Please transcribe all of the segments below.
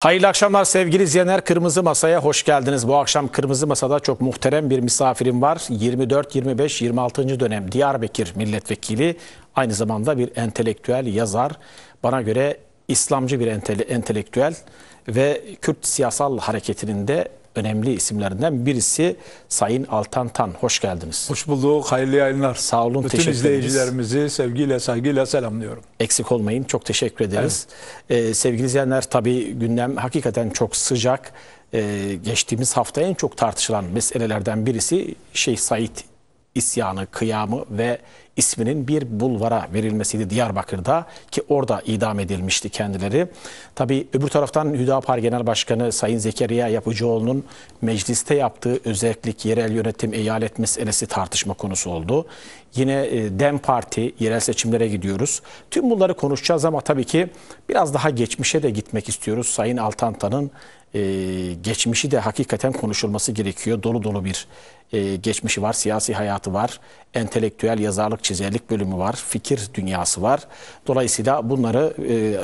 Hayırlı akşamlar sevgili izleyenler. Kırmızı Masa'ya hoş geldiniz. Bu akşam Kırmızı Masa'da çok muhterem bir misafirim var. 24, 25, 26. dönem Diyarbakır milletvekili. Aynı zamanda bir entelektüel yazar. Bana göre İslamcı bir entele entelektüel ve Kürt siyasal hareketinin de önemli isimlerinden birisi Sayın Altan Tan. Hoş geldiniz. Hoş bulduk. Hayırlı yayınlar. Sağ olun. Bütün teşekkür izleyicilerimizi ederiz. sevgiyle saygıyla selamlıyorum. Eksik olmayın. Çok teşekkür ederiz. Evet. Ee, sevgili izleyenler tabii gündem hakikaten çok sıcak. Ee, geçtiğimiz hafta en çok tartışılan meselelerden birisi şey Said isyanı, kıyamı ve isminin bir bulvara verilmesiydi Diyarbakır'da ki orada idam edilmişti kendileri. Tabi öbür taraftan Hüdapar Genel Başkanı Sayın Zekeriya Yapıcıoğlu'nun mecliste yaptığı özellik yerel yönetim eyalet meselesi tartışma konusu oldu. Yine e, DEM Parti yerel seçimlere gidiyoruz. Tüm bunları konuşacağız ama tabii ki biraz daha geçmişe de gitmek istiyoruz. Sayın Altanta'nın e, geçmişi de hakikaten konuşulması gerekiyor. Dolu dolu bir e, geçmişi var, siyasi hayatı var, entelektüel yazarlık, çizerlik bölümü var, fikir dünyası var. Dolayısıyla bunları e,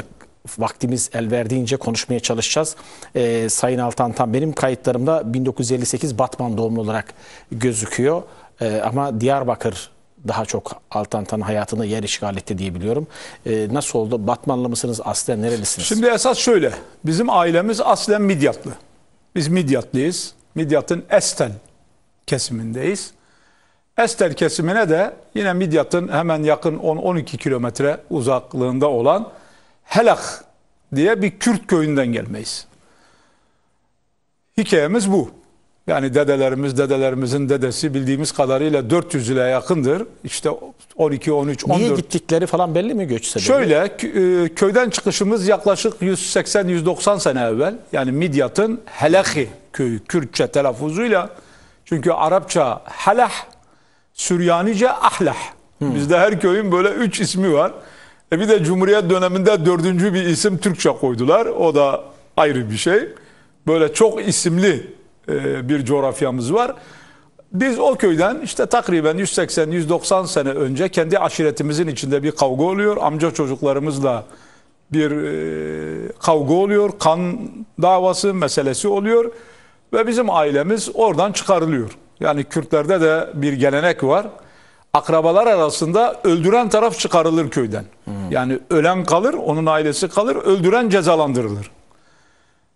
vaktimiz el verdiğince konuşmaya çalışacağız. E, Sayın Altan Tan benim kayıtlarımda 1958 Batman doğumlu olarak gözüküyor. E, ama Diyarbakır daha çok Altan Tan'ın hayatını yer işgal etti diye biliyorum. E, nasıl oldu? Batmanlı mısınız? Aslen nerelisiniz? Şimdi esas şöyle. Bizim ailemiz aslen Midyatlı. Biz Midyatlıyız. Midyat'ın Esten kesimindeyiz. Ester kesimine de yine Midyat'ın hemen yakın 10-12 kilometre uzaklığında olan Helak diye bir Kürt köyünden gelmeyiz. Hikayemiz bu. Yani dedelerimiz, dedelerimizin dedesi bildiğimiz kadarıyla 400 ile yakındır. İşte 12, 13, 14. Niye gittikleri falan belli mi göç Şöyle, e, köyden çıkışımız yaklaşık 180-190 sene evvel. Yani Midyat'ın Helaki köyü, Kürtçe telaffuzuyla çünkü Arapça halah, Süryanice ahlah. Hmm. Bizde her köyün böyle üç ismi var. E bir de Cumhuriyet döneminde dördüncü bir isim Türkçe koydular. O da ayrı bir şey. Böyle çok isimli e, bir coğrafyamız var. Biz o köyden işte takriben 180-190 sene önce kendi aşiretimizin içinde bir kavga oluyor. Amca çocuklarımızla bir e, kavga oluyor. Kan davası meselesi oluyor. Ve bizim ailemiz oradan çıkarılıyor. Yani Kürtlerde de bir gelenek var. Akrabalar arasında öldüren taraf çıkarılır köyden. Yani ölen kalır, onun ailesi kalır, öldüren cezalandırılır.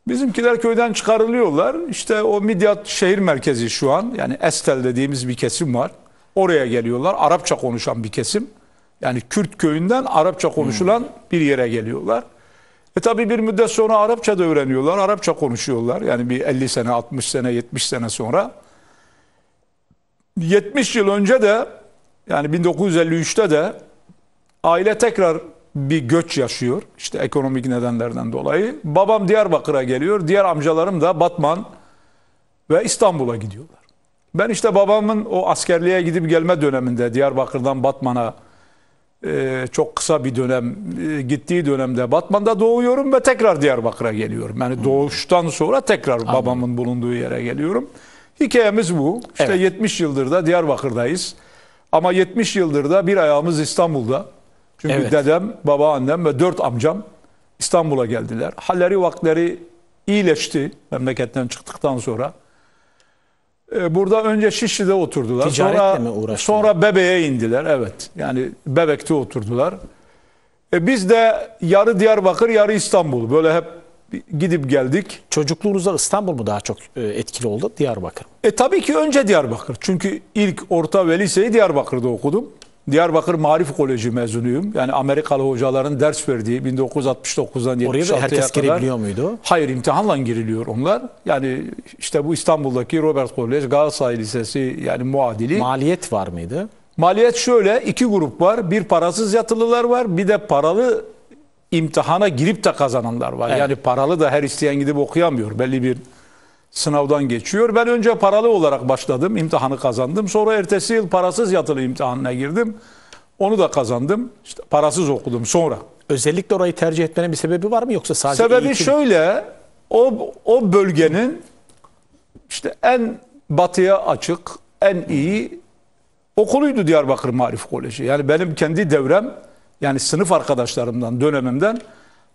Bizimkiler köyden çıkarılıyorlar. İşte o Midyat şehir merkezi şu an. Yani Estel dediğimiz bir kesim var. Oraya geliyorlar. Arapça konuşan bir kesim. Yani Kürt köyünden Arapça konuşulan hmm. bir yere geliyorlar. E tabi bir müddet sonra Arapça da öğreniyorlar. Arapça konuşuyorlar. Yani bir 50 sene, 60 sene, 70 sene sonra. 70 yıl önce de yani 1953'te de aile tekrar bir göç yaşıyor. İşte ekonomik nedenlerden dolayı. Babam Diyarbakır'a geliyor. Diğer amcalarım da Batman ve İstanbul'a gidiyorlar. Ben işte babamın o askerliğe gidip gelme döneminde Diyarbakır'dan Batman'a ee, çok kısa bir dönem e, gittiği dönemde Batman'da doğuyorum ve tekrar Diyarbakır'a geliyorum. Yani doğuştan sonra tekrar Anladım. babamın bulunduğu yere geliyorum. Hikayemiz bu. İşte evet. 70 yıldır da Diyarbakır'dayız. Ama 70 yıldır da bir ayağımız İstanbul'da. Çünkü evet. dedem, babaannem ve dört amcam İstanbul'a geldiler. Halleri vakleri iyileşti memleketten çıktıktan sonra. E, burada önce Şişli'de oturdular. Ticaretle sonra, mi uğraştılar? Sonra Bebek'e indiler. Evet. Yani Bebek'te oturdular. E biz de yarı Diyarbakır, yarı İstanbul. Böyle hep gidip geldik. Çocukluğunuzda İstanbul mu daha çok e, etkili oldu, Diyarbakır mı? E tabii ki önce Diyarbakır. Çünkü ilk orta ve liseyi Diyarbakır'da okudum. Diyarbakır Marif Koleji mezunuyum. Yani Amerikalı hocaların ders verdiği 1969'dan 76'ya kadar. Oraya herkes girebiliyor muydu? Hayır imtihanla giriliyor onlar. Yani işte bu İstanbul'daki Robert Kolej, Galatasaray Lisesi yani muadili. Maliyet var mıydı? Maliyet şöyle iki grup var. Bir parasız yatılılar var bir de paralı imtihana girip de kazananlar var. Evet. Yani paralı da her isteyen gidip okuyamıyor. Belli bir sınavdan geçiyor. Ben önce paralı olarak başladım, imtihanı kazandım. Sonra ertesi yıl parasız yatılı imtihanına girdim. Onu da kazandım. İşte parasız okudum sonra. Özellikle orayı tercih etmenin bir sebebi var mı yoksa sadece Sebebi eğitim... şöyle, o, o bölgenin işte en batıya açık, en iyi okuluydu Diyarbakır Marif Koleji. Yani benim kendi devrem, yani sınıf arkadaşlarımdan, dönemimden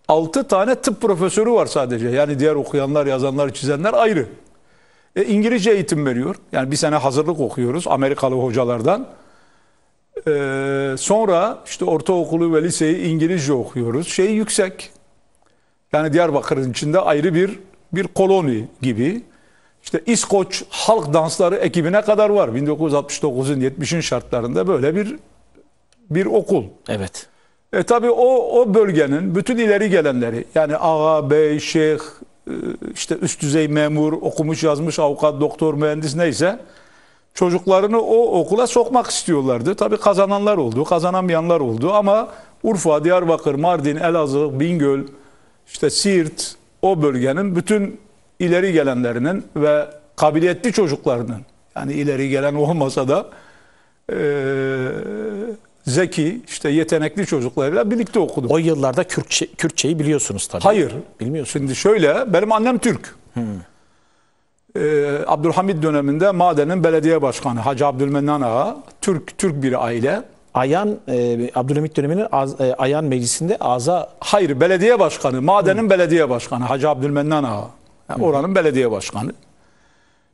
6 tane tıp profesörü var sadece. Yani diğer okuyanlar, yazanlar, çizenler ayrı. E, İngilizce eğitim veriyor. Yani bir sene hazırlık okuyoruz Amerikalı hocalardan. E, sonra işte ortaokulu ve liseyi İngilizce okuyoruz. Şey yüksek. Yani Diyarbakır'ın içinde ayrı bir bir koloni gibi. İşte İskoç halk dansları ekibine kadar var. 1969'un 70'in şartlarında böyle bir bir okul. Evet. E tabii o, o bölgenin bütün ileri gelenleri yani ağa, bey, şeyh, e, işte üst düzey memur, okumuş yazmış avukat, doktor, mühendis neyse çocuklarını o okula sokmak istiyorlardı. Tabii kazananlar oldu, kazanamayanlar oldu ama Urfa, Diyarbakır, Mardin, Elazığ, Bingöl, işte Siirt o bölgenin bütün ileri gelenlerinin ve kabiliyetli çocuklarının yani ileri gelen olmasa da ee, zeki, işte yetenekli çocuklarıyla birlikte okudum. O yıllarda Kürtçe, Kürtçeyi biliyorsunuz tabii. Hayır. Bilmiyorsunuz. Şimdi şöyle, benim annem Türk. Hmm. Ee, Abdülhamid döneminde Maden'in belediye başkanı Hacı Abdülmennan Ağa, Türk, Türk bir aile. Ayan e, Abdülhamit döneminin az, e, Ayan meclisinde Aza Hayır belediye başkanı Maden'in belediye başkanı Hacı Abdülmennan Ağa yani oranın belediye başkanı.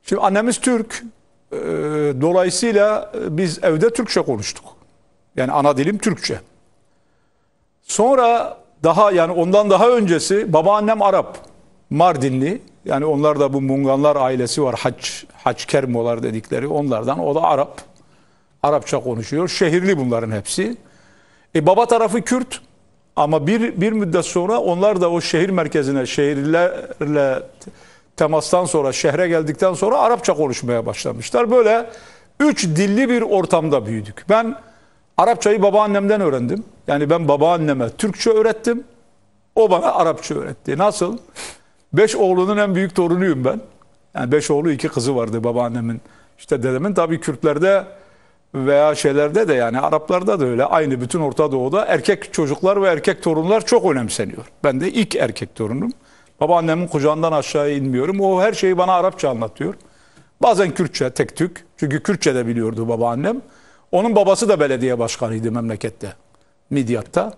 Şimdi annemiz Türk e, dolayısıyla biz evde Türkçe konuştuk. Yani ana dilim Türkçe. Sonra daha yani ondan daha öncesi babaannem Arap. Mardinli. Yani onlar da bu Munganlar ailesi var. Haç, Haç Kermolar dedikleri onlardan. O da Arap. Arapça konuşuyor. Şehirli bunların hepsi. E baba tarafı Kürt. Ama bir, bir müddet sonra onlar da o şehir merkezine, şehirlerle temastan sonra, şehre geldikten sonra Arapça konuşmaya başlamışlar. Böyle üç dilli bir ortamda büyüdük. Ben Arapçayı babaannemden öğrendim. Yani ben babaanneme Türkçe öğrettim. O bana Arapça öğretti. Nasıl? Beş oğlunun en büyük torunuyum ben. Yani beş oğlu iki kızı vardı babaannemin. İşte dedemin tabii Kürtlerde veya şeylerde de yani Araplarda da öyle aynı bütün Orta Doğu'da erkek çocuklar ve erkek torunlar çok önemseniyor. Ben de ilk erkek torunum. Babaannemin kucağından aşağı inmiyorum. O her şeyi bana Arapça anlatıyor. Bazen Kürtçe tek tük. Çünkü Kürtçe de biliyordu babaannem. Onun babası da belediye başkanıydı memlekette. Midyat'ta.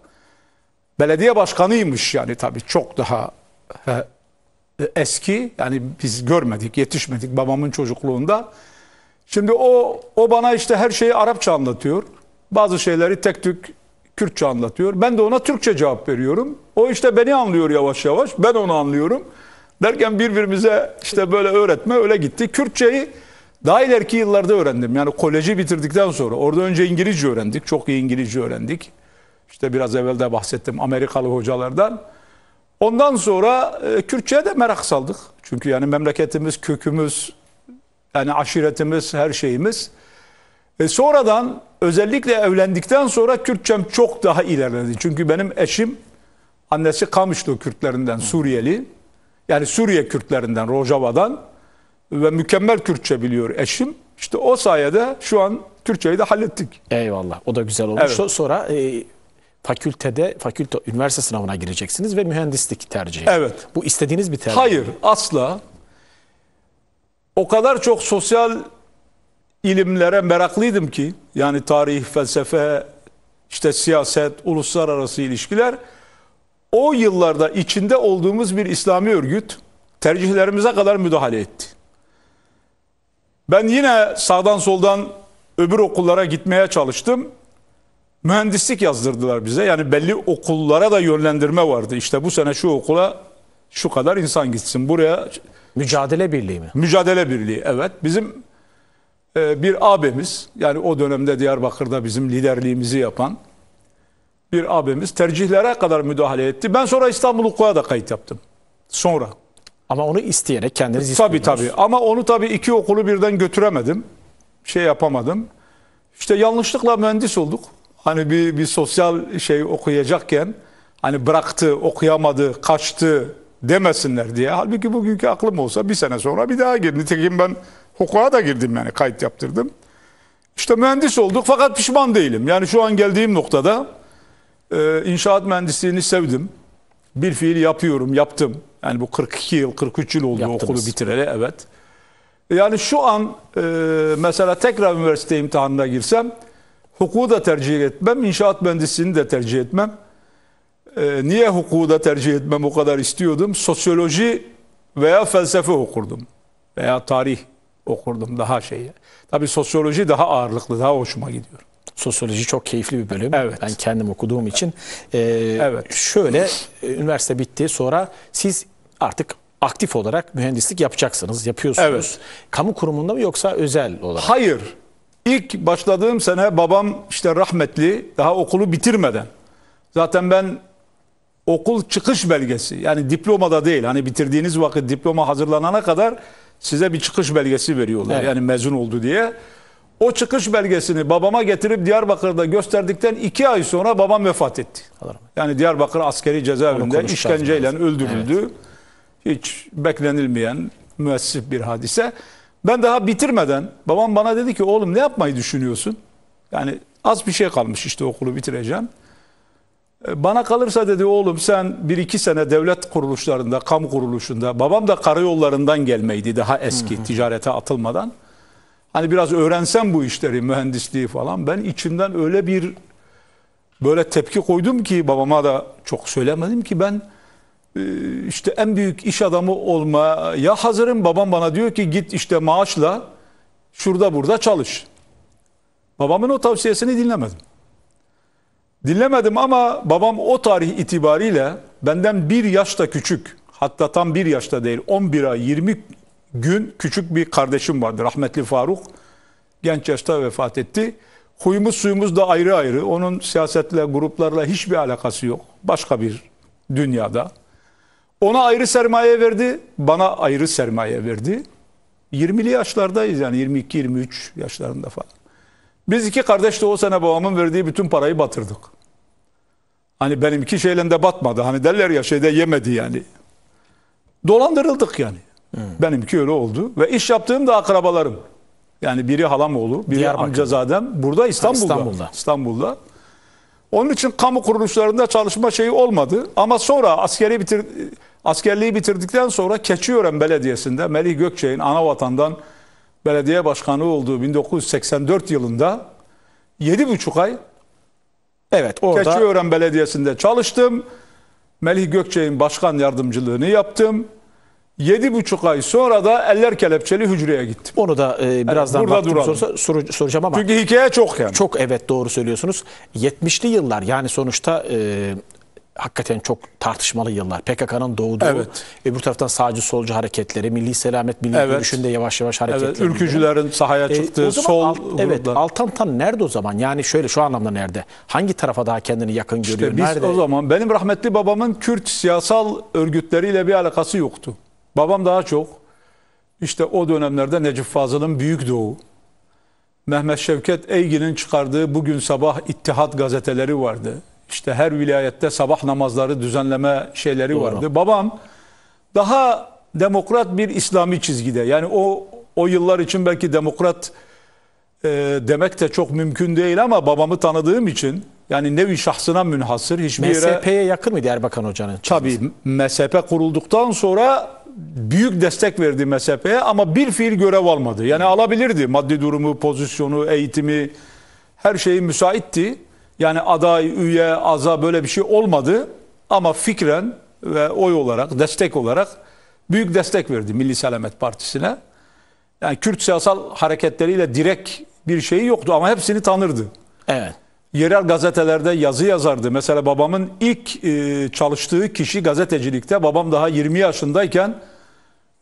Belediye başkanıymış yani tabii çok daha he, eski. Yani biz görmedik, yetişmedik babamın çocukluğunda. Şimdi o o bana işte her şeyi Arapça anlatıyor. Bazı şeyleri tek tük Kürtçe anlatıyor. Ben de ona Türkçe cevap veriyorum. O işte beni anlıyor yavaş yavaş. Ben onu anlıyorum. Derken birbirimize işte böyle öğretme öyle gitti. Kürtçeyi daha ileriki yıllarda öğrendim. Yani koleji bitirdikten sonra. Orada önce İngilizce öğrendik. Çok iyi İngilizce öğrendik. İşte biraz evvel de bahsettim Amerikalı hocalardan. Ondan sonra e, Kürtçe'ye de merak saldık. Çünkü yani memleketimiz, kökümüz, yani aşiretimiz, her şeyimiz. E, sonradan özellikle evlendikten sonra Kürtçem çok daha ilerledi. Çünkü benim eşim annesi Kamışlı Kürtlerinden, Suriyeli. Yani Suriye Kürtlerinden, Rojava'dan ve mükemmel Kürtçe biliyor eşim. İşte o sayede şu an Türkçeyi de hallettik. Eyvallah. O da güzel olmuş. Evet. Sonra e, fakültede, fakülte üniversite sınavına gireceksiniz ve mühendislik tercihi. Evet. Bu istediğiniz bir tercih. Hayır, asla. O kadar çok sosyal ilimlere meraklıydım ki yani tarih, felsefe, işte siyaset, uluslararası ilişkiler o yıllarda içinde olduğumuz bir İslami örgüt tercihlerimize kadar müdahale etti. Ben yine sağdan soldan öbür okullara gitmeye çalıştım. Mühendislik yazdırdılar bize. Yani belli okullara da yönlendirme vardı. İşte bu sene şu okula şu kadar insan gitsin. Buraya Mücadele Birliği mi? Mücadele Birliği evet. Bizim e, bir abimiz yani o dönemde Diyarbakır'da bizim liderliğimizi yapan bir abimiz tercihlere kadar müdahale etti. Ben sonra İstanbul Hukuka da kayıt yaptım. Sonra ama onu isteyerek kendiniz istediniz. Tabii tabii ama onu tabii iki okulu birden götüremedim. Şey yapamadım. İşte yanlışlıkla mühendis olduk. Hani bir, bir sosyal şey okuyacakken hani bıraktı, okuyamadı, kaçtı demesinler diye. Halbuki bugünkü aklım olsa bir sene sonra bir daha girdim. Nitekim ben hukuka da girdim yani kayıt yaptırdım. İşte mühendis olduk fakat pişman değilim. Yani şu an geldiğim noktada e, inşaat mühendisliğini sevdim. Bir fiil yapıyorum, yaptım. Yani bu 42 yıl, 43 yıl oldu Yaptınız. okulu bitireli. Evet. Yani şu an e, mesela tekrar üniversite imtihanına girsem hukuku da tercih etmem, inşaat mühendisliğini de tercih etmem. E, niye hukuku da tercih etmem o kadar istiyordum? Sosyoloji veya felsefe okurdum veya tarih okurdum daha şeyi. Tabii sosyoloji daha ağırlıklı, daha hoşuma gidiyor. Sosyoloji çok keyifli bir bölüm. Evet. Ben kendim okuduğum için. Ee, evet. Şöyle e, üniversite bitti sonra siz artık aktif olarak mühendislik yapacaksınız, yapıyorsunuz. Evet. Kamu kurumunda mı yoksa özel olarak? Hayır. İlk başladığım sene babam işte rahmetli daha okulu bitirmeden. Zaten ben okul çıkış belgesi yani diplomada değil hani bitirdiğiniz vakit diploma hazırlanana kadar size bir çıkış belgesi veriyorlar. Evet. Yani mezun oldu diye. O çıkış belgesini babama getirip Diyarbakır'da gösterdikten iki ay sonra babam vefat etti. Yani Diyarbakır askeri cezaevinde işkenceyle lazım. öldürüldü. Evet hiç beklenilmeyen müessif bir hadise. Ben daha bitirmeden babam bana dedi ki oğlum ne yapmayı düşünüyorsun? Yani az bir şey kalmış işte okulu bitireceğim. E, bana kalırsa dedi oğlum sen bir iki sene devlet kuruluşlarında, kamu kuruluşunda, babam da karayollarından gelmeydi daha eski hı hı. ticarete atılmadan. Hani biraz öğrensem bu işleri, mühendisliği falan. Ben içimden öyle bir böyle tepki koydum ki babama da çok söylemedim ki ben ee, işte en büyük iş adamı olmaya hazırım. Babam bana diyor ki git işte maaşla şurada burada çalış. Babamın o tavsiyesini dinlemedim. Dinlemedim ama babam o tarih itibariyle benden bir yaşta küçük, hatta tam bir yaşta değil, 11 ay 20 gün küçük bir kardeşim vardı. Rahmetli Faruk genç yaşta vefat etti. Huyumuz suyumuz da ayrı ayrı. Onun siyasetle, gruplarla hiçbir alakası yok. Başka bir dünyada. Ona ayrı sermaye verdi, bana ayrı sermaye verdi. 20'li yaşlardayız yani 22-23 yaşlarında falan. Biz iki kardeş de o sene babamın verdiği bütün parayı batırdık. Hani benimki şeyle de batmadı. Hani derler ya şeyde yemedi yani. Dolandırıldık yani. Hmm. Benimki öyle oldu. Ve iş yaptığım da akrabalarım. Yani biri halam oğlu, biri amcazadem. Burada İstanbul'da. İstanbul'da. İstanbul'da. Onun için kamu kuruluşlarında çalışma şeyi olmadı. Ama sonra askeri bitir Askerliği bitirdikten sonra Keçiören Belediyesi'nde Melih Gökçe'nin vatandan belediye başkanı olduğu 1984 yılında 7,5 ay evet orada Keçiören Belediyesi'nde çalıştım. Melih Gökçe'nin başkan yardımcılığını yaptım. 7,5 ay sonra da eller kelepçeli hücreye gittim. Onu da e, birazdan evet, burada sorsa, sor, soracağım ama. Çünkü hikaye çok yani. Çok evet doğru söylüyorsunuz. 70'li yıllar yani sonuçta e, hakikaten çok tartışmalı yıllar. PKK'nın doğduğu, evet. öbür e, taraftan sağcı solcu hareketleri, milli selamet, milli evet. görüşünde yavaş yavaş hareketler. Evet, ülkücülerin sahaya e, çıktığı e, sol alt, Evet, Altan Tan nerede o zaman? Yani şöyle şu anlamda nerede? Hangi tarafa daha kendini yakın işte görüyor? Biz nerede? o zaman benim rahmetli babamın Kürt siyasal örgütleriyle bir alakası yoktu. Babam daha çok işte o dönemlerde Necip Fazıl'ın Büyük Doğu, Mehmet Şevket Eygi'nin çıkardığı bugün sabah İttihat gazeteleri vardı işte her vilayette sabah namazları düzenleme şeyleri Doğru. vardı. Babam daha demokrat bir İslami çizgide. Yani o o yıllar için belki demokrat e, demek de çok mümkün değil ama babamı tanıdığım için yani nevi şahsına münhasır hiçbir yere... MSP'ye yakın mıydı Erbakan Hoca'nın? Tabii MSP kurulduktan sonra büyük destek verdi MSP'ye ama bir fiil görev almadı. Yani hmm. alabilirdi maddi durumu, pozisyonu, eğitimi her şeyi müsaitti. Yani aday, üye, aza böyle bir şey olmadı. Ama fikren ve oy olarak, destek olarak büyük destek verdi Milli Selamet Partisi'ne. Yani Kürt siyasal hareketleriyle direkt bir şeyi yoktu ama hepsini tanırdı. Evet. Yerel gazetelerde yazı yazardı. Mesela babamın ilk e, çalıştığı kişi gazetecilikte babam daha 20 yaşındayken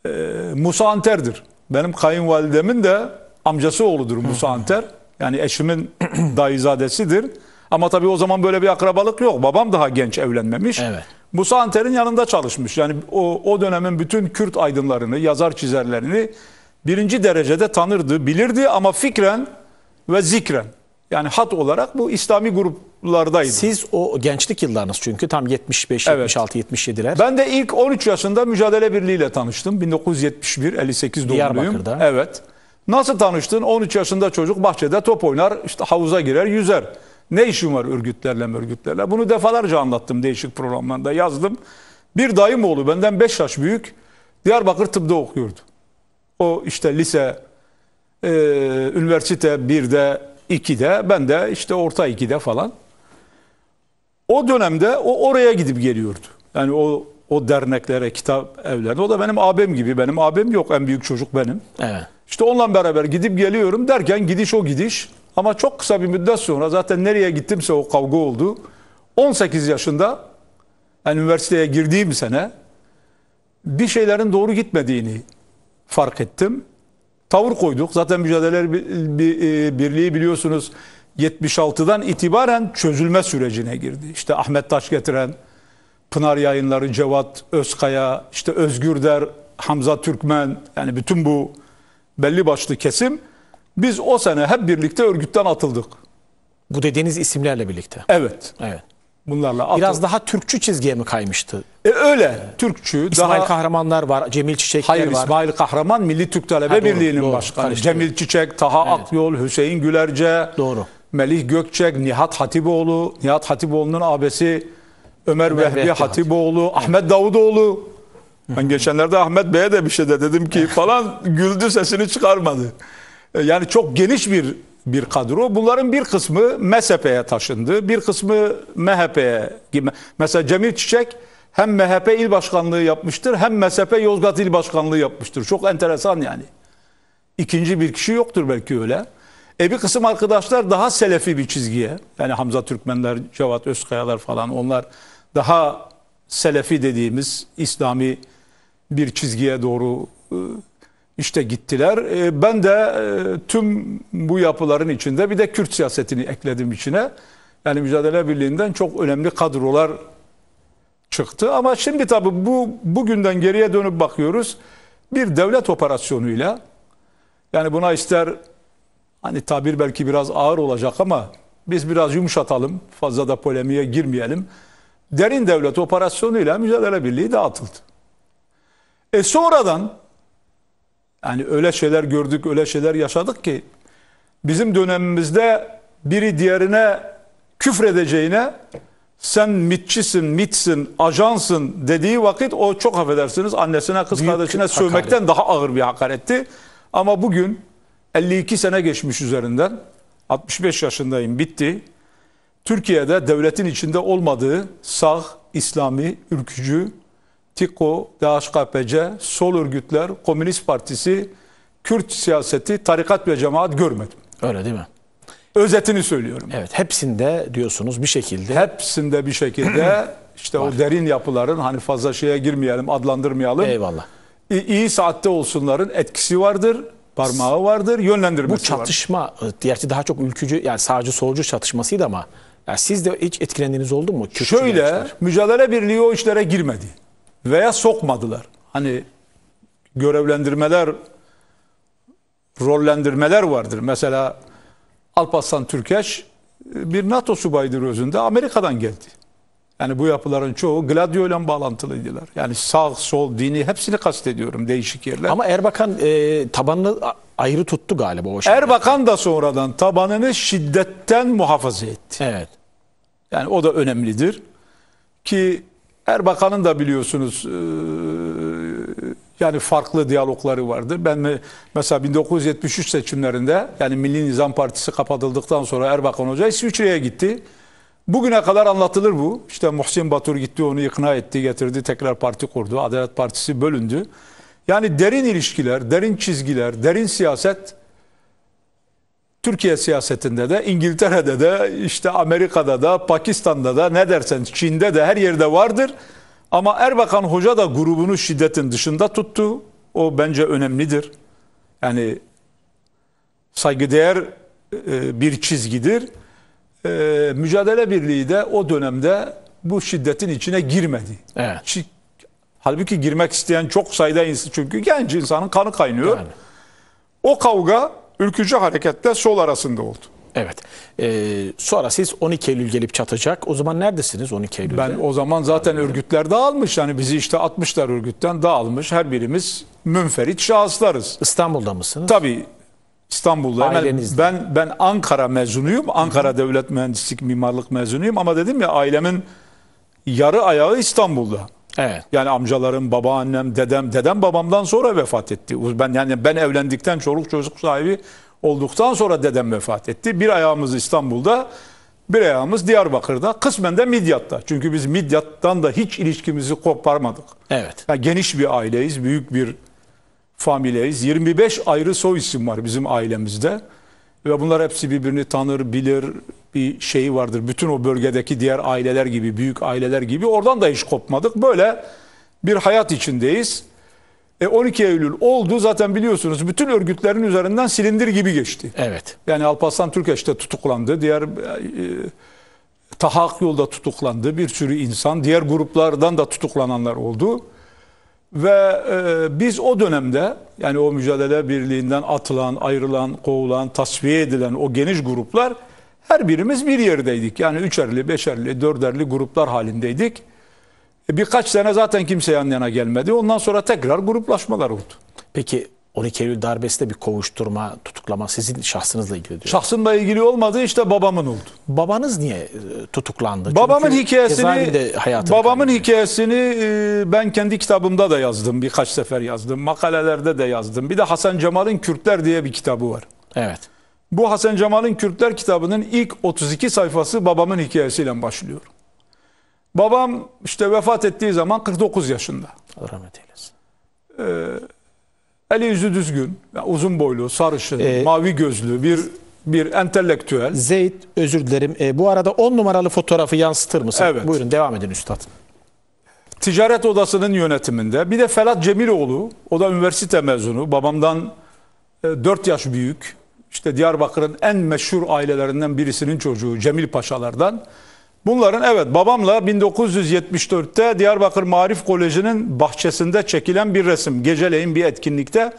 e, Musa Anter'dir. Benim kayınvalidemin de amcası oğludur Musa Anter. Yani eşimin dayızadesidir. Ama tabii o zaman böyle bir akrabalık yok. Babam daha genç evlenmemiş. Evet. Musa Anter'in yanında çalışmış. Yani o, o dönemin bütün Kürt aydınlarını, yazar çizerlerini birinci derecede tanırdı, bilirdi ama fikren ve zikren. Yani hat olarak bu İslami gruplardaydı. Siz o gençlik yıllarınız çünkü tam 75, evet. 76, 77'ler. Ben de ilk 13 yaşında Mücadele Birliği ile tanıştım. 1971, 58 doğumluyum. Evet. Nasıl tanıştın? 13 yaşında çocuk bahçede top oynar, işte havuza girer, yüzer. Ne işim var örgütlerle örgütlerle? Bunu defalarca anlattım değişik programlarda yazdım. Bir dayım oğlu benden 5 yaş büyük Diyarbakır tıpta okuyordu. O işte lise, e, üniversite 1'de, 2'de ben de işte orta 2'de falan. O dönemde o oraya gidip geliyordu. Yani o o derneklere, kitap evlerine. O da benim abim gibi. Benim abim yok. En büyük çocuk benim. Evet. İşte onunla beraber gidip geliyorum derken gidiş o gidiş. Ama çok kısa bir müddet sonra zaten nereye gittimse o kavga oldu. 18 yaşında yani üniversiteye girdiğim sene bir şeylerin doğru gitmediğini fark ettim. Tavır koyduk. Zaten mücadeleler e, birliği biliyorsunuz 76'dan itibaren çözülme sürecine girdi. İşte Ahmet Taş getiren, Pınar Yayınları, Cevat Özkaya, işte Özgür Der, Hamza Türkmen yani bütün bu belli başlı kesim biz o sene hep birlikte örgütten atıldık. Bu dediğiniz isimlerle birlikte. Evet. Evet. Bunlarla atıldık. Biraz daha Türkçü çizgiye mi kaymıştı? E öyle. Ee, Türkçü. İsmail daha... Kahramanlar var. Cemil Çiçekler var. Hayır İsmail Kahraman Milli Türk Talebe ha, doğru, Birliği'nin doğru, başkanı. Karıştırdı. Cemil Çiçek, Taha evet. Akyol, Hüseyin Gülerce. Doğru. Melih Gökçek, Nihat Hatipoğlu. Nihat Hatipoğlu'nun abesi Ömer, Ömer Vehbi Hatipoğlu. Hatip. Ahmet Davutoğlu. Ben geçenlerde Ahmet Bey'e de bir şey de dedim ki falan güldü sesini çıkarmadı. E, yani çok geniş bir bir kadro. Bunların bir kısmı MSP'ye taşındı. Bir kısmı MHP'ye. Mesela Cemil Çiçek hem MHP il başkanlığı yapmıştır hem MSP Yozgat il başkanlığı yapmıştır. Çok enteresan yani. İkinci bir kişi yoktur belki öyle. E bir kısım arkadaşlar daha selefi bir çizgiye. Yani Hamza Türkmenler, Cevat Özkayalar falan onlar daha selefi dediğimiz İslami bir çizgiye doğru ıı, işte gittiler. E, ben de e, tüm bu yapıların içinde bir de Kürt siyasetini ekledim içine. Yani Mücadele Birliği'nden çok önemli kadrolar çıktı. Ama şimdi tabii bu bugünden geriye dönüp bakıyoruz. Bir devlet operasyonuyla yani buna ister hani tabir belki biraz ağır olacak ama biz biraz yumuşatalım. Fazla da polemiğe girmeyelim. Derin devlet operasyonuyla Mücadele Birliği dağıtıldı. E sonradan yani öyle şeyler gördük, öyle şeyler yaşadık ki bizim dönemimizde biri diğerine küfredeceğine sen mitçisin, mitsin, ajansın dediği vakit o çok affedersiniz annesine, kız Büyük kardeşine hakaret. sövmekten daha ağır bir hakaretti. Ama bugün 52 sene geçmiş üzerinden 65 yaşındayım bitti. Türkiye'de devletin içinde olmadığı sağ, İslami, ülkücü, TİKO, DHKPC, sol örgütler, Komünist Partisi, Kürt siyaseti, tarikat ve cemaat görmedim. Öyle değil mi? Özetini söylüyorum. Evet, hepsinde diyorsunuz bir şekilde. Hepsinde bir şekilde işte o derin yapıların hani fazla şeye girmeyelim, adlandırmayalım. Eyvallah. İyi saatte olsunların etkisi vardır parmağı vardır, yönlendirmesi Bu çatışma, var. E, gerçi daha çok ülkücü, yani sadece solcu çatışmasıydı ama yani siz de hiç etkilendiğiniz oldu mu? Kürtçü Şöyle, gençler? mücadele birliği o işlere girmedi veya sokmadılar. Hani görevlendirmeler, rollendirmeler vardır. Mesela Alparslan Türkeş e, bir NATO subaydır özünde Amerika'dan geldi. Yani bu yapıların çoğu Gladio ile bağlantılıydılar. Yani sağ, sol, dini hepsini kastediyorum değişik yerler. Ama Erbakan e, tabanını ayrı tuttu galiba o şekilde. Erbakan da sonradan tabanını şiddetten muhafaza etti. Evet. Yani o da önemlidir. Ki her bakanın da biliyorsunuz e, yani farklı diyalogları vardır. Ben mesela 1973 seçimlerinde yani Milli Nizam Partisi kapatıldıktan sonra Erbakan Hoca İsviçre'ye gitti. Bugüne kadar anlatılır bu. İşte Muhsin Batur gitti onu ikna etti getirdi tekrar parti kurdu. Adalet Partisi bölündü. Yani derin ilişkiler, derin çizgiler, derin siyaset Türkiye siyasetinde de, İngiltere'de de, işte Amerika'da da, Pakistan'da da, ne dersen Çin'de de her yerde vardır. Ama Erbakan Hoca da grubunu şiddetin dışında tuttu. O bence önemlidir. Yani saygıdeğer e, bir çizgidir. E, Mücadele Birliği de o dönemde bu şiddetin içine girmedi. Evet. Halbuki girmek isteyen çok sayıda insan çünkü genç insanın kanı kaynıyor. Yani. O kavga ülkücü harekette sol arasında oldu. Evet. Ee, sonra siz 12 Eylül gelip çatacak. O zaman neredesiniz 12 Eylül'de? Ben o zaman zaten örgütler dağılmış. Yani bizi işte atmışlar örgütten dağılmış. Her birimiz münferit şahıslarız. İstanbul'da mısınız? Tabii İstanbul'da. Hemen Ailenizde. ben ben Ankara mezunuyum. Ankara Devlet Mühendislik Mimarlık mezunuyum ama dedim ya ailemin yarı ayağı İstanbul'da. Evet. Yani amcalarım, babaannem, dedem, dedem babamdan sonra vefat etti. Ben yani ben evlendikten çoluk çocuk sahibi olduktan sonra dedem vefat etti. Bir ayağımız İstanbul'da, bir ayağımız Diyarbakır'da, kısmen de Midyat'ta. Çünkü biz Midyat'tan da hiç ilişkimizi koparmadık. Evet. Yani geniş bir aileyiz, büyük bir familyeyiz. 25 ayrı soy isim var bizim ailemizde. Ve bunlar hepsi birbirini tanır, bilir, bir şeyi vardır. Bütün o bölgedeki diğer aileler gibi, büyük aileler gibi oradan da hiç kopmadık. Böyle bir hayat içindeyiz. E 12 Eylül oldu zaten biliyorsunuz bütün örgütlerin üzerinden silindir gibi geçti. Evet. Yani Alparslan Türkeş de tutuklandı. Diğer e, Tahak yolda tutuklandı. Bir sürü insan diğer gruplardan da tutuklananlar oldu. Ve e, biz o dönemde yani o mücadele birliğinden atılan, ayrılan, kovulan, tasfiye edilen o geniş gruplar her birimiz bir yerdeydik. Yani üçerli, beşerli, dörderli gruplar halindeydik. E, birkaç sene zaten kimse yan yana gelmedi. Ondan sonra tekrar gruplaşmalar oldu. Peki 12 Eylül darbesi bir kovuşturma, tutuklama sizin şahsınızla ilgili diyor. Şahsımla ilgili olmadı işte babamın oldu. Babanız niye e, tutuklandı? Babamın Çünkü hikayesini babamın kaybediyor. hikayesini e, ben kendi kitabımda da yazdım. Birkaç sefer yazdım. Makalelerde de yazdım. Bir de Hasan Cemal'in Kürtler diye bir kitabı var. Evet. Bu Hasan Cemal'in Kürtler kitabının ilk 32 sayfası babamın hikayesiyle başlıyor. Babam işte vefat ettiği zaman 49 yaşında. Allah rahmet eylesin. Ee, Eli yüzü düzgün, uzun boylu, sarışın, ee, mavi gözlü bir bir entelektüel. Zeyd özür dilerim. E, bu arada 10 numaralı fotoğrafı yansıtır mısın? Evet. Buyurun devam edin üstad. Ticaret odasının yönetiminde. Bir de Felat Cemiloğlu. O da üniversite mezunu. Babamdan e, 4 yaş büyük. İşte Diyarbakır'ın en meşhur ailelerinden birisinin çocuğu Cemil Paşalardan. Bunların evet babamla 1974'te Diyarbakır Marif Koleji'nin bahçesinde çekilen bir resim. Geceleyin bir etkinlikte.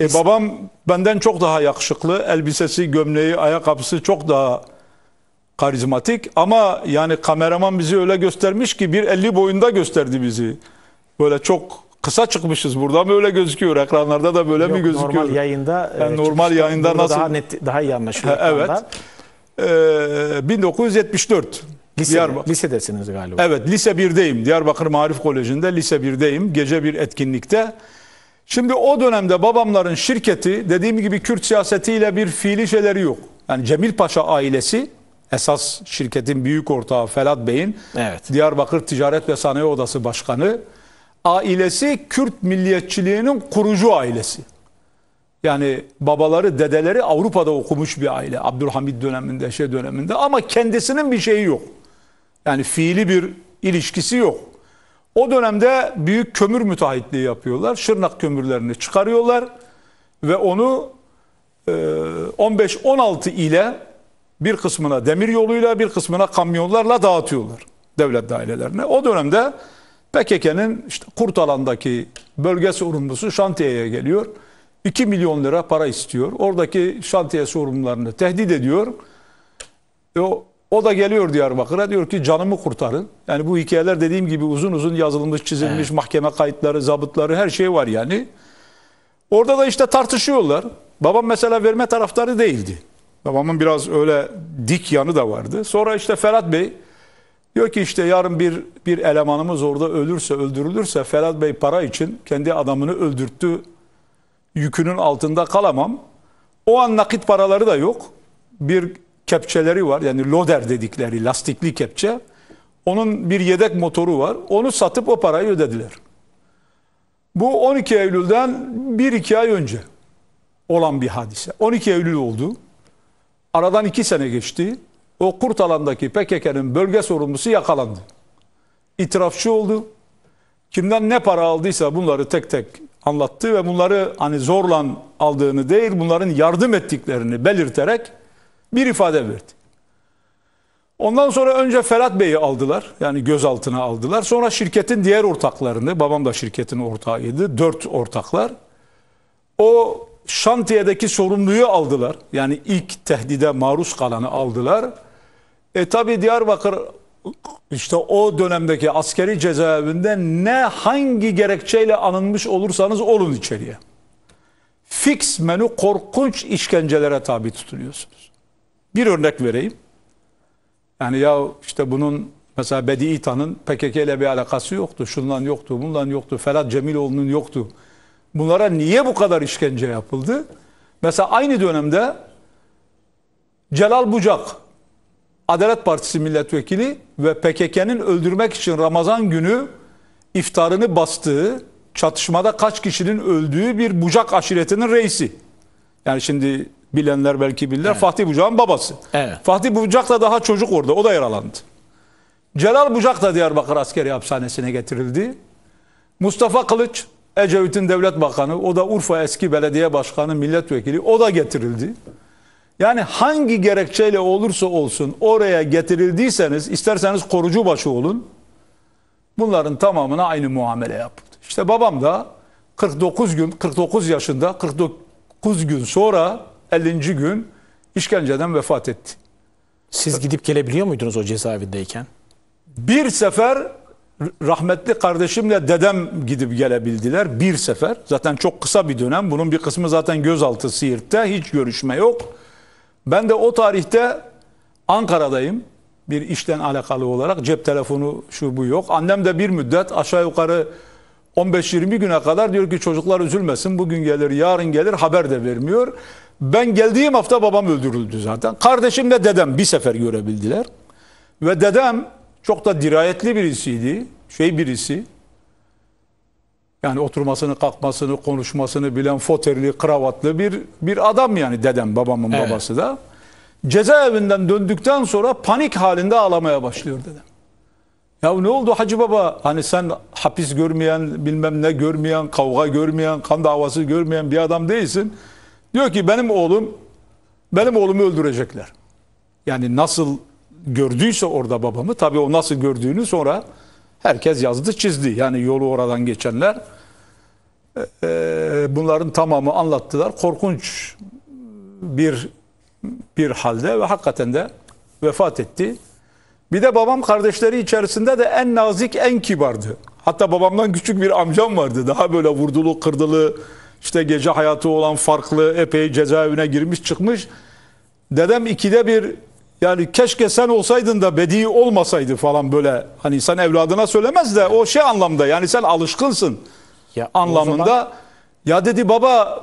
E, babam benden çok daha yakışıklı. Elbisesi, gömleği, ayakkabısı çok daha karizmatik. Ama yani kameraman bizi öyle göstermiş ki 1.50 boyunda gösterdi bizi. Böyle çok kısa çıkmışız burada mı öyle gözüküyor ekranlarda da böyle Yok, mi gözüküyor? Normal yayında e, yani normal yayında nasıl daha net daha iyi anlaşılıyor. Ha, evet. 1974. Ee, lise, Diyarbak- lisedesiniz galiba. Evet lise 1'deyim. Diyarbakır Marif Koleji'nde lise 1'deyim. Gece bir etkinlikte. Şimdi o dönemde babamların şirketi dediğim gibi Kürt siyasetiyle bir fiili şeyleri yok. Yani Cemil Paşa ailesi esas şirketin büyük ortağı Felat Bey'in evet. Diyarbakır Ticaret ve Sanayi Odası Başkanı ailesi Kürt milliyetçiliğinin kurucu ailesi. Yani babaları, dedeleri Avrupa'da okumuş bir aile. Abdülhamid döneminde, şey döneminde ama kendisinin bir şeyi yok. Yani fiili bir ilişkisi yok. O dönemde büyük kömür müteahhitliği yapıyorlar. Şırnak kömürlerini çıkarıyorlar ve onu 15-16 e, ile bir kısmına demir yoluyla bir kısmına kamyonlarla dağıtıyorlar devlet dairelerine. O dönemde PKK'nın işte Kurtalan'daki bölge sorumlusu şantiyeye geliyor. 2 milyon lira para istiyor. Oradaki şantiye sorumlularını tehdit ediyor. E, o, o da geliyor Diyarbakır'a diyor ki canımı kurtarın. Yani bu hikayeler dediğim gibi uzun uzun yazılmış, çizilmiş, evet. mahkeme kayıtları, zabıtları her şey var yani. Orada da işte tartışıyorlar. Babam mesela verme taraftarı değildi. Babamın biraz öyle dik yanı da vardı. Sonra işte Ferhat Bey diyor ki işte yarın bir bir elemanımız orada ölürse, öldürülürse Ferhat Bey para için kendi adamını öldürttü yükünün altında kalamam. O an nakit paraları da yok. Bir kepçeleri var. Yani loader dedikleri lastikli kepçe. Onun bir yedek motoru var. Onu satıp o parayı ödediler. Bu 12 Eylül'den 1-2 ay önce olan bir hadise. 12 Eylül oldu. Aradan 2 sene geçti. O Kurtalan'daki PKK'nın bölge sorumlusu yakalandı. İtirafçı oldu. Kimden ne para aldıysa bunları tek tek anlattı ve bunları hani zorla aldığını değil bunların yardım ettiklerini belirterek bir ifade verdi. Ondan sonra önce Ferhat Bey'i aldılar. Yani gözaltına aldılar. Sonra şirketin diğer ortaklarını, babam da şirketin ortağıydı. Dört ortaklar. O şantiyedeki sorumluyu aldılar. Yani ilk tehdide maruz kalanı aldılar. E tabi Diyarbakır işte o dönemdeki askeri cezaevinde ne hangi gerekçeyle anılmış olursanız olun içeriye. Fix menü korkunç işkencelere tabi tutuluyorsunuz. Bir örnek vereyim. Yani ya işte bunun mesela Bedi İtan'ın PKK ile bir alakası yoktu. Şundan yoktu, bundan yoktu. Ferhat Cemiloğlu'nun yoktu. Bunlara niye bu kadar işkence yapıldı? Mesela aynı dönemde Celal Bucak Adalet Partisi milletvekili ve PKK'nın öldürmek için Ramazan günü iftarını bastığı, çatışmada kaç kişinin öldüğü bir Bucak aşiretinin reisi. Yani şimdi bilenler belki bilirler. Evet. Fatih Bucak'ın babası. Evet. Fatih Bucak da daha çocuk orada. O da yaralandı. Celal Bucak da Diyarbakır Askeri Hapishanesi'ne getirildi. Mustafa Kılıç, Ecevit'in devlet bakanı, o da Urfa eski belediye başkanı, milletvekili, o da getirildi. Yani hangi gerekçeyle olursa olsun oraya getirildiyseniz isterseniz korucu başı olun. Bunların tamamına aynı muamele yapıldı. İşte babam da 49 gün 49 yaşında 49 gün sonra 50. gün işkenceden vefat etti. Siz gidip gelebiliyor muydunuz o cezaevindeyken? Bir sefer rahmetli kardeşimle dedem gidip gelebildiler bir sefer. Zaten çok kısa bir dönem. Bunun bir kısmı zaten gözaltı Siirt'te. Hiç görüşme yok. Ben de o tarihte Ankara'dayım. Bir işten alakalı olarak cep telefonu şu bu yok. Annem de bir müddet aşağı yukarı 15-20 güne kadar diyor ki çocuklar üzülmesin bugün gelir yarın gelir haber de vermiyor. Ben geldiğim hafta babam öldürüldü zaten. Kardeşimle dedem bir sefer görebildiler. Ve dedem çok da dirayetli birisiydi. Şey birisi yani oturmasını, kalkmasını, konuşmasını bilen foterli, kravatlı bir bir adam yani dedem, babamın evet. babası da. Cezaevinden döndükten sonra panik halinde ağlamaya başlıyor dedem. Ya ne oldu Hacı Baba? Hani sen hapis görmeyen, bilmem ne görmeyen, kavga görmeyen, kan davası görmeyen bir adam değilsin. Diyor ki benim oğlum, benim oğlumu öldürecekler. Yani nasıl gördüyse orada babamı, tabii o nasıl gördüğünü sonra Herkes yazdı çizdi. Yani yolu oradan geçenler. E, e, bunların tamamı anlattılar. Korkunç bir bir halde ve hakikaten de vefat etti. Bir de babam kardeşleri içerisinde de en nazik, en kibardı. Hatta babamdan küçük bir amcam vardı. Daha böyle vurdulu, kırdılı, işte gece hayatı olan farklı, epey cezaevine girmiş çıkmış. Dedem ikide bir yani keşke sen olsaydın da bedi olmasaydı falan böyle. Hani sen evladına söylemez de o şey anlamda yani sen alışkınsın ya, anlamında. Zaman... Ya dedi baba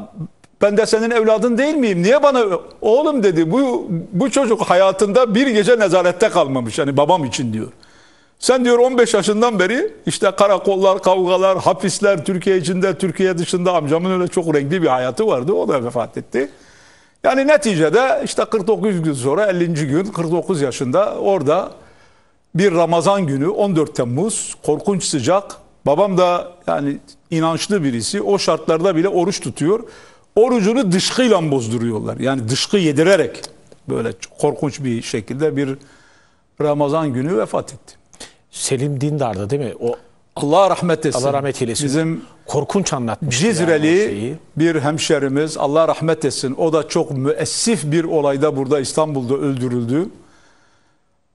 ben de senin evladın değil miyim? Niye bana oğlum dedi bu bu çocuk hayatında bir gece nezarette kalmamış. Hani babam için diyor. Sen diyor 15 yaşından beri işte karakollar, kavgalar, hapisler Türkiye içinde, Türkiye dışında amcamın öyle çok renkli bir hayatı vardı. O da vefat etti. Yani neticede işte 49 gün sonra 50. gün 49 yaşında orada bir Ramazan günü 14 Temmuz korkunç sıcak. Babam da yani inançlı birisi o şartlarda bile oruç tutuyor. Orucunu dışkıyla bozduruyorlar. Yani dışkı yedirerek böyle korkunç bir şekilde bir Ramazan günü vefat etti. Selim Dindar'da değil mi? O Allah rahmet etsin. Allah rahmet eylesin. Bizim korkunç anlatmış. Cizreli yani bir hemşerimiz Allah rahmet etsin. O da çok müessif bir olayda burada İstanbul'da öldürüldü.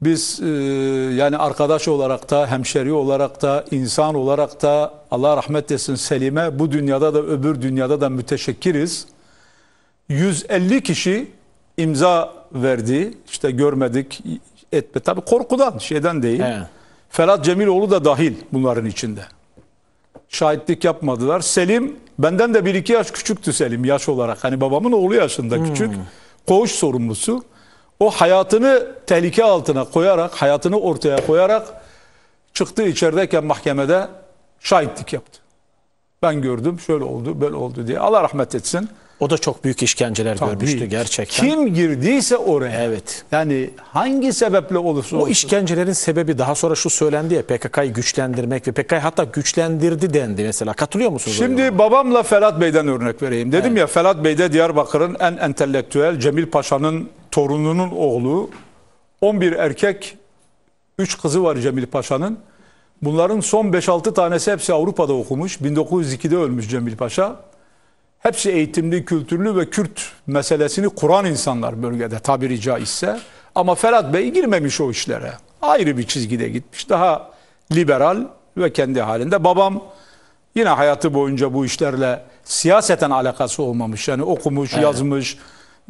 Biz e, yani arkadaş olarak da, hemşeri olarak da, insan olarak da Allah rahmet etsin Selim'e bu dünyada da öbür dünyada da müteşekkiriz. 150 kişi imza verdi. İşte görmedik etme. Tabii korkudan, şeyden değil. He. Ferhat Cemiloğlu da dahil bunların içinde. Şahitlik yapmadılar. Selim benden de bir iki yaş küçüktü Selim yaş olarak. Hani babamın oğlu yaşında küçük. Hmm. Koğuş sorumlusu. O hayatını tehlike altına koyarak, hayatını ortaya koyarak çıktı içerideyken mahkemede şahitlik yaptı. Ben gördüm şöyle oldu böyle oldu diye. Allah rahmet etsin. O da çok büyük işkenceler Tabii. görmüştü gerçekten. Kim girdiyse oraya. Evet. Yani hangi sebeple olursa olsun. O işkencelerin sebebi daha sonra şu söylendi ya PKK'yı güçlendirmek ve PKK'yı hatta güçlendirdi dendi mesela. Katılıyor musunuz? Şimdi babamla Ferhat Bey'den örnek vereyim. Dedim evet. ya Ferhat Bey de Diyarbakır'ın en entelektüel Cemil Paşa'nın torununun oğlu. 11 erkek, 3 kızı var Cemil Paşa'nın. Bunların son 5-6 tanesi hepsi Avrupa'da okumuş. 1902'de ölmüş Cemil Paşa. Hepsi eğitimli, kültürlü ve Kürt meselesini kuran insanlar bölgede tabiri caizse. Ama Ferhat Bey girmemiş o işlere. Ayrı bir çizgide gitmiş. Daha liberal ve kendi halinde. Babam yine hayatı boyunca bu işlerle siyaseten alakası olmamış. Yani okumuş, evet. yazmış,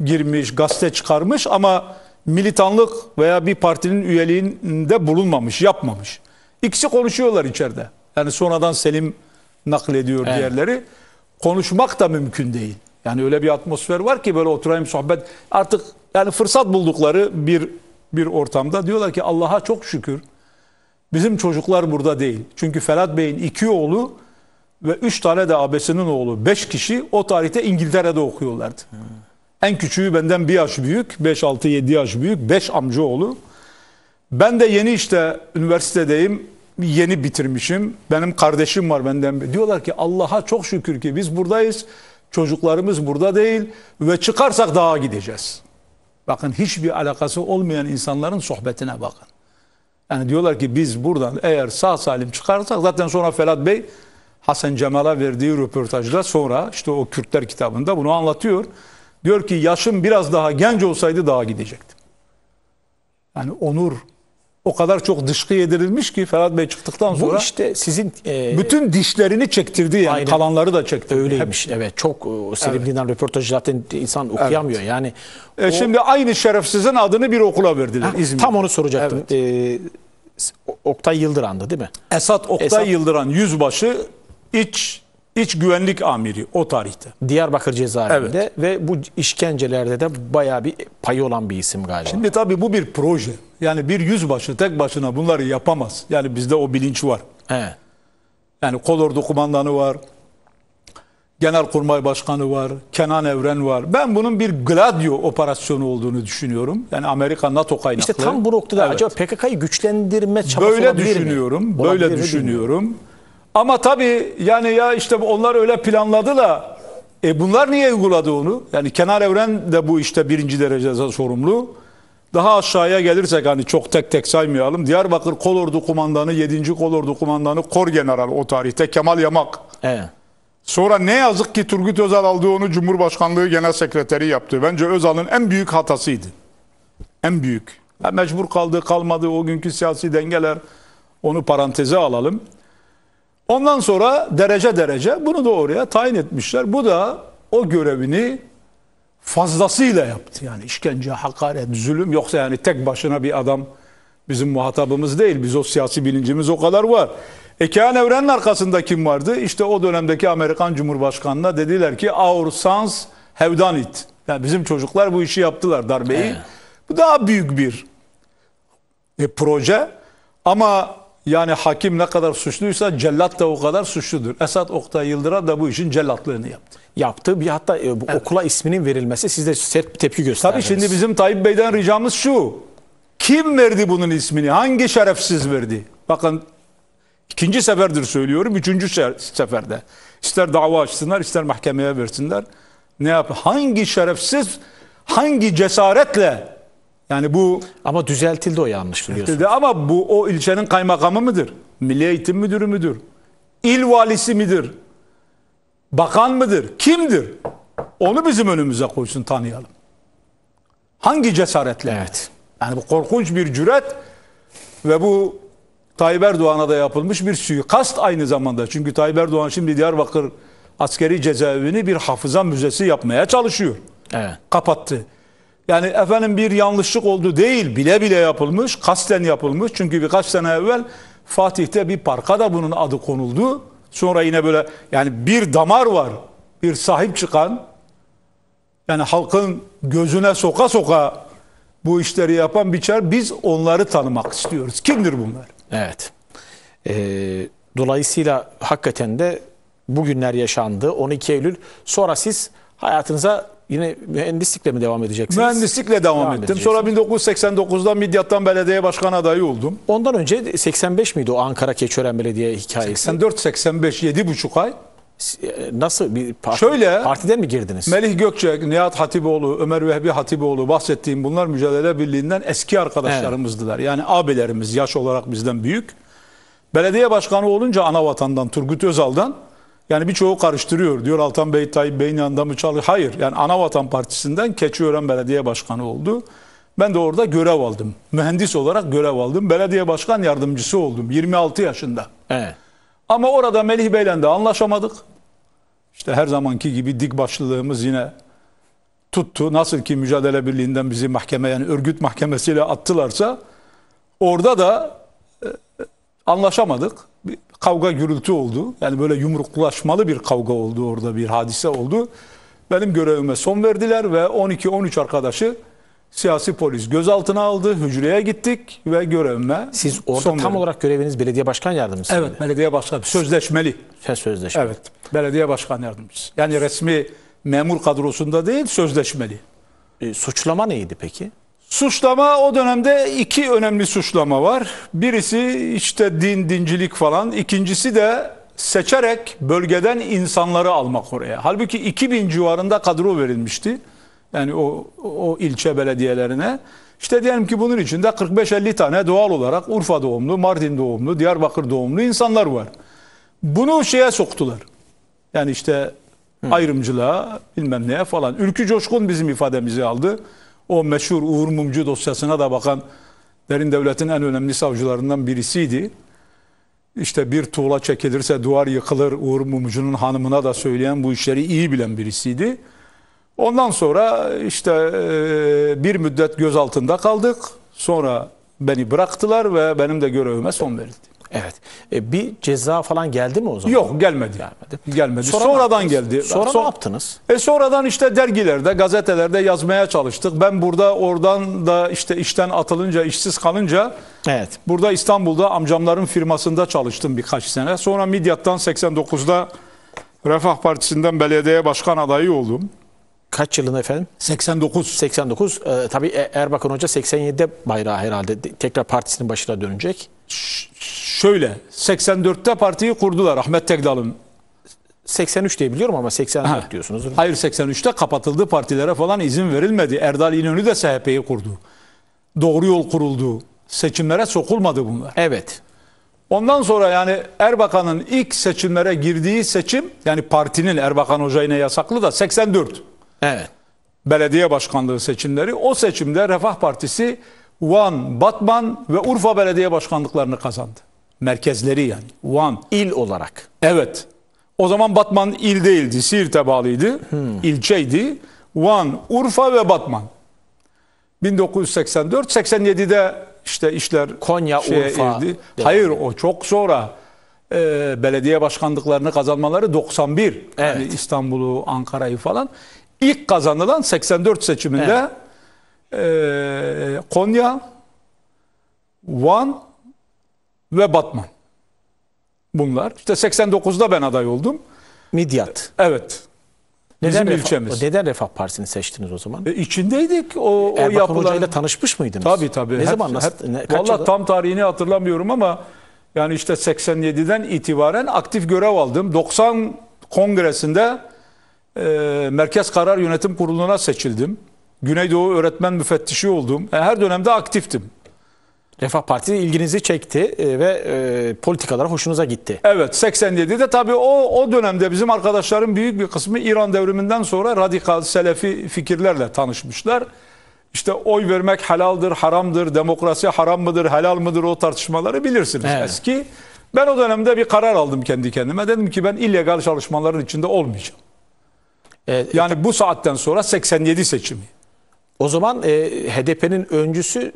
girmiş, gazete çıkarmış ama militanlık veya bir partinin üyeliğinde bulunmamış, yapmamış. İkisi konuşuyorlar içeride. Yani sonradan Selim naklediyor evet. diğerleri konuşmak da mümkün değil. Yani öyle bir atmosfer var ki böyle oturayım sohbet. Artık yani fırsat buldukları bir bir ortamda diyorlar ki Allah'a çok şükür bizim çocuklar burada değil. Çünkü Ferhat Bey'in iki oğlu ve üç tane de abesinin oğlu beş kişi o tarihte İngiltere'de okuyorlardı. Hmm. En küçüğü benden bir yaş büyük. beş altı yedi yaş büyük. beş amca amcaoğlu. Ben de yeni işte üniversitedeyim yeni bitirmişim. Benim kardeşim var benden. Diyorlar ki Allah'a çok şükür ki biz buradayız. Çocuklarımız burada değil ve çıkarsak dağa gideceğiz. Bakın hiçbir alakası olmayan insanların sohbetine bakın. Yani diyorlar ki biz buradan eğer sağ salim çıkarsak zaten sonra Felat Bey Hasan Cemal'a verdiği röportajda sonra işte o Kürtler kitabında bunu anlatıyor. Diyor ki yaşım biraz daha genç olsaydı daha gidecektim. Yani onur o kadar çok dışkı yedirilmiş ki Ferhat Bey çıktıktan sonra Bu işte sizin e, bütün dişlerini çektirdi yani aynen. kalanları da çektirdi. Öyleymiş. Hep. Evet çok e, o Selim evet. Dinar röportajı zaten insan okuyamıyor. Evet. Yani e, o... şimdi aynı şerefsizin adını bir okula verdiler İzmir'de. Tam onu soracaktım. Evet. E, Oktay Yıldıran'dı değil mi? Esat Oktay Esat... Yıldıran yüzbaşı iç iç güvenlik amiri o tarihte. Diyarbakır cezaevinde evet. ve bu işkencelerde de bayağı bir payı olan bir isim galiba. Şimdi tabii bu bir proje. Yani bir yüzbaşı tek başına bunları yapamaz. Yani bizde o bilinç var. Evet. Yani kolordu kumandanı var. Genelkurmay Başkanı var, Kenan Evren var. Ben bunun bir Gladio operasyonu olduğunu düşünüyorum. Yani Amerika NATO kaynaklı. İşte tam bu noktada evet. acaba PKK'yı güçlendirme çabası böyle düşünüyorum, mi? Böyle olabilir düşünüyorum. Ama tabii yani ya işte onlar öyle planladı da e bunlar niye uyguladı onu? Yani Kenan Evren de bu işte birinci derecede sorumlu. Daha aşağıya gelirsek hani çok tek tek saymayalım. Diyarbakır Kolordu Kumandanı 7. Kolordu Kumandanı Kor General o tarihte Kemal Yamak. Evet. Sonra ne yazık ki Turgut Özal aldı onu Cumhurbaşkanlığı Genel Sekreteri yaptı. Bence Özal'ın en büyük hatasıydı. En büyük. Ya mecbur kaldı kalmadı o günkü siyasi dengeler onu paranteze alalım. Ondan sonra derece derece bunu da oraya tayin etmişler. Bu da o görevini fazlasıyla yaptı. Yani işkence, hakaret, zulüm yoksa yani tek başına bir adam bizim muhatabımız değil. Biz o siyasi bilincimiz o kadar var. Ekan Evren'in arkasında kim vardı? İşte o dönemdeki Amerikan Cumhurbaşkanı'na dediler ki our sons have done it. Yani bizim çocuklar bu işi yaptılar darbeyi. Bu daha büyük bir e, proje. Ama yani hakim ne kadar suçluysa cellat da o kadar suçludur. Esat Oktay Yıldıran da bu işin cellatlığını yaptı. Yaptı. bir hatta e, bu evet. okula isminin verilmesi sizde sert bir tepki gösterdiniz. Tabii şimdi bizim Tayyip Bey'den ricamız şu. Kim verdi bunun ismini? Hangi şerefsiz verdi? Bakın ikinci seferdir söylüyorum. Üçüncü seferde. İster dava açsınlar ister mahkemeye versinler. Ne yap? Hangi şerefsiz hangi cesaretle yani bu ama düzeltildi o yanlış biliyorsunuz. Ama bu o ilçenin kaymakamı mıdır? Milli Eğitim Müdürü müdür? İl valisi midir? Bakan mıdır? Kimdir? Onu bizim önümüze koysun tanıyalım. Hangi cesaretle? Evet. Yani bu korkunç bir cüret ve bu Tayyip Erdoğan'a da yapılmış bir suikast aynı zamanda. Çünkü Tayyip Erdoğan şimdi Diyarbakır askeri cezaevini bir hafıza müzesi yapmaya çalışıyor. Evet. Kapattı. Yani efendim bir yanlışlık oldu değil bile bile yapılmış kasten yapılmış. Çünkü birkaç sene evvel Fatih'te bir parka da bunun adı konuldu. Sonra yine böyle yani bir damar var bir sahip çıkan yani halkın gözüne soka soka bu işleri yapan biçer biz onları tanımak istiyoruz. Kimdir bunlar? Evet. Ee, dolayısıyla hakikaten de bugünler yaşandı. 12 Eylül sonra siz hayatınıza Yine mühendislikle mi devam edeceksiniz? Mühendislikle devam, devam ettim. Sonra 1989'dan Midyat'tan belediye başkan adayı oldum. Ondan önce 85 miydi o Ankara Keçören Belediye hikayesi? 84-85, 7,5 ay. E, nasıl bir parti, Şöyle, partiden mi girdiniz? Melih Gökçek, Nihat Hatipoğlu, Ömer Vehbi Hatipoğlu bahsettiğim bunlar Mücadele Birliği'nden eski arkadaşlarımızdılar. Evet. Yani abilerimiz yaş olarak bizden büyük. Belediye başkanı olunca ana vatandan Turgut Özal'dan yani birçoğu karıştırıyor. Diyor Altan Bey Tayyip Bey'in yanında mı çalışıyor? Hayır. Yani Anavatan Partisi'nden Keçiören Belediye Başkanı oldu. Ben de orada görev aldım. Mühendis olarak görev aldım. Belediye Başkan Yardımcısı oldum. 26 yaşında. Evet. Ama orada Melih Bey'le de anlaşamadık. İşte her zamanki gibi dik başlılığımız yine tuttu. Nasıl ki mücadele birliğinden bizi mahkeme yani örgüt mahkemesiyle attılarsa orada da e, e anlaşamadık bir kavga gürültü oldu. Yani böyle yumruklaşmalı bir kavga oldu orada bir hadise oldu. Benim görevime son verdiler ve 12-13 arkadaşı siyasi polis gözaltına aldı. Hücreye gittik ve görevime Siz orada son tam verdim. olarak göreviniz belediye başkan yardımcısı. Evet, belediye başkan sözleşmeli. Sen sözleşmeli. Evet. Belediye başkan yardımcısı. Yani resmi memur kadrosunda değil, sözleşmeli. E, suçlama neydi peki? Suçlama o dönemde iki önemli suçlama var. Birisi işte din, dincilik falan. İkincisi de seçerek bölgeden insanları almak oraya. Halbuki 2000 civarında kadro verilmişti. Yani o, o ilçe belediyelerine. İşte diyelim ki bunun içinde 45-50 tane doğal olarak Urfa doğumlu, Mardin doğumlu, Diyarbakır doğumlu insanlar var. Bunu şeye soktular. Yani işte ayrımcılığa bilmem neye falan. Ülkü Coşkun bizim ifademizi aldı. O meşhur Uğur Mumcu dosyasına da bakan derin devletin en önemli savcılarından birisiydi. İşte bir tuğla çekilirse duvar yıkılır Uğur Mumcu'nun hanımına da söyleyen bu işleri iyi bilen birisiydi. Ondan sonra işte bir müddet gözaltında kaldık. Sonra beni bıraktılar ve benim de görevime son verildi. Evet. E, bir ceza falan geldi mi o zaman? Yok gelmedi. Gelmedi. gelmedi. Sonra sonradan geldi. Sonra Son, ne yaptınız? E sonradan işte dergilerde, gazetelerde yazmaya çalıştık. Ben burada oradan da işte işten atılınca, işsiz kalınca Evet. Burada İstanbul'da amcamların firmasında çalıştım birkaç sene. Sonra Midyat'tan 89'da Refah Partisi'nden belediye başkan adayı oldum kaç yılında efendim? 89. 89. Ee, e, tabii Erbakan Hoca 87'de bayrağı herhalde tekrar partisinin başına dönecek. Ş şöyle 84'te partiyi kurdular Ahmet Tekdal'ın 83 diye biliyorum ama 84 ha. diyorsunuz. Hayır 83'te kapatıldı partilere falan izin verilmedi. Erdal İnönü de SHP'yi kurdu. Doğru yol kuruldu. Seçimlere sokulmadı bunlar. Evet. Ondan sonra yani Erbakan'ın ilk seçimlere girdiği seçim yani partinin Erbakan hocayına yasaklı da 84. Evet. Belediye başkanlığı seçimleri. O seçimde Refah Partisi Van, Batman ve Urfa belediye başkanlıklarını kazandı. Merkezleri yani. Van. il olarak. Evet. O zaman Batman il değildi. Siirt'e bağlıydı. Hmm. İlçeydi. Van, Urfa ve Batman. 1984 87'de işte işler Konya şeye Urfa. Evdi. Hayır o çok sonra e, belediye başkanlıklarını kazanmaları 91. Evet. Yani İstanbul'u, Ankara'yı falan. İlk kazanılan 84 seçiminde evet. e, Konya, Van ve Batman. Bunlar. İşte 89'da ben aday oldum. Midyat. Evet. Neden Bizim Refah, Neden Refah Partisi'ni seçtiniz o zaman? E, içindeydik. O, Erbakan o yapılan... Hoca tanışmış mıydınız? Tabii tabii. Ne hep, zaman? Nasıl, hep, ne, kaç valla tam tarihini hatırlamıyorum ama yani işte 87'den itibaren aktif görev aldım. 90 kongresinde e, Merkez Karar Yönetim Kurulu'na seçildim. Güneydoğu öğretmen müfettişi oldum. Yani ee, her dönemde aktiftim. Refah Partisi ilginizi çekti e, ve e, politikalar hoşunuza gitti. Evet 87'de tabii o, o dönemde bizim arkadaşların büyük bir kısmı İran devriminden sonra radikal selefi fikirlerle tanışmışlar. İşte oy vermek helaldir, haramdır, demokrasi haram mıdır, helal mıdır o tartışmaları bilirsiniz evet. eski. Ben o dönemde bir karar aldım kendi kendime. Dedim ki ben illegal çalışmaların içinde olmayacağım. Evet, yani bu saatten sonra 87 seçimi. O zaman e, HDP'nin öncüsü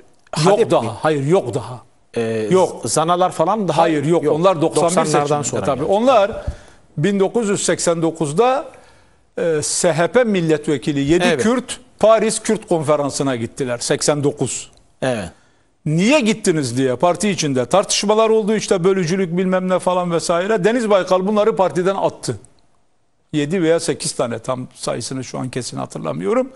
yok HDP daha. Mi? Hayır yok daha. Ee, yok. Zanalar falan daha Hayır yok. yok. Onlar 91 90'lardan sonra. Tabii. Yani. Onlar 1989'da e, SHP milletvekili 7 evet. Kürt Paris Kürt konferansına gittiler 89. Evet. Niye gittiniz diye parti içinde tartışmalar oldu işte bölücülük bilmem ne falan vesaire. Deniz Baykal bunları partiden attı. 7 veya 8 tane tam sayısını şu an kesin hatırlamıyorum.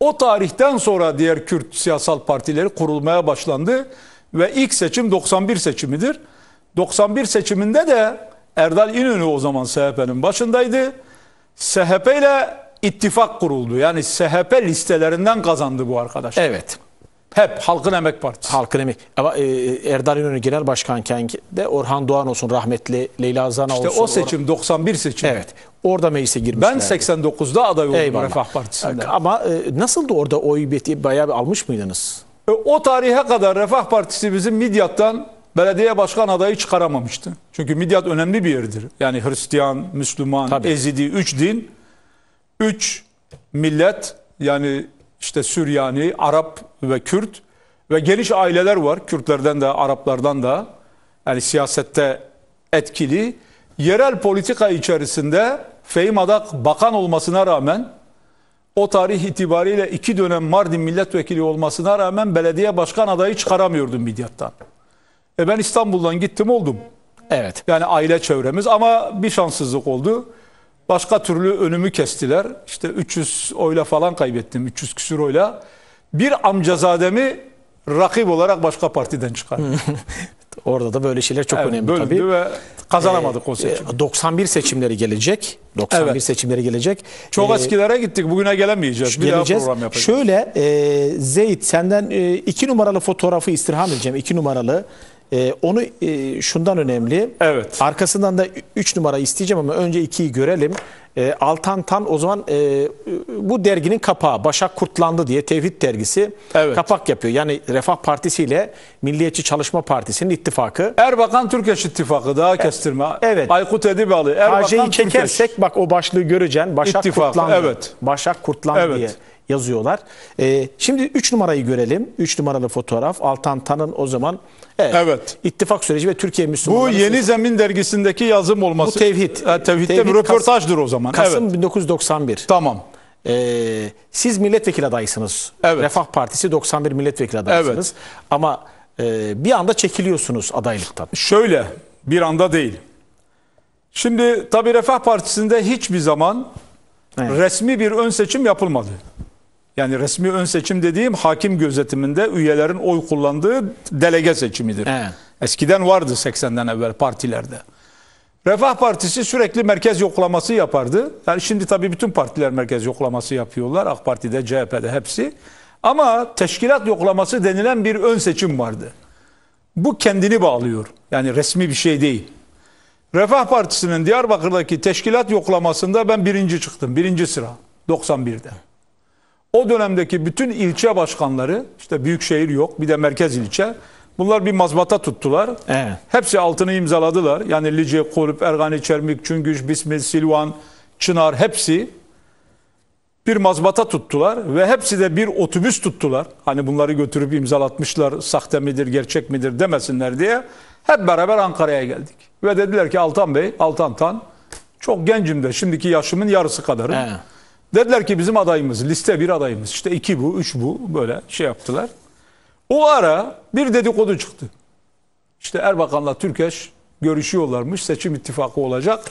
O tarihten sonra diğer Kürt siyasal partileri kurulmaya başlandı ve ilk seçim 91 seçimidir. 91 seçiminde de Erdal İnönü o zaman SHP'nin başındaydı. SHP ile ittifak kuruldu. Yani SHP listelerinden kazandı bu arkadaş. Evet. Hep Halkın Emek Partisi. Halkın Emek. Ama e, e Erdal İnönü Genel Başkanken de Orhan Doğan olsun rahmetli, Leyla Zana işte olsun. İşte o seçim or 91 seçim. Evet. Orada meclise girmişler. Ben 89'da aday oldum Eyvallah. Refah Partisi'nde. Ama e, nasıldı orada oy beti bayağı bir almış mıydınız? E, o tarihe kadar Refah Partisi bizim Midyat'tan belediye başkan adayı çıkaramamıştı. Çünkü Midyat önemli bir yerdir. Yani Hristiyan, Müslüman, Tabii. Ezidi, üç din, üç millet yani işte Süryani, Arap ve Kürt ve geniş aileler var. Kürtlerden de Araplardan da yani siyasette etkili. Yerel politika içerisinde Fehim Adak bakan olmasına rağmen o tarih itibariyle iki dönem Mardin milletvekili olmasına rağmen belediye başkan adayı çıkaramıyordum Midyat'tan. E ben İstanbul'dan gittim oldum. Evet. Yani aile çevremiz ama bir şanssızlık oldu. Başka türlü önümü kestiler. İşte 300 oyla falan kaybettim. 300 küsür oyla bir amcazademi rakip olarak başka partiden çıkar. Orada da böyle şeyler çok evet, önemli tabii. ve kazanamadık ee, o seçim. 91 e, seçimleri gelecek. 91 evet. seçimleri gelecek. Çok ee, eskilere gittik. Bugüne gelemeyeceğiz. Bir geleceğiz. daha program yapacağız. Şöyle e, Zeyt senden e, iki numaralı fotoğrafı istirham edeceğim. İki numaralı. E, onu e, şundan önemli. Evet. Arkasından da üç numara isteyeceğim ama önce ikiyi görelim. E, Altan Tan o zaman e, bu derginin kapağı Başak Kurtlandı diye Tevhid dergisi evet. kapak yapıyor. Yani Refah Partisi ile Milliyetçi Çalışma Partisi'nin ittifakı. Erbakan Türkeş ittifakı daha evet. kestirme. Evet. Aykut Edibalı. Erbakan Türkeş. çekersek bak o başlığı göreceksin. Başak İttifak, Kurtlandı. Evet. Başak Kurtlandı evet. diye yazıyorlar. E, şimdi 3 numarayı görelim. 3 numaralı fotoğraf Altan Tan'ın o zaman evet, evet. ittifak süreci ve Türkiye Müslümanları. Bu Yeni süreci. Zemin dergisindeki yazım olması. Bu tevhid. Ha, tevhidde tevhid, bir röportajdır o zaman. Kasım evet. 1991. Tamam. Ee, siz milletvekili adaysınız. Evet. Refah Partisi 91 milletvekili adaysınız. Evet. Ama e, bir anda çekiliyorsunuz adaylıktan. Şöyle bir anda değil. Şimdi tabii Refah Partisi'nde hiçbir zaman evet. resmi bir ön seçim yapılmadı. Yani resmi ön seçim dediğim hakim gözetiminde üyelerin oy kullandığı delege seçimidir. Evet. Eskiden vardı 80'den evvel partilerde. Refah Partisi sürekli merkez yoklaması yapardı. Yani şimdi tabii bütün partiler merkez yoklaması yapıyorlar. AK Parti'de, CHP'de hepsi. Ama teşkilat yoklaması denilen bir ön seçim vardı. Bu kendini bağlıyor. Yani resmi bir şey değil. Refah Partisi'nin Diyarbakır'daki teşkilat yoklamasında ben birinci çıktım. Birinci sıra. 91'de. O dönemdeki bütün ilçe başkanları işte büyük şehir yok bir de merkez ilçe. Bunlar bir mazbata tuttular. Evet. Hepsi altını imzaladılar. Yani Lice, Kulüp, Ergani, Çermik, Çüngüş, Bismil, Silvan, Çınar hepsi bir mazbata tuttular ve hepsi de bir otobüs tuttular. Hani bunları götürüp imzalatmışlar sahte midir gerçek midir demesinler diye. Hep beraber Ankara'ya geldik. Ve dediler ki Altan Bey, Altan Tan çok gencim de şimdiki yaşımın yarısı kadarı. Evet. Dediler ki bizim adayımız, liste bir adayımız. İşte iki bu, üç bu böyle şey yaptılar. O ara bir dedikodu çıktı. İşte Erbakan'la Türkeş görüşüyorlarmış, seçim ittifakı olacak.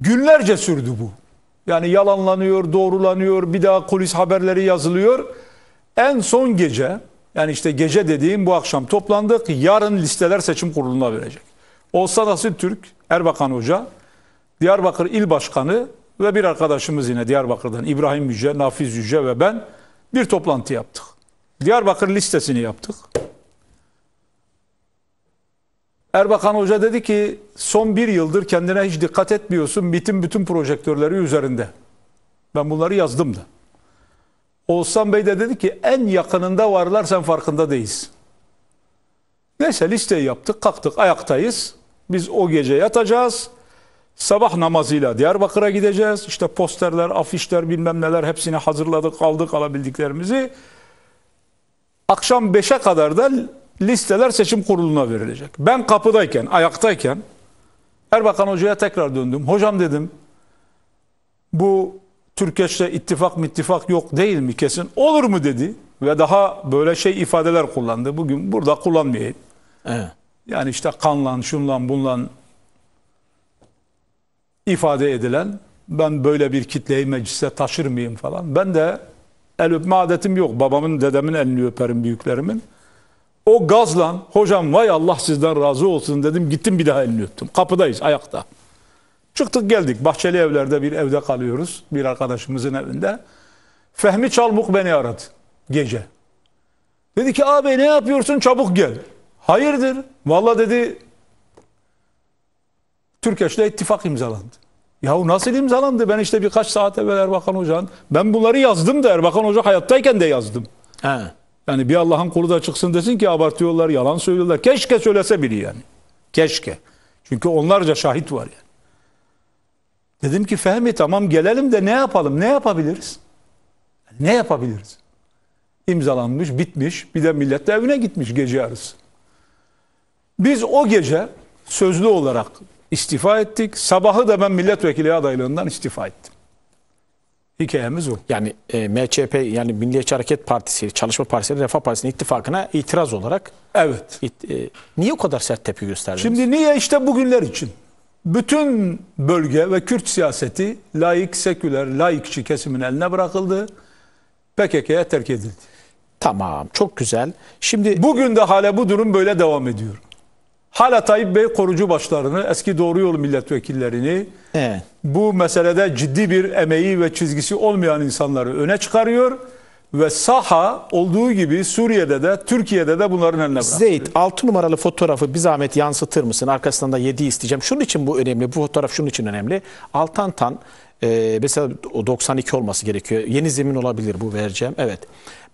Günlerce sürdü bu. Yani yalanlanıyor, doğrulanıyor, bir daha kulis haberleri yazılıyor. En son gece, yani işte gece dediğim bu akşam toplandık. Yarın listeler seçim kuruluna verecek. Oğuzhan Asil Türk, Erbakan Hoca, Diyarbakır İl Başkanı ve bir arkadaşımız yine Diyarbakır'dan İbrahim Yüce, Nafiz Yüce ve ben bir toplantı yaptık. Diyarbakır listesini yaptık. Erbakan Hoca dedi ki son bir yıldır kendine hiç dikkat etmiyorsun. BİT'in bütün projektörleri üzerinde. Ben bunları yazdım da. Oğuzhan Bey de dedi ki en yakınında varlar sen farkında değilsin. Neyse listeyi yaptık kalktık ayaktayız. Biz o gece yatacağız. Sabah namazıyla Diyarbakır'a gideceğiz. İşte posterler, afişler bilmem neler hepsini hazırladık, aldık alabildiklerimizi. Akşam 5'e kadar da listeler seçim kuruluna verilecek. Ben kapıdayken, ayaktayken Erbakan Hoca'ya tekrar döndüm. Hocam dedim bu Türkeş'te ittifak mı ittifak yok değil mi kesin? Olur mu dedi ve daha böyle şey ifadeler kullandı. Bugün burada kullanmayayım. Evet. Yani işte kanlan, şunlan, bunlan ifade edilen ben böyle bir kitleyi meclise taşır mıyım falan. Ben de el öpme adetim yok. Babamın, dedemin elini öperim büyüklerimin. O gazla hocam vay Allah sizden razı olsun dedim. Gittim bir daha elini öptüm. Kapıdayız ayakta. Çıktık geldik. Bahçeli evlerde bir evde kalıyoruz. Bir arkadaşımızın evinde. Fehmi Çalmuk beni aradı gece. Dedi ki abi ne yapıyorsun çabuk gel. Hayırdır? Valla dedi Türkeş'le ittifak imzalandı. Yahu nasıl imzalandı? Ben işte birkaç saat evvel Erbakan Hoca'nın ben bunları yazdım da Erbakan Hoca hayattayken de yazdım. He. Yani bir Allah'ın kulu da çıksın desin ki abartıyorlar, yalan söylüyorlar. Keşke söylese biri yani. Keşke. Çünkü onlarca şahit var yani. Dedim ki Fehmi tamam gelelim de ne yapalım? Ne yapabiliriz? Ne yapabiliriz? İmzalanmış, bitmiş. Bir de millet de evine gitmiş gece yarısı. Biz o gece sözlü olarak istifa ettik. Sabahı da ben milletvekili adaylığından istifa ettim. Hikayemiz o. Yani e, MÇP yani Milliyetçi Hareket Partisi, Çalışma Partisi, Refah Partisi'nin ittifakına itiraz olarak Evet. It, e, niye o kadar sert tepki gösterdiniz? Şimdi niye işte bugünler için? Bütün bölge ve Kürt siyaseti laik, seküler, laikçi kesimin eline bırakıldı. PKK'ya terk edildi. Tamam, çok güzel. Şimdi bugün de hala bu durum böyle devam ediyor. Hala Tayyip Bey korucu başlarını, eski doğru yol milletvekillerini evet. bu meselede ciddi bir emeği ve çizgisi olmayan insanları öne çıkarıyor ve saha olduğu gibi Suriye'de de Türkiye'de de bunların eline bıraktı. Zeyd 6 numaralı fotoğrafı bir zahmet yansıtır mısın? Arkasından da 7 isteyeceğim. Şunun için bu önemli. Bu fotoğraf şunun için önemli. Altan Tan e, mesela 92 olması gerekiyor. Yeni zemin olabilir bu vereceğim. Evet.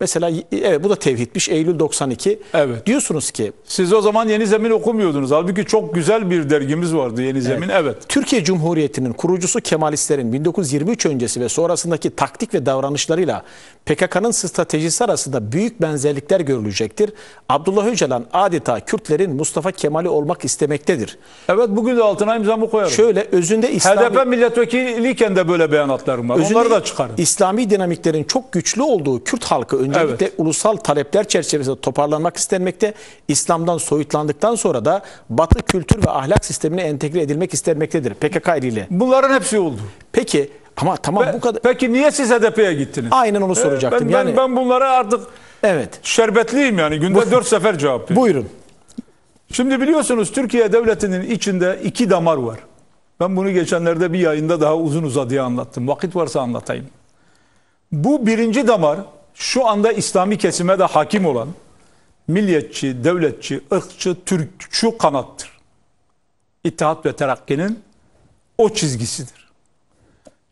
Mesela evet bu da tevhidmiş Eylül 92. Evet. Diyorsunuz ki siz o zaman Yeni Zemin okumuyordunuz. Halbuki çok güzel bir dergimiz vardı Yeni Zemin. Evet. evet. Türkiye Cumhuriyeti'nin kurucusu Kemalistlerin 1923 öncesi ve sonrasındaki taktik ve davranışlarıyla PKK'nın stratejisi arasında büyük benzerlikler görülecektir. Abdullah Öcalan adeta Kürtlerin Mustafa Kemal'i olmak istemektedir. Evet bugün de altına imzamı koyarım. Şöyle özünde İslami... HDP milletvekiliyken de böyle beyanatlarım var. Özünde Onları da çıkarım. İslami dinamiklerin çok güçlü olduğu Kürt halkı öncelikle evet. ulusal talepler çerçevesinde toparlanmak istenmekte. İslam'dan soyutlandıktan sonra da Batı kültür ve ahlak sistemine entegre edilmek istenmektedir PKK ile. Bunların hepsi oldu. Peki ama tamam Pe bu kadar. Peki niye siz HDP'ye gittiniz? Aynen onu ee, soracaktım. Ee, ben, yani ben bunlara artık Evet. Şerbetliyim yani. Günde Bu, dört sefer cevap veriyorum. Buyurun. Şimdi biliyorsunuz Türkiye Devleti'nin içinde iki damar var. Ben bunu geçenlerde bir yayında daha uzun uzadıya anlattım. Vakit varsa anlatayım. Bu birinci damar şu anda İslami kesime de hakim olan milliyetçi, devletçi, ırkçı, Türkçü kanattır. İttihat ve Terakki'nin o çizgisidir.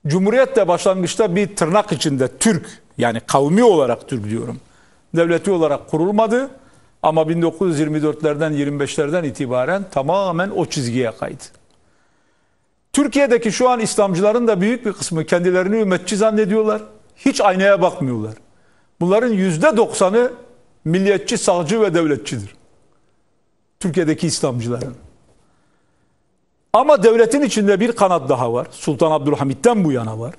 Cumhuriyet de başlangıçta bir tırnak içinde Türk yani kavmi olarak Türk diyorum. Devleti olarak kurulmadı ama 1924'lerden 25'lerden itibaren tamamen o çizgiye kaydı. Türkiye'deki şu an İslamcıların da büyük bir kısmı kendilerini ümmetçi zannediyorlar. Hiç aynaya bakmıyorlar. Bunların yüzde doksanı milliyetçi, sağcı ve devletçidir. Türkiye'deki İslamcıların. Ama devletin içinde bir kanat daha var. Sultan Abdülhamit'ten bu yana var.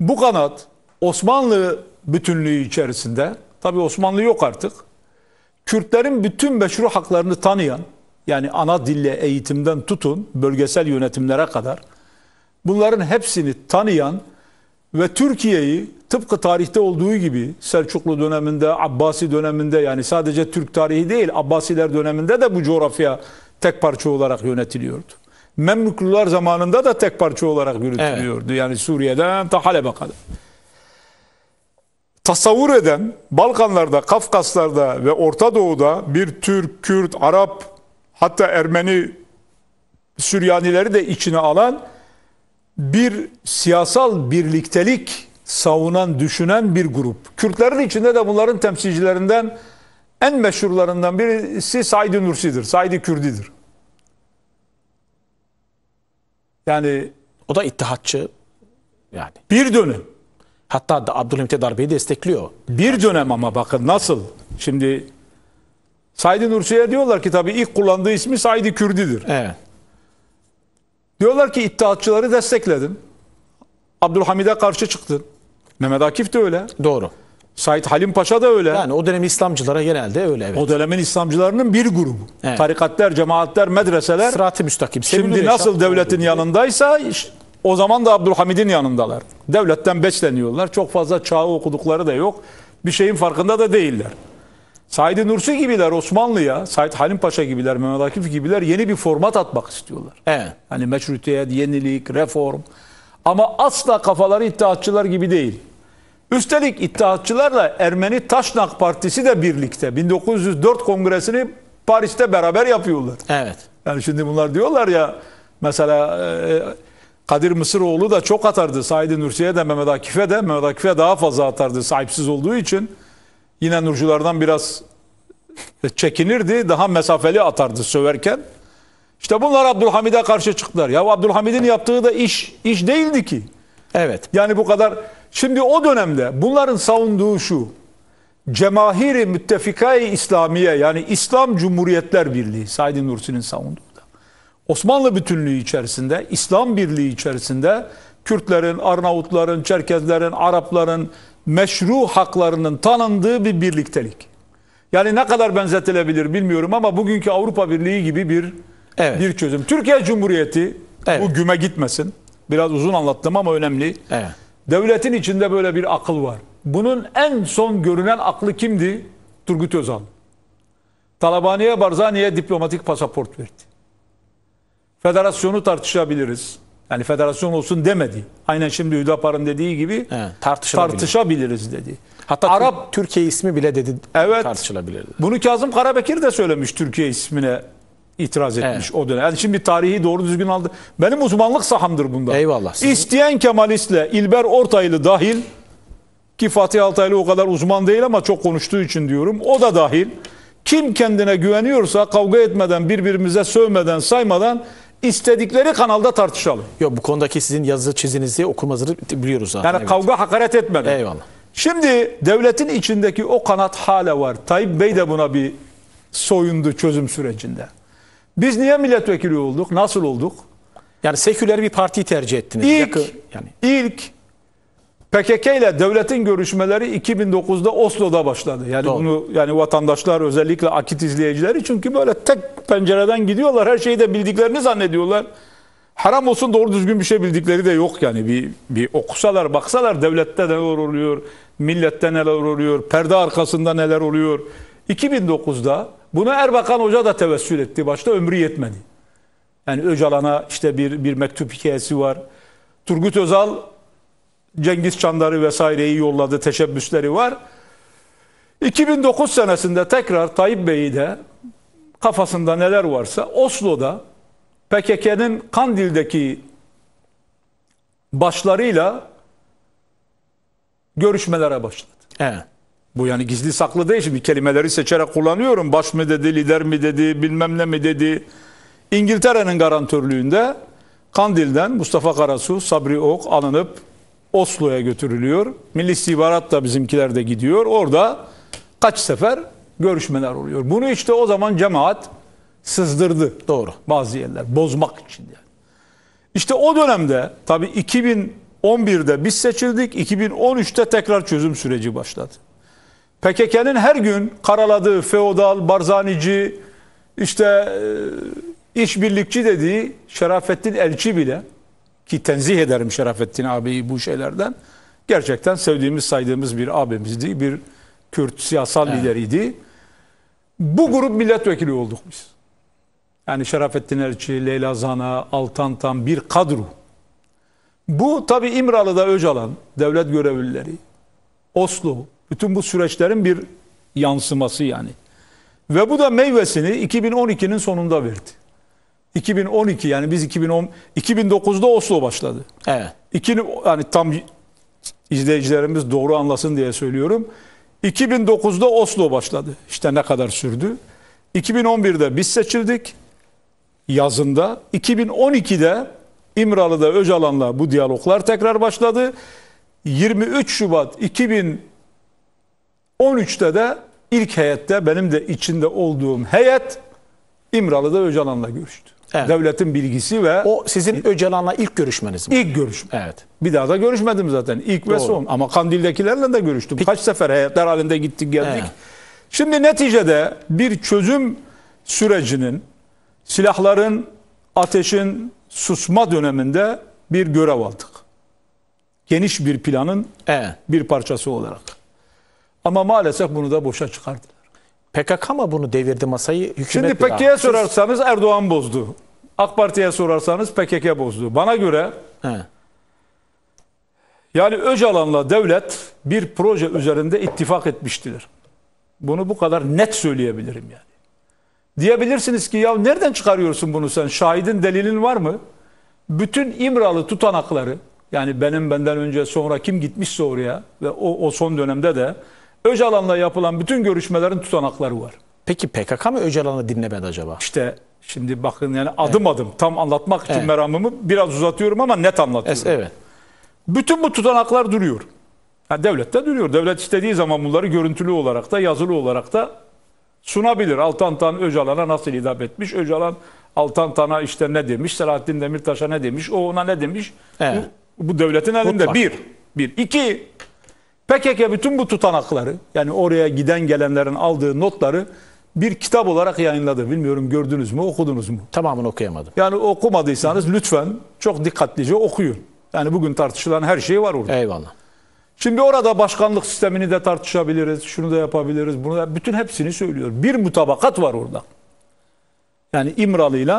Bu kanat Osmanlı bütünlüğü içerisinde, tabi Osmanlı yok artık, Kürtlerin bütün meşru haklarını tanıyan, yani ana dille eğitimden tutun, bölgesel yönetimlere kadar, bunların hepsini tanıyan, ve Türkiye'yi tıpkı tarihte olduğu gibi Selçuklu döneminde, Abbasi döneminde yani sadece Türk tarihi değil Abbasiler döneminde de bu coğrafya tek parça olarak yönetiliyordu. Memluklular zamanında da tek parça olarak yönetiliyordu Evet. Yani Suriye'den ta Halep'e kadar. Tasavvur eden Balkanlarda, Kafkaslarda ve Orta Doğu'da bir Türk, Kürt, Arap hatta Ermeni Süryanileri de içine alan bir siyasal birliktelik savunan, düşünen bir grup. Kürtlerin içinde de bunların temsilcilerinden en meşhurlarından birisi Said Nursi'dir. Said Kürdi'dir. Yani o da ittihatçı yani. Bir dönem. Hatta da Abdülhamit darbeyi destekliyor. Bir dönem ama bakın nasıl. Şimdi Said Nursi'ye diyorlar ki tabii ilk kullandığı ismi Said Kürdi'dir. Evet. Diyorlar ki iddiatçıları destekledin. Abdülhamid'e karşı çıktın. Mehmet Akif de öyle. Doğru. Said Halim Paşa da öyle. Yani o dönem İslamcılara genelde öyle evet. O dönemin İslamcılarının bir grubu. Evet. Tarikatlar, cemaatler, medreseler. Sırat-ı müstakim. Şimdi nasıl yaşam, devletin yanındaysa o zaman da Abdülhamid'in yanındalar. Devletten besleniyorlar. Çok fazla çağı okudukları da yok. Bir şeyin farkında da değiller. Said Nursi gibiler Osmanlı'ya, Said Halim Paşa gibiler, Mehmet Akif gibiler yeni bir format atmak istiyorlar. Evet. Hani meşrutiyet, yenilik, reform. Ama asla kafaları iddiatçılar gibi değil. Üstelik iddiatçılarla Ermeni Taşnak Partisi de birlikte 1904 kongresini Paris'te beraber yapıyorlar. Evet. Yani şimdi bunlar diyorlar ya mesela e, Kadir Mısıroğlu da çok atardı. Said Nursi'ye de Mehmet Akif'e de Mehmet Akif'e daha fazla atardı sahipsiz olduğu için yine Nurculardan biraz çekinirdi. Daha mesafeli atardı söverken. İşte bunlar Abdülhamid'e karşı çıktılar. Ya Abdülhamid'in yaptığı da iş iş değildi ki. Evet. Yani bu kadar. Şimdi o dönemde bunların savunduğu şu. Cemahiri Müttefikayi İslamiye yani İslam Cumhuriyetler Birliği Said Nursi'nin savunduğu da. Osmanlı bütünlüğü içerisinde, İslam Birliği içerisinde Kürtlerin, Arnavutların, Çerkezlerin, Arapların, meşru haklarının tanındığı bir birliktelik. Yani ne kadar benzetilebilir bilmiyorum ama bugünkü Avrupa Birliği gibi bir evet. bir çözüm. Türkiye Cumhuriyeti evet. bu güme gitmesin. Biraz uzun anlattım ama önemli. Evet. Devletin içinde böyle bir akıl var. Bunun en son görünen aklı kimdi? Turgut Özal. Talabaniye Barzani'ye diplomatik pasaport verdi. Federasyonu tartışabiliriz. Yani federasyon olsun demedi. Aynen şimdi Hüdapar'ın dediği gibi evet, tartışabiliriz dedi. Hatta Arap Türkiye ismi bile dedi evet, tartışılabilir. Bunu Kazım Karabekir de söylemiş Türkiye ismine itiraz etmiş evet. o dönem. Yani şimdi tarihi doğru düzgün aldı. Benim uzmanlık sahamdır bunda. Eyvallah. Sizin... İsteyen Kemalistle İlber Ortaylı dahil ki Fatih Altaylı o kadar uzman değil ama çok konuştuğu için diyorum. O da dahil. Kim kendine güveniyorsa kavga etmeden, birbirimize sövmeden, saymadan istedikleri kanalda tartışalım. Yok bu konudaki sizin yazı çizinizi okumanızı biliyoruz zaten. Yani evet. kavga hakaret etmeden. Eyvallah. Şimdi devletin içindeki o kanat hala var. Tayyip Bey de buna bir soyundu çözüm sürecinde. Biz niye milletvekili olduk? Nasıl olduk? Yani seküler bir parti tercih ettiniz. İlk, Yakın, yani. ilk PKK ile devletin görüşmeleri 2009'da Oslo'da başladı. Yani Doğru. bunu yani vatandaşlar özellikle akit izleyicileri çünkü böyle tek pencereden gidiyorlar. Her şeyi de bildiklerini zannediyorlar. Haram olsun doğru düzgün bir şey bildikleri de yok yani. Bir, bir okusalar, baksalar devlette neler oluyor, millette neler oluyor, perde arkasında neler oluyor. 2009'da bunu Erbakan Hoca da tevessül etti. Başta ömrü yetmedi. Yani Öcalan'a işte bir, bir mektup hikayesi var. Turgut Özal Cengiz Çandar'ı vesaireyi yolladı, teşebbüsleri var. 2009 senesinde tekrar Tayyip Bey'i de kafasında neler varsa Oslo'da PKK'nın Kandil'deki başlarıyla görüşmelere başladı. Evet. Bu yani gizli saklı değil şimdi kelimeleri seçerek kullanıyorum. Baş mı dedi, lider mi dedi, bilmem ne mi dedi. İngiltere'nin garantörlüğünde Kandil'den Mustafa Karasu, Sabri Ok alınıp Oslo'ya götürülüyor. Milli İstihbarat da bizimkiler de gidiyor. Orada kaç sefer görüşmeler oluyor. Bunu işte o zaman cemaat sızdırdı. Doğru. Bazı yerler bozmak için yani. İşte o dönemde tabii 2011'de biz seçildik. 2013'te tekrar çözüm süreci başladı. PKK'nın her gün karaladığı feodal, barzanici, işte e, işbirlikçi dediği Şerafettin Elçi bile ki tenzih ederim Şerafettin abiyi bu şeylerden. Gerçekten sevdiğimiz, saydığımız bir abimizdi. Bir Kürt siyasal evet. lideriydi. Bu grup milletvekili olduk biz. Yani Şerafettin Erçi, Leyla Zana, Altan Tam bir kadro. Bu tabi İmralı'da Öcalan, devlet görevlileri, Oslo, bütün bu süreçlerin bir yansıması yani. Ve bu da meyvesini 2012'nin sonunda verdi. 2012 yani biz 2010 2009'da Oslo başladı. Evet. İki, yani tam izleyicilerimiz doğru anlasın diye söylüyorum. 2009'da Oslo başladı. İşte ne kadar sürdü? 2011'de biz seçildik yazında. 2012'de İmralı'da Öcalan'la bu diyaloglar tekrar başladı. 23 Şubat 2013'te de ilk heyette benim de içinde olduğum heyet İmralı'da Öcalan'la görüştü. Evet. Devletin bilgisi ve... O sizin Öcalan'la ilk görüşmeniz mi? İlk görüşme. Evet. Bir daha da görüşmedim zaten. İlk Doğru. ve son. Ama Kandil'dekilerle de görüştüm. Peki. Kaç sefer heyetler halinde gittik geldik. Evet. Şimdi neticede bir çözüm sürecinin silahların, ateşin susma döneminde bir görev aldık. Geniş bir planın evet. bir parçası olarak. Ama maalesef bunu da boşa çıkardılar. PKK mı bunu devirdi masayı? Hükümet Şimdi PKK'ya sorarsanız Erdoğan bozdu. AK Parti'ye sorarsanız PKK bozdu. Bana göre He. yani Öcalan'la devlet bir proje üzerinde ittifak etmiştir. Bunu bu kadar net söyleyebilirim yani. Diyebilirsiniz ki ya nereden çıkarıyorsun bunu sen? Şahidin delilin var mı? Bütün İmralı tutanakları yani benim benden önce sonra kim gitmişse oraya ve o, o son dönemde de Öcalan'la yapılan bütün görüşmelerin tutanakları var. Peki PKK mı Öcalan'ı dinlemedi acaba? İşte şimdi bakın yani adım evet. adım tam anlatmak için evet. meramımı biraz uzatıyorum ama net anlatıyorum. evet. Bütün bu tutanaklar duruyor. Yani devlette de duruyor. Devlet istediği zaman bunları görüntülü olarak da yazılı olarak da sunabilir. Altantan Öcalan'a nasıl hitap etmiş? Öcalan Altantan'a işte ne demiş? Selahattin Demirtaş'a ne demiş? O ona ne demiş? Evet. Bu, bu devletin elinde. Mutlak. Bir. Bir. İki. PKK bütün bu tutanakları yani oraya giden gelenlerin aldığı notları bir kitap olarak yayınladı. Bilmiyorum gördünüz mü, okudunuz mu? Tamamını okuyamadım. Yani okumadıysanız lütfen çok dikkatlice okuyun. Yani bugün tartışılan her şey var orada. Eyvallah. Şimdi orada başkanlık sistemini de tartışabiliriz, şunu da yapabiliriz, bunu da bütün hepsini söylüyor. Bir mutabakat var orada. Yani İmralı ile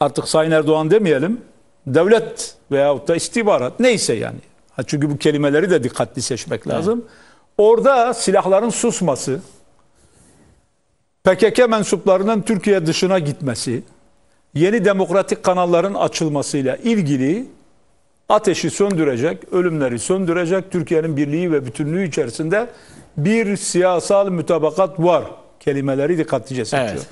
artık Sayın Erdoğan demeyelim, devlet veyahut da istihbarat neyse yani çünkü bu kelimeleri de dikkatli seçmek lazım. Evet. Orada silahların susması, PKK mensuplarının Türkiye dışına gitmesi, yeni demokratik kanalların açılmasıyla ilgili ateşi söndürecek, ölümleri söndürecek Türkiye'nin birliği ve bütünlüğü içerisinde bir siyasal mütabakat var. Kelimeleri dikkatlice seçiyor. Evet.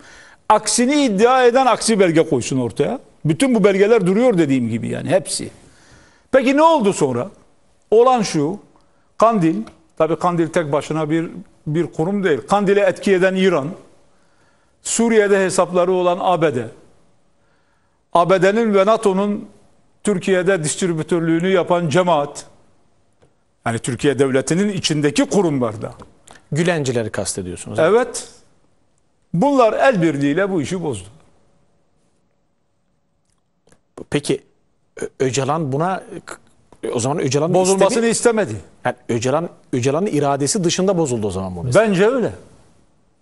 Aksini iddia eden aksi belge koysun ortaya. Bütün bu belgeler duruyor dediğim gibi yani hepsi. Peki ne oldu sonra? Olan şu, Kandil, tabi Kandil tek başına bir, bir kurum değil. Kandil'e etki eden İran, Suriye'de hesapları olan ABD, ABD'nin ve NATO'nun Türkiye'de distribütörlüğünü yapan cemaat, yani Türkiye Devleti'nin içindeki kurumlarda. Gülencileri kastediyorsunuz. Evet. Bunlar el birliğiyle bu işi bozdu. Peki Öcalan buna e, o zaman Öcalan'ın bozulmasını istemi, istemedi. Yani Öcalan Öcalan'ın iradesi dışında bozuldu o zaman bu mesele. Bence öyle.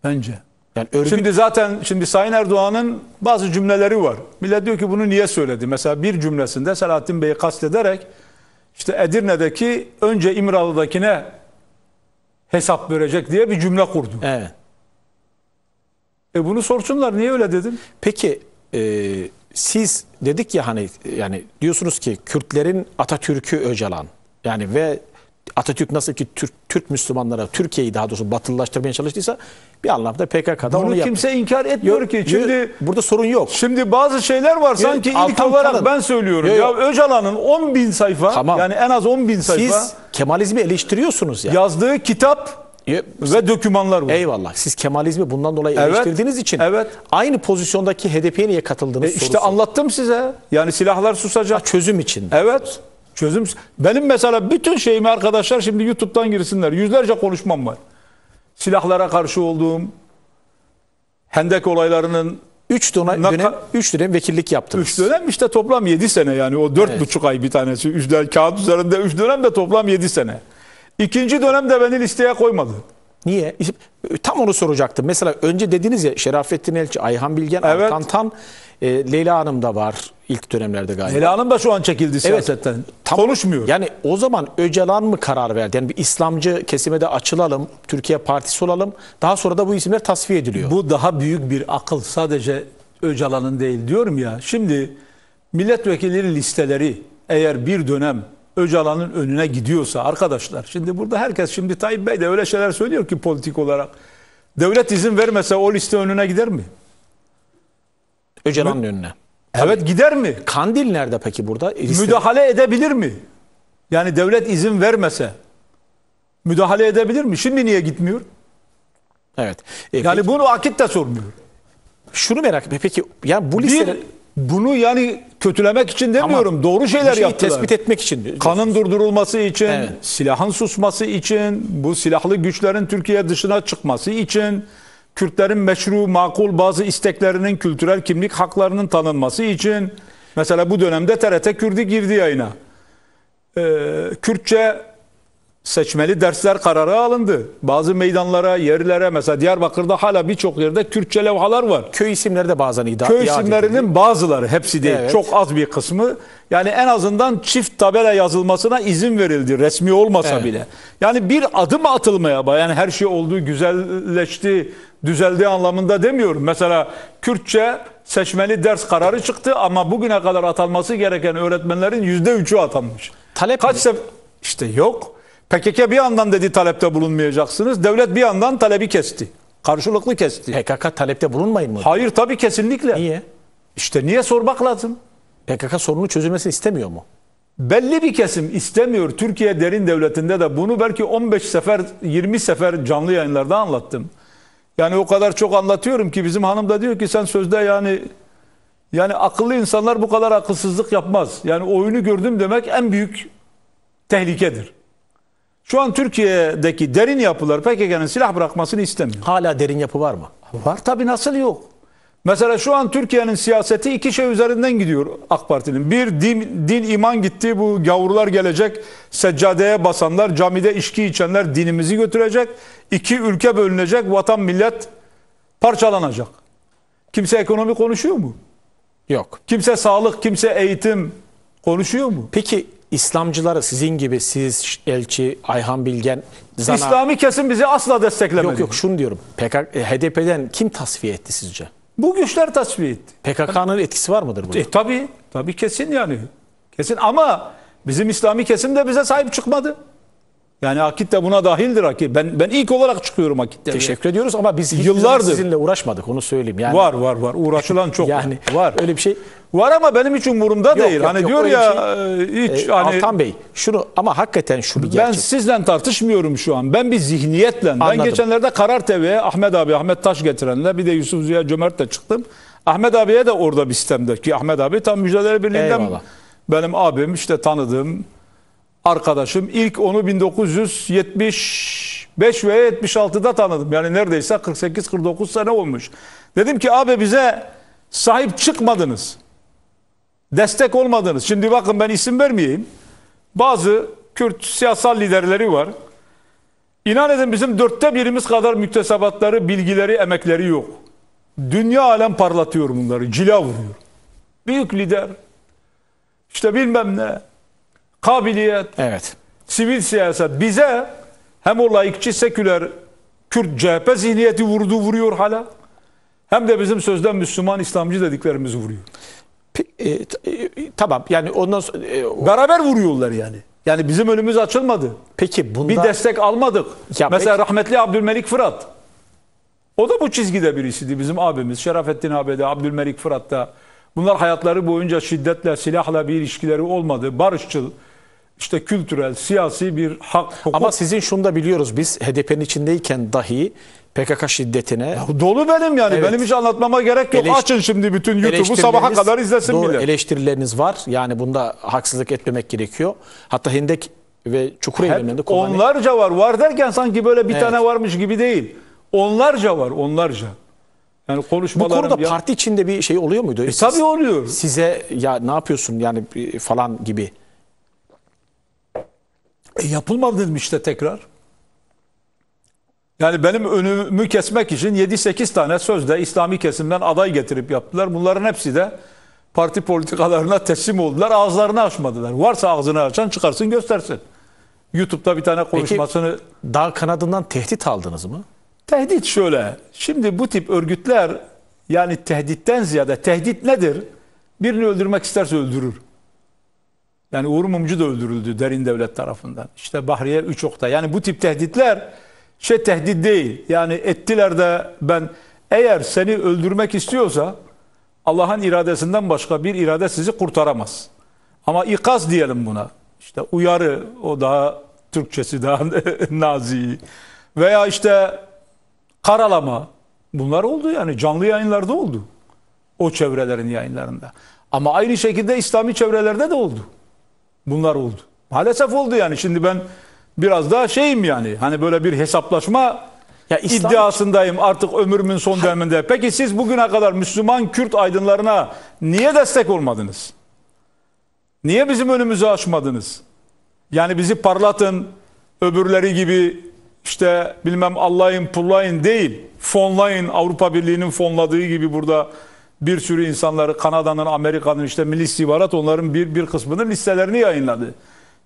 Bence. Yani örgüt... Şimdi zaten şimdi Sayın Erdoğan'ın bazı cümleleri var. Millet diyor ki bunu niye söyledi? Mesela bir cümlesinde Selahattin Bey'i kastederek işte Edirne'deki önce İmralı'dakine hesap verecek diye bir cümle kurdu. Evet. E bunu sorsunlar niye öyle dedim? Peki e, siz dedik ya hani yani diyorsunuz ki Kürtlerin Atatürk'ü Öcalan. Yani ve Atatürk nasıl ki Türk, Türk Müslümanlara Türkiye'yi daha doğrusu batılılaştırmaya çalıştıysa bir anlamda PKK'da bunu onu kimse yaptı. inkar etmiyor yo, ki. Şimdi yo, burada sorun yok. Şimdi bazı şeyler var yo, sanki ilk olarak kalın. ben söylüyorum. Yo, yo. Ya Öcalan'ın 10 bin sayfa tamam. yani en az 10 bin sayfa. Siz Kemalizmi eleştiriyorsunuz ya. Yani. Yazdığı kitap ve dokümanlar var. Eyvallah. Siz Kemalizmi bundan dolayı evet, eleştirdiğiniz için evet. aynı pozisyondaki HDP'ye niye katıldınız e, sorusu. İşte anlattım size. Yani silahlar susacak. Ha, çözüm için. Evet. Çözüm. Benim mesela bütün şeyimi arkadaşlar şimdi YouTube'dan girsinler. Yüzlerce konuşmam var. Silahlara karşı olduğum, hendek olaylarının 3 dönem, 3 dönem vekillik yaptınız. 3 dönem işte toplam 7 sene yani o 4,5 evet. ay bir tanesi. 3 kağıt üzerinde 3 dönem de toplam 7 sene. İkinci dönemde beni listeye koymadı. Niye? E, tam onu soracaktım. Mesela önce dediniz ya Şerafettin Elçi, Ayhan Bilgen, evet. Tan, e, Leyla Hanım da var ilk dönemlerde galiba. Leyla Hanım da şu an çekildi siyasetten. Evet, tam, Konuşmuyor. Yani o zaman Öcalan mı karar verdi? Yani bir İslamcı kesime de açılalım, Türkiye Partisi olalım. Daha sonra da bu isimler tasfiye ediliyor. Bu daha büyük bir akıl. Sadece Öcalan'ın değil diyorum ya. Şimdi milletvekilleri listeleri eğer bir dönem Öcalan'ın önüne gidiyorsa arkadaşlar. Şimdi burada herkes şimdi Tayyip Bey de öyle şeyler söylüyor ki politik olarak. Devlet izin vermese o liste önüne gider mi? Öcalan'ın önüne. Evet Tabii. gider mi? Kandil nerede peki burada? E, liste... Müdahale edebilir mi? Yani devlet izin vermese müdahale edebilir mi? Şimdi niye gitmiyor? Evet. E, yani peki, bunu Akit de sormuyor. Şunu merak ediyorum. Peki ya bu liste... Bir, bunu yani kötülemek için demiyorum. Ama Doğru şeyler şey yaptılar. tespit etmek için. Kanın durdurulması için, evet. silahın susması için, bu silahlı güçlerin Türkiye dışına çıkması için, Kürtlerin meşru, makul bazı isteklerinin kültürel kimlik haklarının tanınması için. Mesela bu dönemde TRT Kürdi girdi yayına. Ee, Kürtçe seçmeli dersler kararı alındı. Bazı meydanlara, yerlere mesela Diyarbakır'da hala birçok yerde Türkçe levhalar var. Köy isimleri de bazen idare. Köy isimlerinin bazıları, hepsi değil, evet. çok az bir kısmı. Yani en azından çift tabela yazılmasına izin verildi resmi olmasa evet. bile. Yani bir adım atılmaya, yani her şey olduğu güzelleşti, düzeldi anlamında demiyorum. Mesela Kürtçe seçmeli ders kararı çıktı ama bugüne kadar atanması gereken öğretmenlerin %3'ü atanmış. Talep Kaç sef işte yok. PKK bir yandan dedi talepte bulunmayacaksınız. Devlet bir yandan talebi kesti. Karşılıklı kesti. PKK talepte bulunmayın mı? Hayır tabii kesinlikle. Niye? İşte niye sormak lazım? PKK sorunu çözülmesini istemiyor mu? Belli bir kesim istemiyor. Türkiye derin devletinde de bunu belki 15 sefer 20 sefer canlı yayınlarda anlattım. Yani o kadar çok anlatıyorum ki bizim hanım da diyor ki sen sözde yani yani akıllı insanlar bu kadar akılsızlık yapmaz. Yani oyunu gördüm demek en büyük tehlikedir. Şu an Türkiye'deki derin yapılar PKK'nın silah bırakmasını istemiyor. Hala derin yapı var mı? Var tabi nasıl yok. Mesela şu an Türkiye'nin siyaseti iki şey üzerinden gidiyor AK Parti'nin. Bir din, din iman gitti bu gavurlar gelecek seccadeye basanlar camide içki içenler dinimizi götürecek. İki ülke bölünecek vatan millet parçalanacak. Kimse ekonomi konuşuyor mu? Yok. Kimse sağlık kimse eğitim konuşuyor mu? Peki İslamcıları sizin gibi siz elçi Ayhan Bilgen Zana... İslami kesim bizi asla desteklemedi. Yok yok şunu diyorum. PKK, e, HDP'den kim tasfiye etti sizce? Bu güçler tasfiye etti. PKK'nın etkisi var mıdır burada? E, tabii. Tabii kesin yani. Kesin ama bizim İslami kesim de bize sahip çıkmadı. Yani Akit de buna dahildir Akit. Ben ben ilk olarak çıkıyorum Akit'te. Teşekkür ediyoruz ama biz yıllardır sizinle uğraşmadık onu söyleyeyim. Yani var var var uğraşılan çok yani var. Öyle bir şey var ama benim hiç umurumda yok, değil. Yok, hani yok, diyor ya şey, e, hiç e, hani Altan Bey şunu ama hakikaten şu bir gerçek. Ben sizden tartışmıyorum şu an. Ben bir zihniyetle. Anladım. Ben geçenlerde Karar TV'ye Ahmet abi Ahmet Taş getirenle bir de Yusuf Ziya Cömert'le çıktım. Ahmet abiye de orada bir sistemde ki Ahmet abi tam Müjdeler Birliği'nden Eyvallah. benim abim işte tanıdığım arkadaşım. İlk onu 1975 ve 76'da tanıdım. Yani neredeyse 48-49 sene olmuş. Dedim ki abi bize sahip çıkmadınız. Destek olmadınız. Şimdi bakın ben isim vermeyeyim. Bazı Kürt siyasal liderleri var. İnan edin bizim dörtte birimiz kadar müktesebatları, bilgileri, emekleri yok. Dünya alem parlatıyor bunları. Cila vuruyor. Büyük lider. İşte bilmem ne kabiliyet, evet. sivil siyaset bize hem o laikçi seküler Kürt CHP zihniyeti vurdu vuruyor hala hem de bizim sözden Müslüman İslamcı dediklerimizi vuruyor. E, e, tamam yani ondan sonra, e, o... beraber vuruyorlar yani. Yani bizim önümüz açılmadı. Peki bunda bir destek almadık. Ya Mesela peki... rahmetli Abdülmelik Fırat. O da bu çizgide birisiydi bizim abimiz. Şerafettin abi Abdülmelik Fırat da. Bunlar hayatları boyunca şiddetle, silahla bir ilişkileri olmadı. Barışçıl, işte kültürel, siyasi bir hak, hukuk. Ama sizin şunu da biliyoruz biz HDP'nin içindeyken dahi PKK şiddetine... Ya dolu benim yani. Evet. Benim hiç anlatmama gerek yok. Eleş... Açın şimdi bütün YouTube'u sabaha kadar izlesin doğru, bile. Eleştirileriniz var. Yani bunda haksızlık etmemek gerekiyor. Hatta Hendek ve Çukur eylemlerinde kullanıyor. Onlarca var. Var derken sanki böyle bir evet. tane varmış gibi değil. Onlarca var, onlarca. Yani Bu konuda ya... parti içinde bir şey oluyor muydu? E, Siz, tabii oluyor. Size ya ne yapıyorsun yani e, falan gibi... E yapılmadı dedim işte tekrar. Yani benim önümü kesmek için 7-8 tane sözde İslami kesimden aday getirip yaptılar. Bunların hepsi de parti politikalarına teslim oldular. Ağızlarını açmadılar. Varsa ağzını açan çıkarsın göstersin. YouTube'da bir tane konuşmasını... Peki, dağ kanadından tehdit aldınız mı? Tehdit şöyle. Şimdi bu tip örgütler yani tehditten ziyade tehdit nedir? Birini öldürmek isterse öldürür. Yani Uğur Mumcu da öldürüldü derin devlet tarafından. İşte Bahriye üç okta. Yani bu tip tehditler şey tehdit değil. Yani ettiler de ben eğer seni öldürmek istiyorsa Allah'ın iradesinden başka bir irade sizi kurtaramaz. Ama ikaz diyelim buna. İşte uyarı o daha Türkçesi daha nazi. Veya işte karalama. Bunlar oldu yani canlı yayınlarda oldu. O çevrelerin yayınlarında. Ama aynı şekilde İslami çevrelerde de oldu. Bunlar oldu. Maalesef oldu yani. Şimdi ben biraz daha şeyim yani. Hani böyle bir hesaplaşma ya İslam... iddiasındayım artık ömrümün son döneminde. Peki siz bugüne kadar Müslüman Kürt aydınlarına niye destek olmadınız? Niye bizim önümüzü açmadınız? Yani bizi parlatın öbürleri gibi işte bilmem Allah'ın pullayın değil fonlayın Avrupa Birliği'nin fonladığı gibi burada bir sürü insanları Kanada'nın, Amerika'nın işte Milli İstihbarat onların bir, bir kısmının listelerini yayınladı.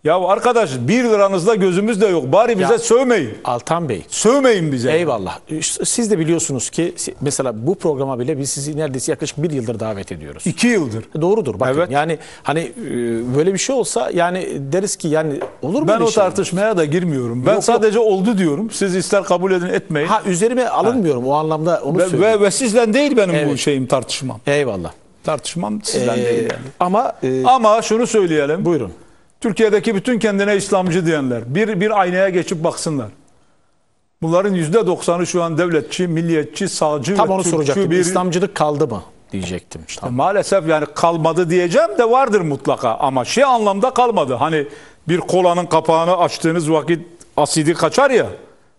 Ya arkadaş 1 liranızda gözümüz de yok. Bari bize ya, sövmeyin. Altan Bey. Sövmeyin bize. Eyvallah. Siz de biliyorsunuz ki mesela bu programa bile biz sizi neredeyse yaklaşık bir yıldır davet ediyoruz. İki yıldır. E, doğrudur. Bakın evet. yani hani e, böyle bir şey olsa yani deriz ki yani olur mu? Ben o şey tartışmaya olur? da girmiyorum. Ben yok, sadece yok. oldu diyorum. Siz ister kabul edin etmeyin. Ha üzerime alınmıyorum ha. o anlamda onu ve, söylüyorum. Ve, ve sizden değil benim evet. bu şeyim tartışmam. Eyvallah. Tartışmam sizden ee, değil yani. Ama e, ama şunu söyleyelim. Buyurun. Türkiye'deki bütün kendine İslamcı diyenler bir, bir aynaya geçip baksınlar. Bunların yüzde doksanı şu an devletçi, milliyetçi, sağcı Tam ve onu soracaktım. Bir... İslamcılık kaldı mı diyecektim. İşte tamam. Maalesef yani kalmadı diyeceğim de vardır mutlaka ama şey anlamda kalmadı. Hani bir kolanın kapağını açtığınız vakit asidi kaçar ya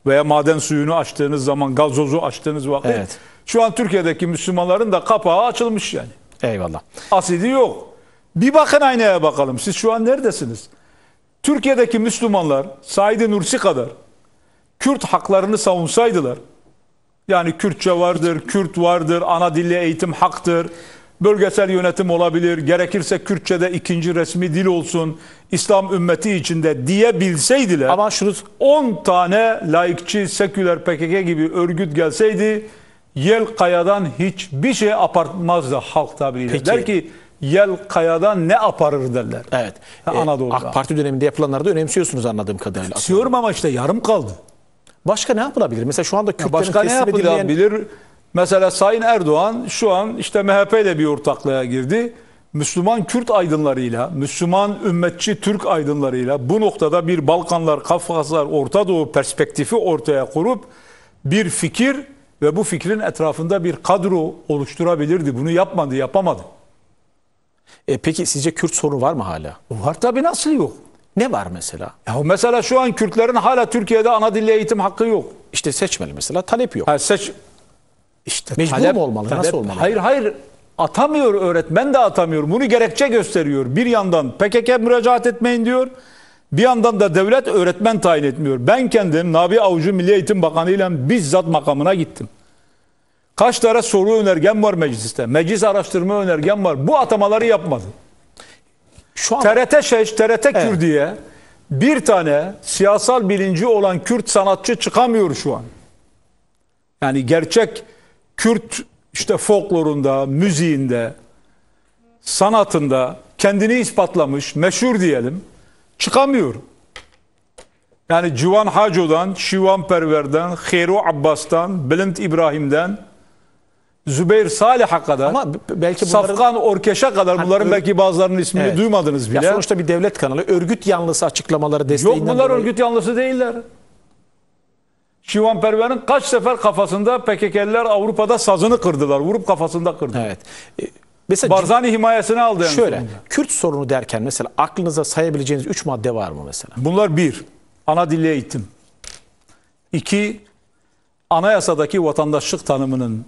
veya maden suyunu açtığınız zaman gazozu açtığınız vakit. Evet. Şu an Türkiye'deki Müslümanların da kapağı açılmış yani. Eyvallah. Asidi yok. Bir bakın aynaya bakalım. Siz şu an neredesiniz? Türkiye'deki Müslümanlar Said Nursi kadar Kürt haklarını savunsaydılar. Yani Kürtçe vardır, Kürt vardır, ana dille eğitim haktır. Bölgesel yönetim olabilir. Gerekirse Kürtçe'de ikinci resmi dil olsun. İslam ümmeti içinde diyebilseydiler. Ama şunu 10 tane laikçi, seküler PKK gibi örgüt gelseydi yel kayadan hiçbir şey apartmazdı halk tabiriyle. Der ki yel kayadan ne aparır derler. Evet. Ya, e, Anadolu'da. AK Parti döneminde yapılanları da önemsiyorsunuz anladığım kadarıyla. Önemsiyorum ama işte yarım kaldı. Başka ne yapılabilir? Mesela şu anda Kürtlerin başka ne yapılabilir? Edilen... Mesela Sayın Erdoğan şu an işte MHP ile bir ortaklığa girdi. Müslüman Kürt aydınlarıyla, Müslüman ümmetçi Türk aydınlarıyla bu noktada bir Balkanlar, Kafkaslar, Orta Doğu perspektifi ortaya kurup bir fikir ve bu fikrin etrafında bir kadro oluşturabilirdi. Bunu yapmadı, yapamadı. E, peki sizce Kürt sorunu var mı hala? Var tabii nasıl yok? Ne var mesela? Ya mesela şu an Kürtlerin hala Türkiye'de ana dille eğitim hakkı yok. İşte seçmeli mesela talep yok. Ha, seç... işte. Mecbur talep, mu olmalı? Talep, nasıl olmalı? Hayır hayır atamıyor öğretmen de atamıyor. Bunu gerekçe gösteriyor. Bir yandan PKK müracaat etmeyin diyor. Bir yandan da devlet öğretmen tayin etmiyor. Ben kendim Nabi Avcı Milli Eğitim Bakanı ile bizzat makamına gittim. Kaç tane soru önergem var mecliste. Meclis araştırma önergem var. Bu atamaları yapmadı. Şu an... TRT Şeş, TRT evet. Kür diye bir tane siyasal bilinci olan Kürt sanatçı çıkamıyor şu an. Yani gerçek Kürt işte folklorunda, müziğinde, sanatında kendini ispatlamış, meşhur diyelim, çıkamıyor. Yani Civan Haco'dan, Şivan Perver'den, Heru Abbas'tan, Bülent İbrahim'den, Zübeyir Salih'a kadar Ama belki bunların, Safkan Orkeş'e kadar hani bunların belki bazılarının ismini evet. duymadınız bile. Ya sonuçta bir devlet kanalı örgüt yanlısı açıklamaları desteğinden Yok bunlar dolayı... örgüt yanlısı değiller. Şivan Perver'in kaç sefer kafasında PKK'liler Avrupa'da sazını kırdılar. Vurup kafasında kırdılar. Evet. E, mesela Barzani himayesini aldı. Yani şöyle, sonunda. Kürt sorunu derken mesela aklınıza sayabileceğiniz 3 madde var mı mesela? Bunlar bir, ana dille eğitim. İki, anayasadaki vatandaşlık tanımının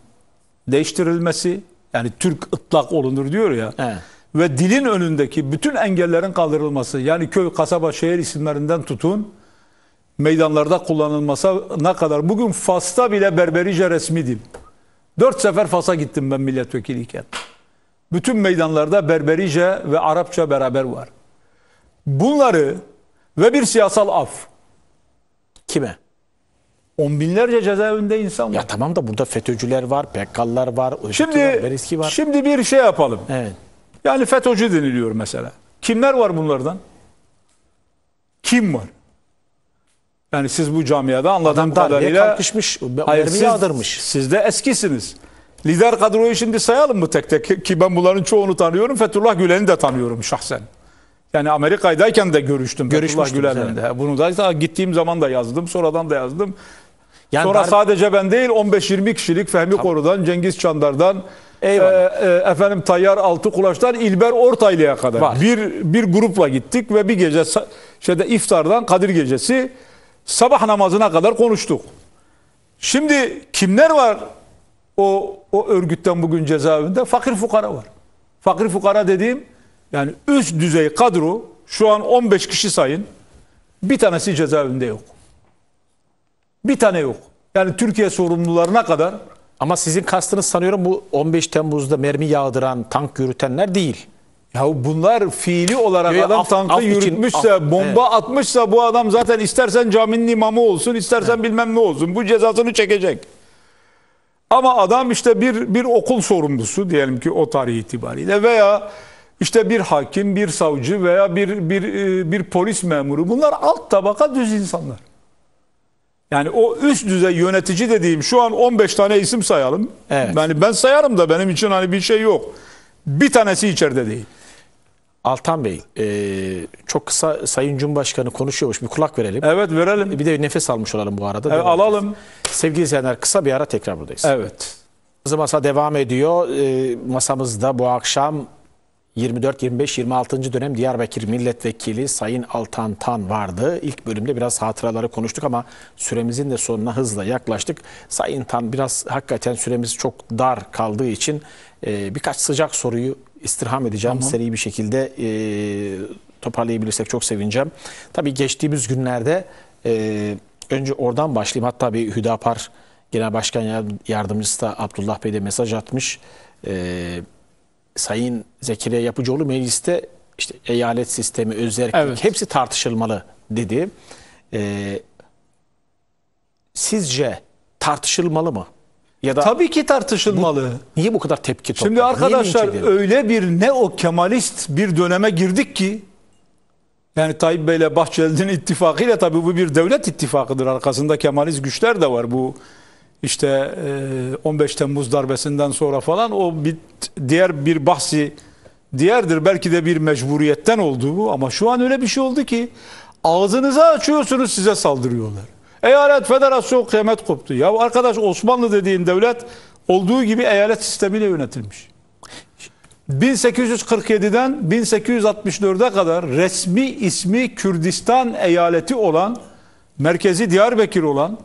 değiştirilmesi yani Türk ıtlak olunur diyor ya. Evet. Ve dilin önündeki bütün engellerin kaldırılması yani köy, kasaba, şehir isimlerinden tutun meydanlarda kullanılması ne kadar bugün Fas'ta bile Berberice resmi dil. Dört sefer Fas'a gittim ben milletvekiliyken. Bütün meydanlarda Berberice ve Arapça beraber var. Bunları ve bir siyasal af. Kime? On binlerce cezaevinde insan var. Ya tamam da burada FETÖ'cüler var, PKK'lılar var, şimdi, var, var. Şimdi bir şey yapalım. Evet. Yani FETÖ'cü deniliyor mesela. Kimler var bunlardan? Kim var? Yani siz bu camiada anladığım Adam kadarıyla... kalkışmış, hayır, siz, yağdırmış. Siz de eskisiniz. Lider kadroyu şimdi sayalım mı tek tek? Ki ben bunların çoğunu tanıyorum. Fethullah Gülen'i de tanıyorum şahsen. Yani Amerika'dayken de görüştüm. Fethullah Gülen'le Bunu da gittiğim zaman da yazdım. Sonradan da yazdım. Yani Sonra darbe... sadece ben değil 15-20 kişilik Fehmi tamam. Koru'dan, Cengiz Çandar'dan, e, e, efendim Tayyar Altıkulaş'tan İlber Ortaylı'ya kadar Var. bir bir grupla gittik ve bir gece şeyde iftardan Kadir gecesi sabah namazına kadar konuştuk. Şimdi kimler var o o örgütten bugün cezaevinde? Fakir fukara var. Fakir fukara dediğim yani üst düzey kadro şu an 15 kişi sayın. Bir tanesi cezaevinde yok. Bir tane yok. Yani Türkiye sorumlularına kadar. Ama sizin kastınız sanıyorum bu 15 Temmuz'da mermi yağdıran, tank yürütenler değil. Ya bunlar fiili olarak Yo, adam af, tankı af yürütmüşse, için, af, bomba evet. atmışsa bu adam zaten istersen caminin imamı olsun, istersen evet. bilmem ne olsun. Bu cezasını çekecek. Ama adam işte bir bir okul sorumlusu diyelim ki o tarih itibariyle veya işte bir hakim, bir savcı veya bir bir e, bir polis memuru bunlar alt tabaka düz insanlar. Yani o üst düzey yönetici dediğim şu an 15 tane isim sayalım. Evet. Yani ben sayarım da benim için hani bir şey yok. Bir tanesi içeride değil. Altan Bey, e, çok kısa Sayın Cumhurbaşkanı konuşuyormuş. Bir kulak verelim. Evet verelim. Bir de nefes almış olalım bu arada. Evet, alalım. Sevgili izleyenler kısa bir ara tekrar buradayız. Evet. Masa devam ediyor. E, masamızda bu akşam 24-25-26. dönem Diyarbakır Milletvekili Sayın Altan Tan vardı. İlk bölümde biraz hatıraları konuştuk ama süremizin de sonuna hızla yaklaştık. Sayın Tan biraz hakikaten süremiz çok dar kaldığı için e, birkaç sıcak soruyu istirham edeceğim. Tamam. Seri bir şekilde e, toparlayabilirsek çok sevineceğim. Tabii geçtiğimiz günlerde e, önce oradan başlayayım. Hatta bir Hüdapar Genel Başkan Yardımcısı da Abdullah Bey de mesaj atmış. E, Sayın Zekeriya Yapıcıoğlu mecliste işte eyalet sistemi, özerklik evet. hepsi tartışılmalı dedi. Ee, sizce tartışılmalı mı? Ya da Tabii ki tartışılmalı. Bu, niye bu kadar tepki topladı? Şimdi arkadaşlar öyle bir ne o Kemalist bir döneme girdik ki yani Tayyip Bey'le Bahçeli'nin ittifakıyla tabii bu bir devlet ittifakıdır. Arkasında Kemalist güçler de var bu işte 15 e, Temmuz darbesinden sonra falan o bir, diğer bir bahsi diğerdir. Belki de bir mecburiyetten oldu bu ama şu an öyle bir şey oldu ki ağzınıza açıyorsunuz size saldırıyorlar. Eyalet federasyon kıyamet koptu. Ya arkadaş Osmanlı dediğin devlet olduğu gibi eyalet sistemiyle yönetilmiş. 1847'den 1864'e kadar resmi ismi Kürdistan eyaleti olan, merkezi Diyarbakır olan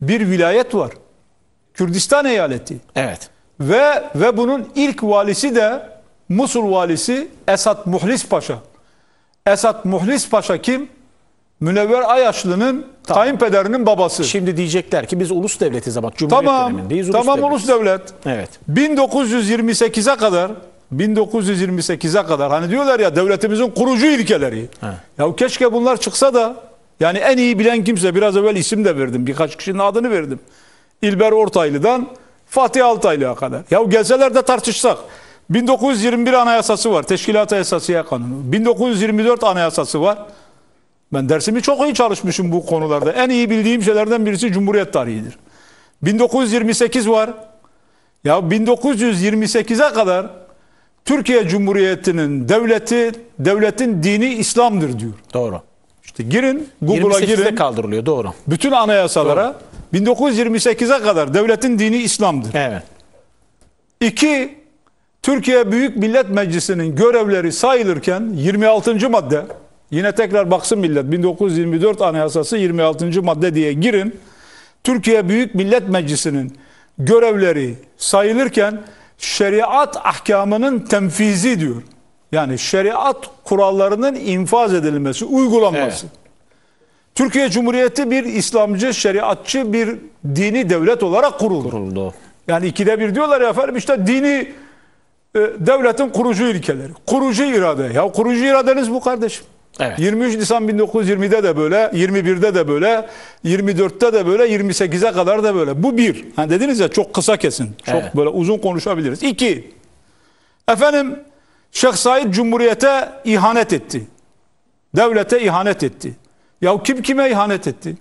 bir vilayet var. Kürdistan eyaleti. Evet. Ve ve bunun ilk valisi de Musul valisi Esat Muhlis Paşa. Esat Muhlis Paşa kim? Münevver Ayaşlı'nın tamam. kayınpederinin babası. Şimdi diyecekler ki biz ulus devletiz ama Cumhuriyet tamam, dönemindeyiz. Ulus tamam devletiz. ulus devlet. Evet. 1928'e kadar 1928'e kadar hani diyorlar ya devletimizin kurucu ilkeleri. He. Ya keşke bunlar çıksa da yani en iyi bilen kimse biraz evvel isim de verdim. Birkaç kişinin adını verdim. İlber Ortaylı'dan Fatih Altaylı'ya kadar. Ya gelseler de tartışsak. 1921 anayasası var. Teşkilat Esasiye Kanunu. 1924 anayasası var. Ben dersimi çok iyi çalışmışım bu konularda. En iyi bildiğim şeylerden birisi Cumhuriyet tarihidir. 1928 var. Ya 1928'e kadar Türkiye Cumhuriyeti'nin devleti, devletin dini İslam'dır diyor. Doğru. İşte girin Google'a girin. kaldırılıyor doğru. Bütün anayasalara 1928'e kadar devletin dini İslam'dır. Evet. İki, Türkiye Büyük Millet Meclisi'nin görevleri sayılırken 26. madde, yine tekrar baksın millet 1924 Anayasası 26. madde diye girin. Türkiye Büyük Millet Meclisi'nin görevleri sayılırken şeriat ahkamının temfizi diyor. Yani şeriat kurallarının infaz edilmesi, uygulanması. Evet. Türkiye Cumhuriyeti bir İslamcı, şeriatçı bir dini devlet olarak kuruldu. kuruldu. Yani ikide bir diyorlar ya efendim işte dini e, devletin kurucu ilkeleri. Kurucu irade. Ya kurucu iradeniz bu kardeşim. Evet. 23 Nisan 1920'de de böyle, 21'de de böyle, 24'te de böyle, 28'e kadar da böyle. Bu bir. Hani dediniz ya çok kısa kesin. Çok evet. böyle uzun konuşabiliriz. İki. Efendim Şeyh Said Cumhuriyet'e ihanet etti. Devlete ihanet etti. Ya kim kime ihanet etti?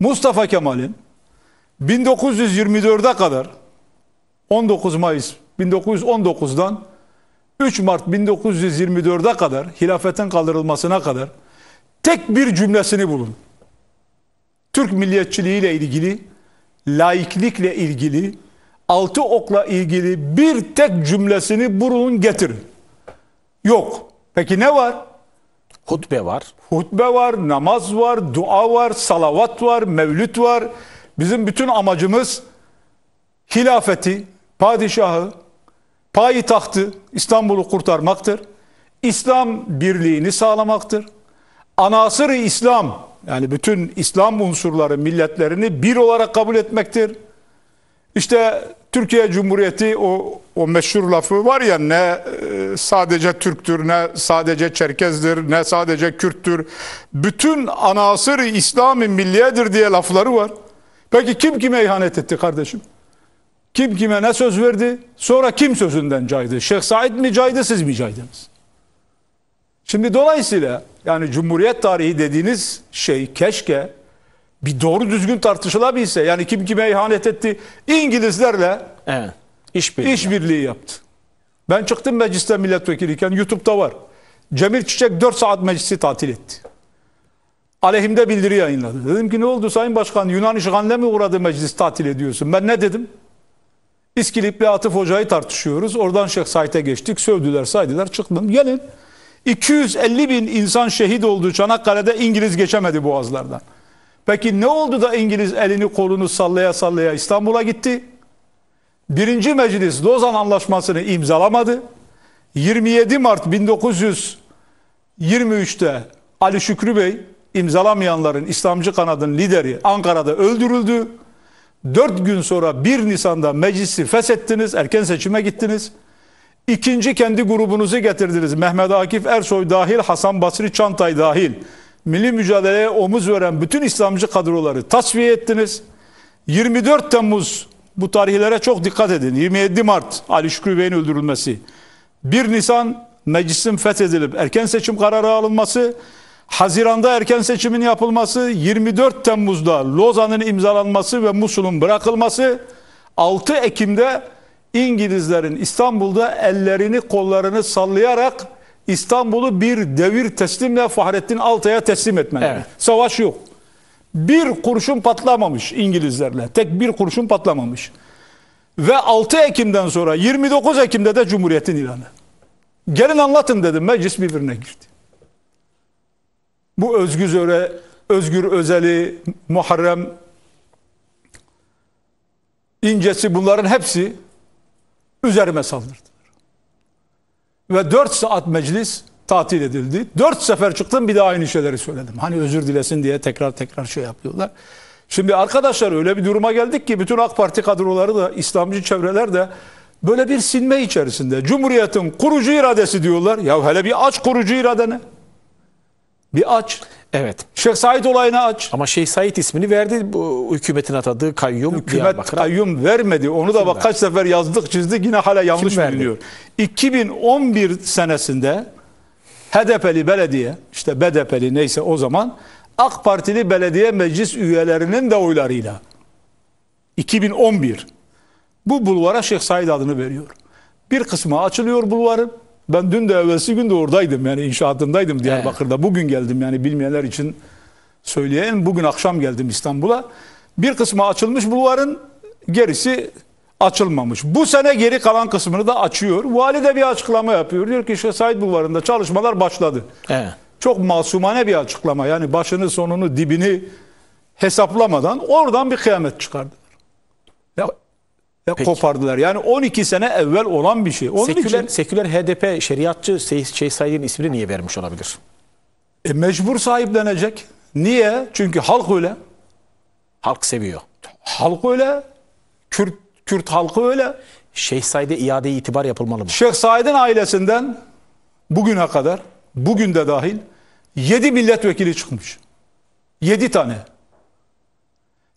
Mustafa Kemal'in 1924'e kadar 19 Mayıs 1919'dan 3 Mart 1924'e kadar hilafetin kaldırılmasına kadar tek bir cümlesini bulun. Türk milliyetçiliğiyle ilgili, laiklikle ilgili, altı okla ilgili bir tek cümlesini bulun getirin. Yok. Peki ne var? Hutbe var. Hutbe var, namaz var, dua var, salavat var, mevlüt var. Bizim bütün amacımız hilafeti, padişahı, payitahtı İstanbul'u kurtarmaktır. İslam birliğini sağlamaktır. Anasır-ı İslam yani bütün İslam unsurları milletlerini bir olarak kabul etmektir. İşte Türkiye Cumhuriyeti o o meşhur lafı var ya ne e, sadece Türktür, ne sadece Çerkez'dir, ne sadece Kürttür. Bütün anasır İslam-ı milliyedir diye lafları var. Peki kim kime ihanet etti kardeşim? Kim kime ne söz verdi? Sonra kim sözünden caydı? Şeyh Said mi caydı, siz mi caydınız? Şimdi dolayısıyla yani Cumhuriyet tarihi dediğiniz şey keşke bir doğru düzgün tartışılabilse yani kim kime ihanet etti İngilizlerle evet. işbirliği iş birliği yaptı. Ben çıktım mecliste milletvekiliyken YouTube'da var. Cemil Çiçek 4 saat meclisi tatil etti. Aleyhimde bildiri yayınladı. Dedim ki ne oldu Sayın Başkan Yunan işgaline mi uğradı meclis tatil ediyorsun? Ben ne dedim? İskilipli Atıf Hoca'yı tartışıyoruz. Oradan Şeyh Said'e geçtik. Sövdüler saydılar çıktım. Gelin 250 bin insan şehit oldu Çanakkale'de İngiliz geçemedi boğazlardan. Peki ne oldu da İngiliz elini kolunu sallaya sallaya İstanbul'a gitti? Birinci meclis Lozan Anlaşması'nı imzalamadı. 27 Mart 1923'te Ali Şükrü Bey imzalamayanların İslamcı kanadın lideri Ankara'da öldürüldü. 4 gün sonra 1 Nisan'da meclisi feshettiniz, erken seçime gittiniz. İkinci kendi grubunuzu getirdiniz. Mehmet Akif Ersoy dahil, Hasan Basri Çantay dahil milli mücadeleye omuz veren bütün İslamcı kadroları tasfiye ettiniz. 24 Temmuz bu tarihlere çok dikkat edin. 27 Mart Ali Şükrü Bey'in öldürülmesi. 1 Nisan meclisin fethedilip erken seçim kararı alınması. Haziranda erken seçimin yapılması, 24 Temmuz'da Lozan'ın imzalanması ve Musul'un bırakılması, 6 Ekim'de İngilizlerin İstanbul'da ellerini kollarını sallayarak İstanbul'u bir devir teslimle Fahrettin Altay'a teslim etmeleri. Evet. Savaş yok. Bir kurşun patlamamış İngilizlerle. Tek bir kurşun patlamamış. Ve 6 Ekim'den sonra 29 Ekim'de de Cumhuriyet'in ilanı. Gelin anlatın dedim meclis birbirine girdi. Bu Özgür, Öre, Özgür Özel'i, Muharrem İncesi bunların hepsi üzerime saldırdı ve 4 saat meclis tatil edildi. 4 sefer çıktım bir daha aynı şeyleri söyledim. Hani özür dilesin diye tekrar tekrar şey yapıyorlar. Şimdi arkadaşlar öyle bir duruma geldik ki bütün AK Parti kadroları da İslamcı çevreler de böyle bir sinme içerisinde. Cumhuriyetin kurucu iradesi diyorlar. Ya hele bir aç kurucu iradeni. Bir aç. Evet. Şeyh Said olayını aç. Ama Şeyh Said ismini verdi bu hükümetin atadığı kayyum Hükümet kayyum vermedi. Onu da bak verdi? kaç sefer yazdık çizdik yine hala yanlış biliniyor. 2011 senesinde HDP'li belediye işte BDP'li neyse o zaman AK Partili belediye meclis üyelerinin de oylarıyla 2011 bu bulvara Şeyh Said adını veriyor. Bir kısmı açılıyor bulvarın ben dün de evvelsi gün de oradaydım yani inşaatındaydım Diyarbakır'da. Bugün geldim yani bilmeyenler için söyleyeyim. Bugün akşam geldim İstanbul'a. Bir kısmı açılmış bulvarın gerisi açılmamış. Bu sene geri kalan kısmını da açıyor. Vali de bir açıklama yapıyor. Diyor ki işte Said Bulvarı'nda çalışmalar başladı. Evet. Çok masumane bir açıklama. Yani başını sonunu dibini hesaplamadan oradan bir kıyamet çıkardı ve Peki. kopardılar. Yani 12 sene evvel olan bir şey. Onun seküler, için seküler HDP şeriatçı Şeyh şey Said'in ismini niye vermiş olabilir? E, mecbur sahiplenecek. Niye? Çünkü halk öyle. Halk seviyor. Halk öyle. Kürt Kürt halkı öyle. Şeyh Said'e iade itibar yapılmalı mı? Şeyh Said'in ailesinden bugüne kadar, bugün de dahil 7 milletvekili çıkmış. 7 tane.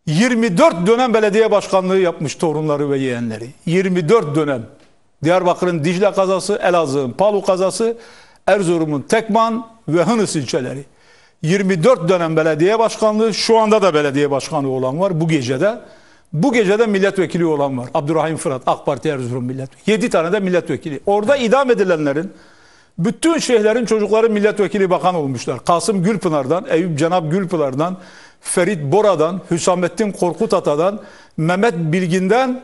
24 dönem belediye başkanlığı yapmış torunları ve yeğenleri. 24 dönem. Diyarbakır'ın Dicle kazası, Elazığ'ın Palu kazası, Erzurum'un Tekman ve Hınıs ilçeleri. 24 dönem belediye başkanlığı, şu anda da belediye başkanı olan var bu gecede. Bu gecede milletvekili olan var. Abdurrahim Fırat, AK Parti Erzurum milletvekili. 7 tane de milletvekili. Orada idam edilenlerin, bütün şehirlerin çocukları milletvekili bakan olmuşlar. Kasım Gülpınar'dan, Eyüp Cenab Gülpınar'dan, Ferit Bora'dan, Hüsamettin Korkut Ata'dan, Mehmet Bilgin'den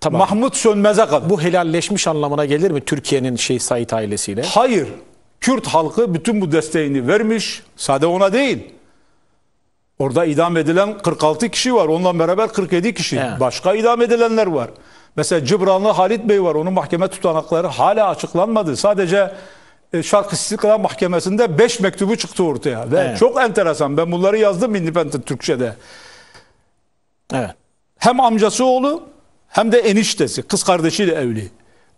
tamam. Mahmut Sönmez'e kadar. Bu helalleşmiş anlamına gelir mi Türkiye'nin şey Said ailesiyle? Hayır. Kürt halkı bütün bu desteğini vermiş. Sade ona değil. Orada idam edilen 46 kişi var. Onunla beraber 47 kişi. He. Başka idam edilenler var. Mesela Cibranlı Halit Bey var. Onun mahkeme tutanakları hala açıklanmadı. Sadece e, Şark İstiklal Mahkemesi'nde 5 mektubu çıktı ortaya. Ve evet. Çok enteresan. Ben bunları yazdım Independent Türkçe'de. Evet. Hem amcası oğlu hem de eniştesi, kız kardeşiyle evli.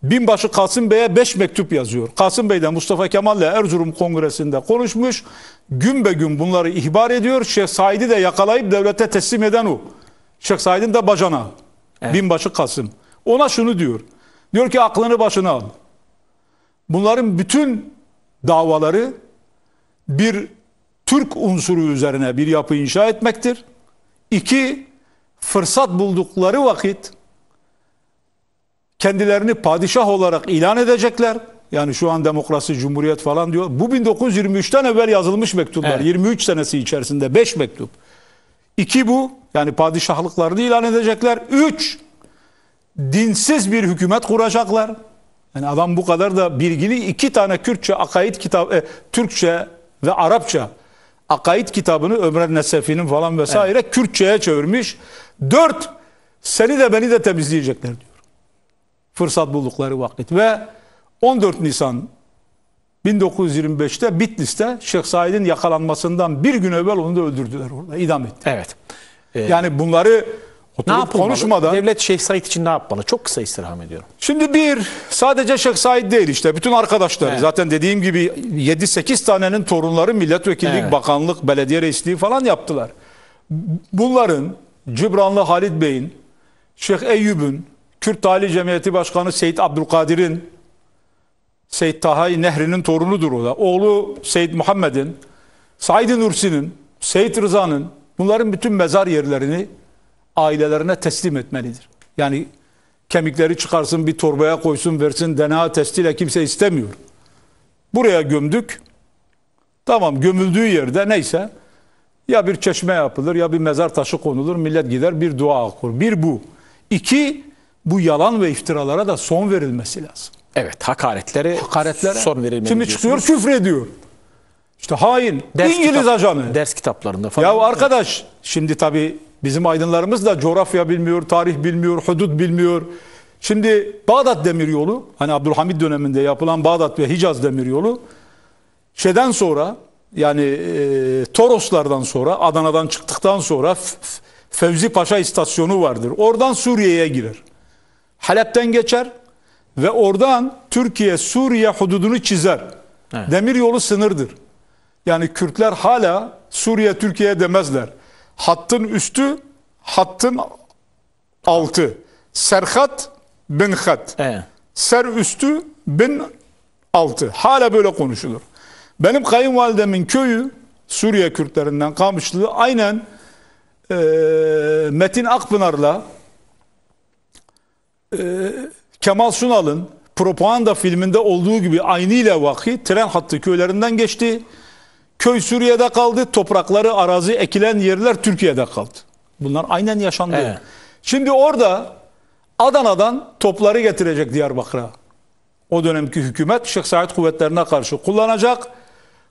Binbaşı Kasım Bey'e 5 mektup yazıyor. Kasım Bey de Mustafa Kemal'le Erzurum Kongresi'nde konuşmuş. Gün be gün bunları ihbar ediyor. Şeyh Said'i de yakalayıp devlete teslim eden o. Şeyh Said'in de bacana. Evet. Binbaşı Kasım. Ona şunu diyor. Diyor ki aklını başına al. Bunların bütün davaları bir Türk unsuru üzerine bir yapı inşa etmektir. İki, fırsat buldukları vakit kendilerini padişah olarak ilan edecekler. Yani şu an demokrasi, cumhuriyet falan diyor. Bu 1923'ten evvel yazılmış mektuplar. Evet. 23 senesi içerisinde 5 mektup. İki bu. Yani padişahlıklarını ilan edecekler. Üç, dinsiz bir hükümet kuracaklar. Yani adam bu kadar da bilgili iki tane Kürtçe akaid kitabı, e, Türkçe ve Arapça akaid kitabını Ömer Nesefi'nin falan vesaire evet. Kürtçe'ye çevirmiş. Dört seni de beni de temizleyecekler diyor. Fırsat buldukları vakit ve 14 Nisan 1925'te Bitlis'te Şeyh Said'in yakalanmasından bir gün evvel onu da öldürdüler orada idam etti. Evet. Ee, yani bunları Oturup ne yapılmalı? Konuşmadan... Devlet Şeyh Said için ne yapmalı? Çok kısa istirham ediyorum. Şimdi bir, sadece Şeyh Said değil işte. Bütün arkadaşlar. Evet. Zaten dediğim gibi 7-8 tanenin torunları milletvekillik, evet. bakanlık, belediye reisliği falan yaptılar. Bunların Cibranlı Halit Bey'in, Şeyh Eyyub'un, Kürt Tali Cemiyeti Başkanı Seyit Abdülkadir'in, Seyit Tahay Nehri'nin torunudur o da. Oğlu Seyit Muhammed'in, Said Nursi'nin, Seyit Rıza'nın bunların bütün mezar yerlerini ailelerine teslim etmelidir. Yani kemikleri çıkarsın bir torbaya koysun versin DNA testiyle kimse istemiyor. Buraya gömdük. Tamam gömüldüğü yerde neyse ya bir çeşme yapılır ya bir mezar taşı konulur millet gider bir dua okur. Bir bu. İki bu yalan ve iftiralara da son verilmesi lazım. Evet hakaretlere, hakaretlere son verilmeli Şimdi çıkıyor küfür ediyor. İşte hain ders İngiliz kitap, ajanı. Ders kitaplarında falan. Ya arkadaş şimdi tabii Bizim aydınlarımız da coğrafya bilmiyor, tarih bilmiyor, hudut bilmiyor. Şimdi Bağdat Demiryolu, hani Abdülhamid döneminde yapılan Bağdat ve Hicaz Demiryolu şeyden sonra yani e, Toroslardan sonra Adana'dan çıktıktan sonra Fevzi Paşa istasyonu vardır. Oradan Suriye'ye girer. Halep'ten geçer ve oradan Türkiye Suriye hududunu çizer. Evet. Demiryolu sınırdır. Yani Kürtler hala Suriye Türkiye demezler. Hattın üstü, hattın altı. Serhat bin hat. Evet. Ser üstü bin altı. Hala böyle konuşulur. Benim kayınvalidemin köyü Suriye Kürtlerinden Kamışlı aynen e, Metin Akpınar'la e, Kemal Sunal'ın propaganda filminde olduğu gibi aynı ile vaki tren hattı köylerinden geçti. Köy Suriye'de kaldı, toprakları, arazi, ekilen yerler Türkiye'de kaldı. Bunlar aynen yaşandı. Evet. Şimdi orada Adana'dan topları getirecek Diyarbakır'a. O dönemki hükümet Şeyh Said kuvvetlerine karşı kullanacak.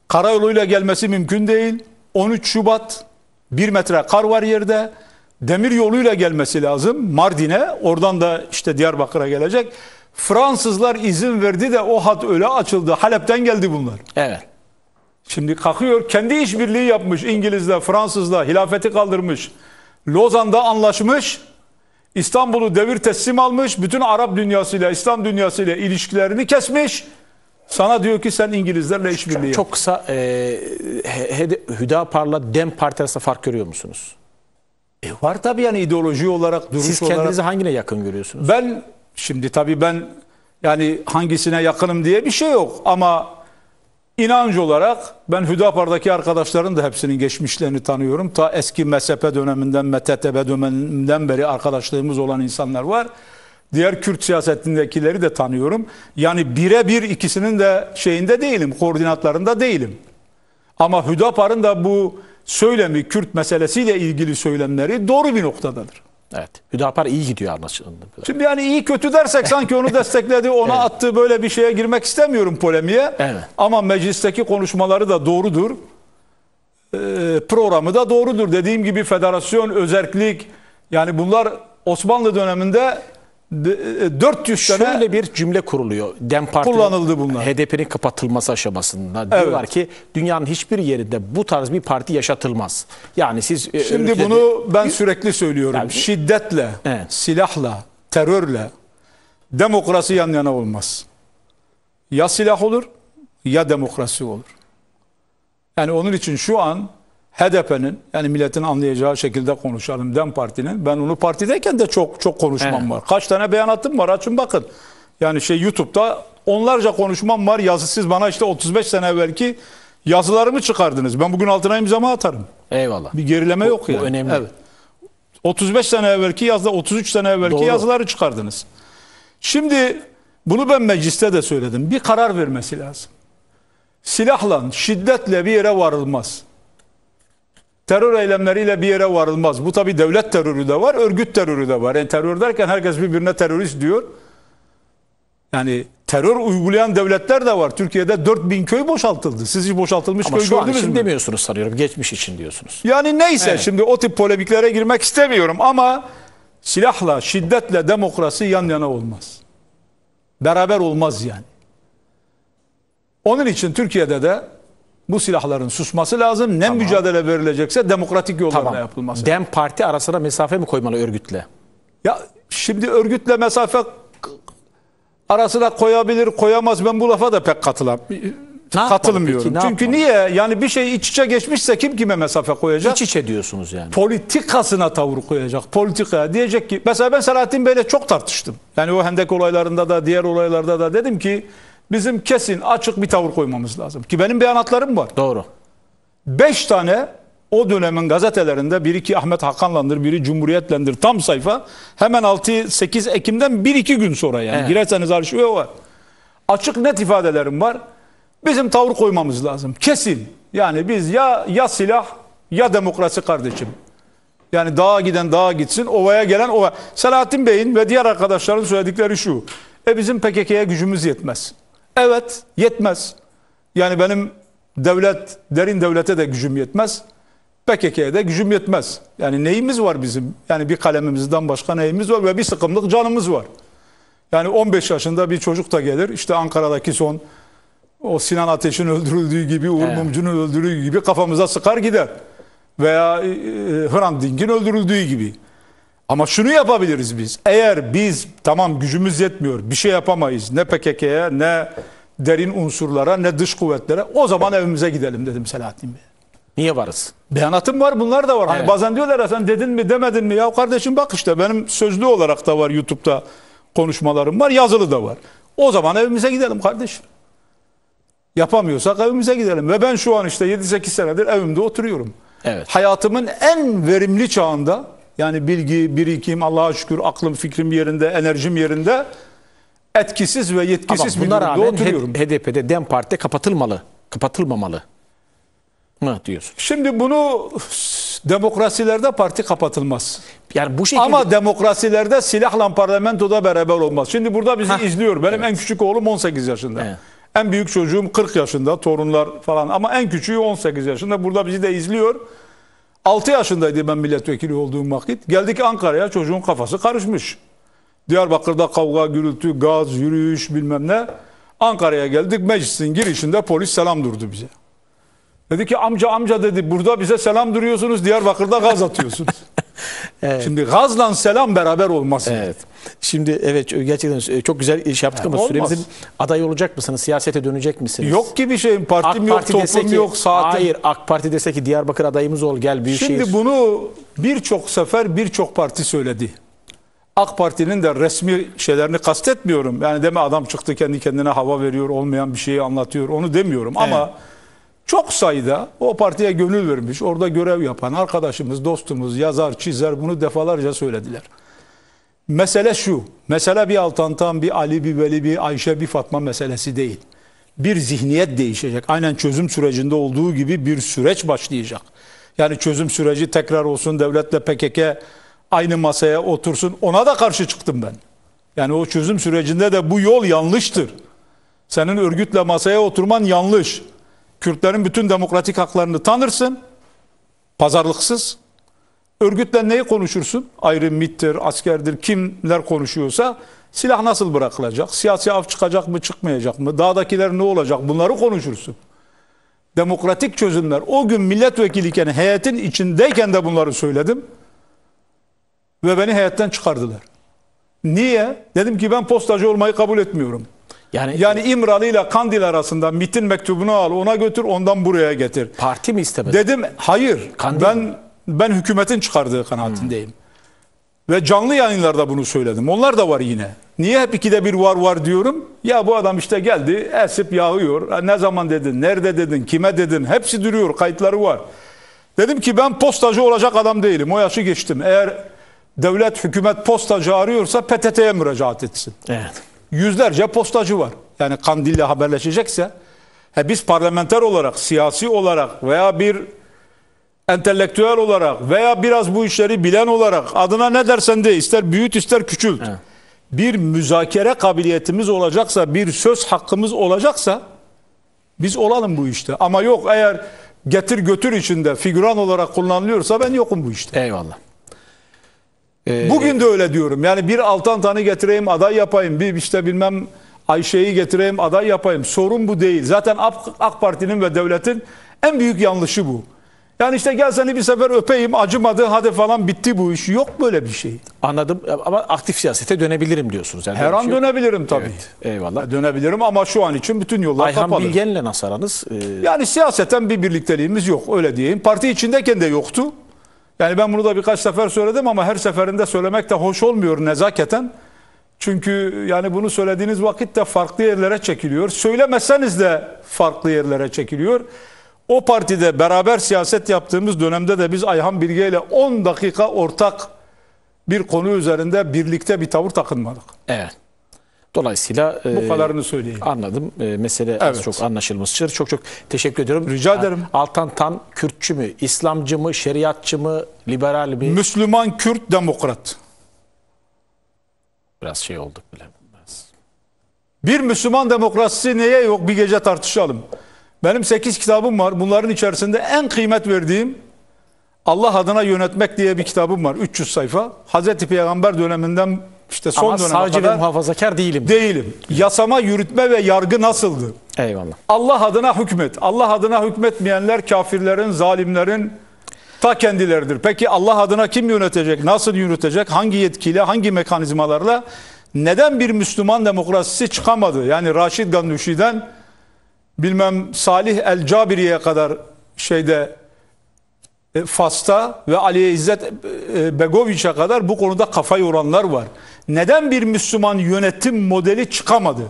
Karayoluyla gelmesi mümkün değil. 13 Şubat 1 metre kar var yerde. Demir yoluyla gelmesi lazım Mardin'e. Oradan da işte Diyarbakır'a gelecek. Fransızlar izin verdi de o hat öyle açıldı. Halep'ten geldi bunlar. Evet. Şimdi kalkıyor kendi işbirliği yapmış İngiliz'le, Fransız'la hilafeti kaldırmış. Lozan'da anlaşmış. İstanbul'u devir teslim almış. Bütün Arap dünyasıyla, İslam dünyasıyla ilişkilerini kesmiş. Sana diyor ki sen İngilizlerle işbirliği Çok kısa e, Hüdapar'la Dem Parti arasında fark görüyor musunuz? E var tabii yani ideoloji olarak, duruş Siz olarak. Siz kendinizi hangine yakın görüyorsunuz? Ben şimdi tabii ben yani hangisine yakınım diye bir şey yok ama İnanç olarak ben Hüdapar'daki arkadaşların da hepsinin geçmişlerini tanıyorum. Ta eski MSP döneminden, MTTB döneminden beri arkadaşlığımız olan insanlar var. Diğer Kürt siyasetindekileri de tanıyorum. Yani birebir ikisinin de şeyinde değilim, koordinatlarında değilim. Ama Hüdapar'ın da bu söylemi Kürt meselesiyle ilgili söylemleri doğru bir noktadadır. Evet. Hüdapar iyi gidiyor anlaşıldı. Şimdi yani iyi kötü dersek sanki onu destekledi, ona evet. attığı böyle bir şeye girmek istemiyorum polemiğe. Evet. Ama meclisteki konuşmaları da doğrudur. Ee, programı da doğrudur. Dediğim gibi federasyon, özellik, yani bunlar Osmanlı döneminde 400 Şöyle tane Şöyle bir cümle kuruluyor. Dem Parti kullanıldı bunlar. HDP'nin kapatılması aşamasında evet. diyorlar ki dünyanın hiçbir yerinde bu tarz bir parti yaşatılmaz. Yani siz e, Şimdi ülkede... bunu ben sürekli söylüyorum. Yani, Şiddetle, evet. silahla, terörle demokrasi yan yana olmaz. Ya silah olur ya demokrasi olur. Yani onun için şu an HDP'nin yani milletin anlayacağı şekilde konuşalım DEM Parti'nin. Ben onu partideyken de çok çok konuşmam evet. var. Kaç tane beyanatım var açın bakın. Yani şey YouTube'da onlarca konuşmam var. Yazı siz bana işte 35 sene evvelki yazılarımı çıkardınız. Ben bugün altına imzamı atarım. Eyvallah. Bir gerileme o, yok yani. Bu önemli. Evet. 35 sene evvelki yazda 33 sene evvelki Doğru. yazıları çıkardınız. Şimdi bunu ben mecliste de söyledim. Bir karar vermesi lazım. Silahla, şiddetle bir yere varılmaz terör eylemleriyle bir yere varılmaz. Bu tabii devlet terörü de var, örgüt terörü de var. Yani terör derken herkes birbirine terörist diyor. Yani terör uygulayan devletler de var. Türkiye'de 4000 köy boşaltıldı. Siz hiç boşaltılmış Ama köy gördünüz mü? Ama demiyorsunuz sanıyorum. Geçmiş için diyorsunuz. Yani neyse evet. şimdi o tip polemiklere girmek istemiyorum ama silahla, şiddetle demokrasi yan yana olmaz. Beraber olmaz yani. Onun için Türkiye'de de bu silahların susması lazım. Ne tamam. mücadele verilecekse demokratik yollarla tamam. yapılması. Dem parti arasına mesafe mi koymalı örgütle? Ya şimdi örgütle mesafe arasına koyabilir koyamaz ben bu lafa da pek katılam. Ne katılmıyorum. Peki, ne Çünkü yapalım? niye? Yani bir şey iç içe geçmişse kim kime mesafe koyacak? İç içe diyorsunuz yani. Politikasına tavır koyacak. Politika diyecek ki mesela ben Selahattin Bey'le çok tartıştım. Yani o Hendek olaylarında da diğer olaylarda da dedim ki bizim kesin açık bir tavır koymamız lazım. Ki benim beyanatlarım var. Doğru. Beş tane o dönemin gazetelerinde biri ki Ahmet Hakan'landır, biri Cumhuriyet'lendir tam sayfa. Hemen 6-8 Ekim'den 1-2 gün sonra yani. Evet. Girerseniz arşive var. Açık net ifadelerim var. Bizim tavır koymamız lazım. Kesin. Yani biz ya ya silah ya demokrasi kardeşim. Yani dağa giden dağa gitsin, ovaya gelen ova. Selahattin Bey'in ve diğer arkadaşların söyledikleri şu. E bizim PKK'ya gücümüz yetmez. Evet yetmez. Yani benim devlet, derin devlete de gücüm yetmez. PKK'ya da gücüm yetmez. Yani neyimiz var bizim? Yani bir kalemimizden başka neyimiz var ve bir sıkımlık canımız var. Yani 15 yaşında bir çocuk da gelir. İşte Ankara'daki son o Sinan Ateş'in öldürüldüğü gibi, Uğur Mumcu'nun öldürüldüğü gibi kafamıza sıkar gider. Veya e, e Hrant Dink'in öldürüldüğü gibi. Ama şunu yapabiliriz biz. Eğer biz tamam gücümüz yetmiyor bir şey yapamayız ne PKK'ya ne derin unsurlara ne dış kuvvetlere o zaman evimize gidelim dedim Selahattin Bey. Niye varız? Beyanatım var bunlar da var. Hani evet. Hani bazen diyorlar ya sen dedin mi demedin mi? Ya kardeşim bak işte benim sözlü olarak da var YouTube'da konuşmalarım var yazılı da var. O zaman evimize gidelim kardeşim. Yapamıyorsak evimize gidelim. Ve ben şu an işte 7-8 senedir evimde oturuyorum. Evet. Hayatımın en verimli çağında yani bilgi, birikim, Allah'a şükür aklım, fikrim yerinde, enerjim yerinde etkisiz ve yetkisiz Ama bir durumda rağmen oturuyorum. HDP'de, DEM Parti'de kapatılmalı, kapatılmamalı mı diyorsun? Şimdi bunu demokrasilerde parti kapatılmaz. Yani bu şekilde... Ama demokrasilerde silahla parlamentoda beraber olmaz. Şimdi burada bizi Heh. izliyor. Benim evet. en küçük oğlum 18 yaşında. Evet. En büyük çocuğum 40 yaşında, torunlar falan. Ama en küçüğü 18 yaşında. Burada bizi de izliyor. 6 yaşındaydı ben milletvekili olduğum vakit. Geldik Ankara'ya çocuğun kafası karışmış. Diyarbakır'da kavga, gürültü, gaz, yürüyüş bilmem ne. Ankara'ya geldik meclisin girişinde polis selam durdu bize. Dedi ki amca amca dedi burada bize selam duruyorsunuz Diyarbakır'da gaz atıyorsunuz. Evet. Şimdi gazla selam beraber olmaz. Evet. Şimdi evet gerçekten e, çok güzel iş yaptık yani ama olmaz. süremizin aday olacak mısınız? Siyasete dönecek misiniz? Yok gibi şeyim. Partim AK yok, Parti toplum ki, yok, saatim. Hayır AK Parti dese ki Diyarbakır adayımız ol gel Büyükşehir. Şimdi bunu birçok sefer birçok parti söyledi. AK Parti'nin de resmi şeylerini kastetmiyorum. Yani deme adam çıktı kendi kendine hava veriyor olmayan bir şeyi anlatıyor onu demiyorum evet. ama... Çok sayıda o partiye gönül vermiş, orada görev yapan arkadaşımız, dostumuz, yazar, çizer bunu defalarca söylediler. Mesele şu, mesele bir Altantan, bir Ali, bir Veli, bir Ayşe, bir Fatma meselesi değil. Bir zihniyet değişecek. Aynen çözüm sürecinde olduğu gibi bir süreç başlayacak. Yani çözüm süreci tekrar olsun, devletle PKK aynı masaya otursun. Ona da karşı çıktım ben. Yani o çözüm sürecinde de bu yol yanlıştır. Senin örgütle masaya oturman yanlış. Kürtlerin bütün demokratik haklarını tanırsın. Pazarlıksız. Örgütle neyi konuşursun? Ayrı mittir, askerdir, kimler konuşuyorsa silah nasıl bırakılacak? Siyasi av çıkacak mı, çıkmayacak mı? Dağdakiler ne olacak? Bunları konuşursun. Demokratik çözümler. O gün milletvekiliyken, heyetin içindeyken de bunları söyledim. Ve beni heyetten çıkardılar. Niye? Dedim ki ben postacı olmayı kabul etmiyorum. Yani, yani İmralı ile Kandil arasında mitin mektubunu al ona götür ondan buraya getir. Parti mi istemedi? Dedim hayır Kandil ben mi? ben hükümetin çıkardığı kanaatindeyim. Hmm. Ve canlı yayınlarda bunu söyledim. Onlar da var yine. Niye hep ikide bir var var diyorum? Ya bu adam işte geldi esip yağıyor. Ne zaman dedin, nerede dedin, kime dedin? Hepsi duruyor, kayıtları var. Dedim ki ben postacı olacak adam değilim. O yaşı geçtim. Eğer devlet, hükümet postacı arıyorsa PTT'ye müracaat etsin. Evet yüzlerce postacı var. Yani Kandil'le haberleşecekse he biz parlamenter olarak, siyasi olarak veya bir entelektüel olarak veya biraz bu işleri bilen olarak adına ne dersen de ister büyüt ister küçült. Evet. Bir müzakere kabiliyetimiz olacaksa, bir söz hakkımız olacaksa biz olalım bu işte. Ama yok eğer getir götür içinde figüran olarak kullanılıyorsa ben yokum bu işte. Eyvallah. Ee, Bugün de öyle diyorum. Yani bir Altan Tan'ı getireyim aday yapayım. Bir işte bilmem Ayşe'yi getireyim aday yapayım. Sorun bu değil. Zaten AK, Parti'nin ve devletin en büyük yanlışı bu. Yani işte gel seni bir sefer öpeyim acımadı hadi falan bitti bu iş. Yok böyle bir şey. Anladım ama aktif siyasete dönebilirim diyorsunuz. Yani Her an şey dönebilirim tabii. Evet, eyvallah. dönebilirim ama şu an için bütün yollar Ayhan kapalı. Ayhan Bilgen'le nasıl aranız? Ee... Yani siyaseten bir birlikteliğimiz yok öyle diyeyim. Parti içindeyken de yoktu. Yani ben bunu da birkaç sefer söyledim ama her seferinde söylemek de hoş olmuyor nezaketen. Çünkü yani bunu söylediğiniz vakit de farklı yerlere çekiliyor. Söylemeseniz de farklı yerlere çekiliyor. O partide beraber siyaset yaptığımız dönemde de biz Ayhan Bilge ile 10 dakika ortak bir konu üzerinde birlikte bir tavır takınmadık. Evet. Dolayısıyla e, bu kadarını söyleyeyim. Anladım. E, mesele evet. az çok anlaşılmıştır. Çok çok teşekkür ediyorum. Rica ederim. Altan Tan Kürtçü mü, İslamcı mı, şeriatçı mı, liberal mi? Müslüman, Kürt, demokrat. Biraz şey olduk bile. Bir Müslüman demokrasisi neye yok bir gece tartışalım. Benim 8 kitabım var. Bunların içerisinde en kıymet verdiğim Allah adına yönetmek diye bir kitabım var. 300 sayfa. Hazreti Peygamber döneminden işte son Ama döneme savcı kadar ve muhafazakar değilim. Değilim. Yasama, yürütme ve yargı nasıldı? Eyvallah. Allah adına hükmet. Allah adına hükmetmeyenler kafirlerin, zalimlerin ta kendileridir. Peki Allah adına kim yönetecek? Nasıl yürütecek? Hangi yetkiyle, hangi mekanizmalarla? Neden bir Müslüman demokrasisi çıkamadı? Yani Raşid Gandüşi'den bilmem Salih El Cabiri'ye kadar şeyde e, Fas'ta ve Ali İzzet e, e, Begoviç'e kadar bu konuda kafa yoranlar var. Neden bir Müslüman yönetim modeli çıkamadı?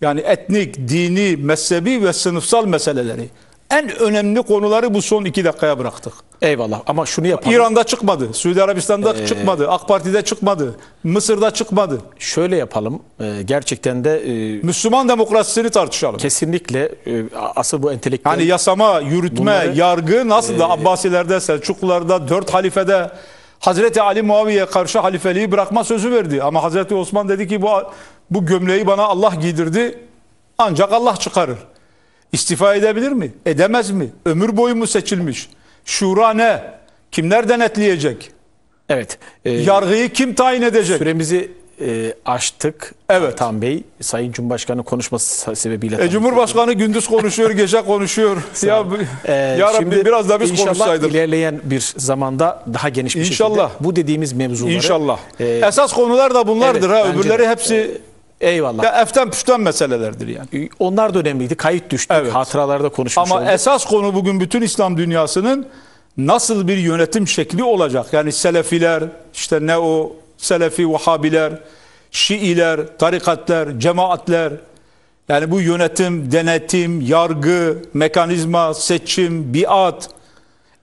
Yani etnik, dini, mezhebi ve sınıfsal meseleleri en önemli konuları bu son iki dakikaya bıraktık. Eyvallah ama şunu yapalım. İran'da çıkmadı, Suudi Arabistan'da ee, çıkmadı, AK Parti'de çıkmadı, Mısır'da çıkmadı. Şöyle yapalım, ee, gerçekten de... E, Müslüman demokrasisini tartışalım. Kesinlikle, e, asıl bu entelektüel... Hani yasama, yürütme, bunları, yargı nasıl da e, Abbasilerde, Selçuklularda, dört halifede... Hazreti Ali Muaviye karşı halifeliği bırakma sözü verdi. Ama Hazreti Osman dedi ki bu bu gömleği bana Allah giydirdi. Ancak Allah çıkarır. İstifa edebilir mi? Edemez mi? Ömür boyu mu seçilmiş? Şura ne? Kimler denetleyecek? Evet. E, Yargıyı kim tayin edecek? Süremizi e, açtık. Evet. Tam Bey, Sayın Cumhurbaşkanı konuşması sebebiyle. E, Cumhurbaşkanı gündüz konuşuyor, gece konuşuyor. ya ee, ya Rabbi, biraz da biz inşallah konuşsaydık. İnşallah ilerleyen bir zamanda daha geniş bir İnşallah. şekilde bu dediğimiz mevzuları. İnşallah. E, Esas konular da bunlardır. Evet, ha. Öbürleri hepsi... E, Eyvallah. Ya eften püften meselelerdir yani. Ee, onlar da önemliydi. Kayıt düştük. Evet. Hatıralarda konuşmuş Ama olduk. esas konu bugün bütün İslam dünyasının nasıl bir yönetim şekli olacak? Yani Selefiler, işte ne o Selefi Vahabiler, Şiiler, tarikatlar, cemaatler. Yani bu yönetim, denetim, yargı, mekanizma, seçim, biat,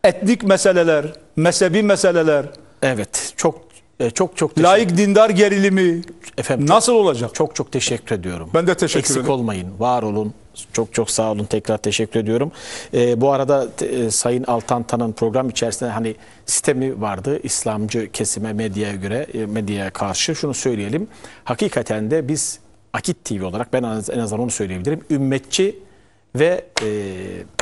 etnik meseleler, mezhebi meseleler. Evet, çok e, çok çok layık dindar gerilimi efendim, nasıl olacak? Çok çok teşekkür ediyorum. Ben de teşekkür Eksik ederim. Eksik olmayın, var olun. Çok çok sağ olun. Tekrar teşekkür ediyorum. E, bu arada e, Sayın Tanın program içerisinde hani sistemi vardı. İslamcı kesime medyaya göre, e, medyaya karşı şunu söyleyelim. Hakikaten de biz Akit TV olarak ben en azından onu söyleyebilirim. Ümmetçi ve e,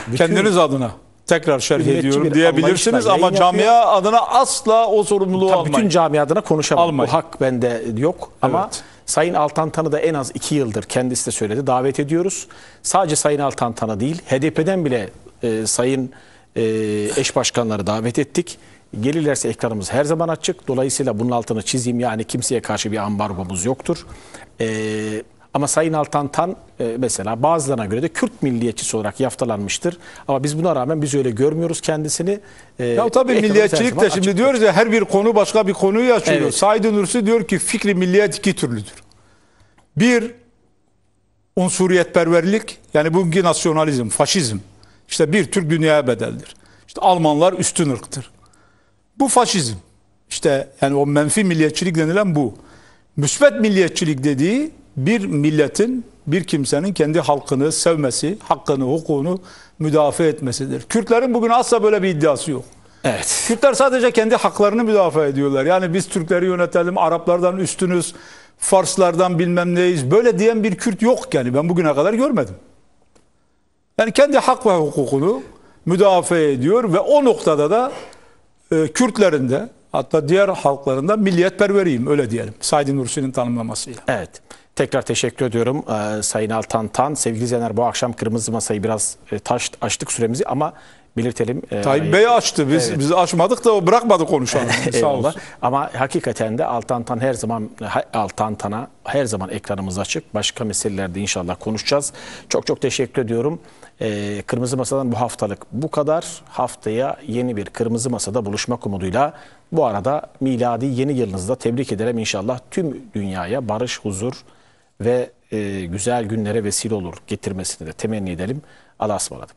bütün, kendiniz adına tekrar şerh Ümmetçi ediyorum diyebilirsiniz ama yayın camia yapıyor. adına asla o sorumluluğu Tabii almayın. Bütün camia adına konuşamam. Bu hak bende yok ama evet. Sayın Altantan'ı da en az iki yıldır kendisi de söyledi davet ediyoruz. Sadece Sayın Altantan'a değil HDP'den bile e, Sayın e, eş başkanları davet ettik. Gelirlerse ekranımız her zaman açık. Dolayısıyla bunun altını çizeyim yani kimseye karşı bir ambargomuz yoktur. Eee ama Sayın Altan Tan e, mesela bazılarına göre de Kürt milliyetçisi olarak yaftalanmıştır. Ama biz buna rağmen biz öyle görmüyoruz kendisini. E, ya tabii milliyetçilik de şimdi diyoruz ya her bir konu başka bir konuyu açıyor. Evet. Said Nursi diyor ki fikri milliyet iki türlüdür. Bir unsuriyetperverlik yani bugünkü nasyonalizm, faşizm. İşte bir Türk dünyaya bedeldir. İşte Almanlar üstün ırktır. Bu faşizm. İşte yani o menfi milliyetçilik denilen bu. Müsbet milliyetçilik dediği bir milletin, bir kimsenin kendi halkını sevmesi, hakkını, hukukunu müdafaa etmesidir. Kürtlerin bugün asla böyle bir iddiası yok. Evet. Kürtler sadece kendi haklarını müdafaa ediyorlar. Yani biz Türkleri yönetelim, Araplardan üstünüz, Farslardan bilmem neyiz. Böyle diyen bir Kürt yok yani. Ben bugüne kadar görmedim. Yani kendi hak ve hukukunu müdafaa ediyor ve o noktada da e, Kürtlerin hatta diğer halklarında milliyetperveriyim öyle diyelim. Said Nursi'nin tanımlamasıyla. Evet. Tekrar teşekkür ediyorum e, Sayın Altan Tan. Sevgili izleyenler bu akşam Kırmızı Masa'yı biraz e, taş, açtık süremizi ama belirtelim. E, Tayyip Bey açtı. Biz evet. biz açmadık da o bırakmadı konuşalım. Sağ olun. Ama hakikaten de Altan Tan her zaman Altan Tan'a her zaman ekranımız açık. Başka meselelerde inşallah konuşacağız. Çok çok teşekkür ediyorum. E, Kırmızı Masa'dan bu haftalık bu kadar. Haftaya yeni bir Kırmızı Masa'da buluşmak umuduyla bu arada miladi yeni yılınızda tebrik ederim inşallah tüm dünyaya barış, huzur, ve e, güzel günlere vesile olur getirmesini de temenni edelim. Allah'a ısmarladık.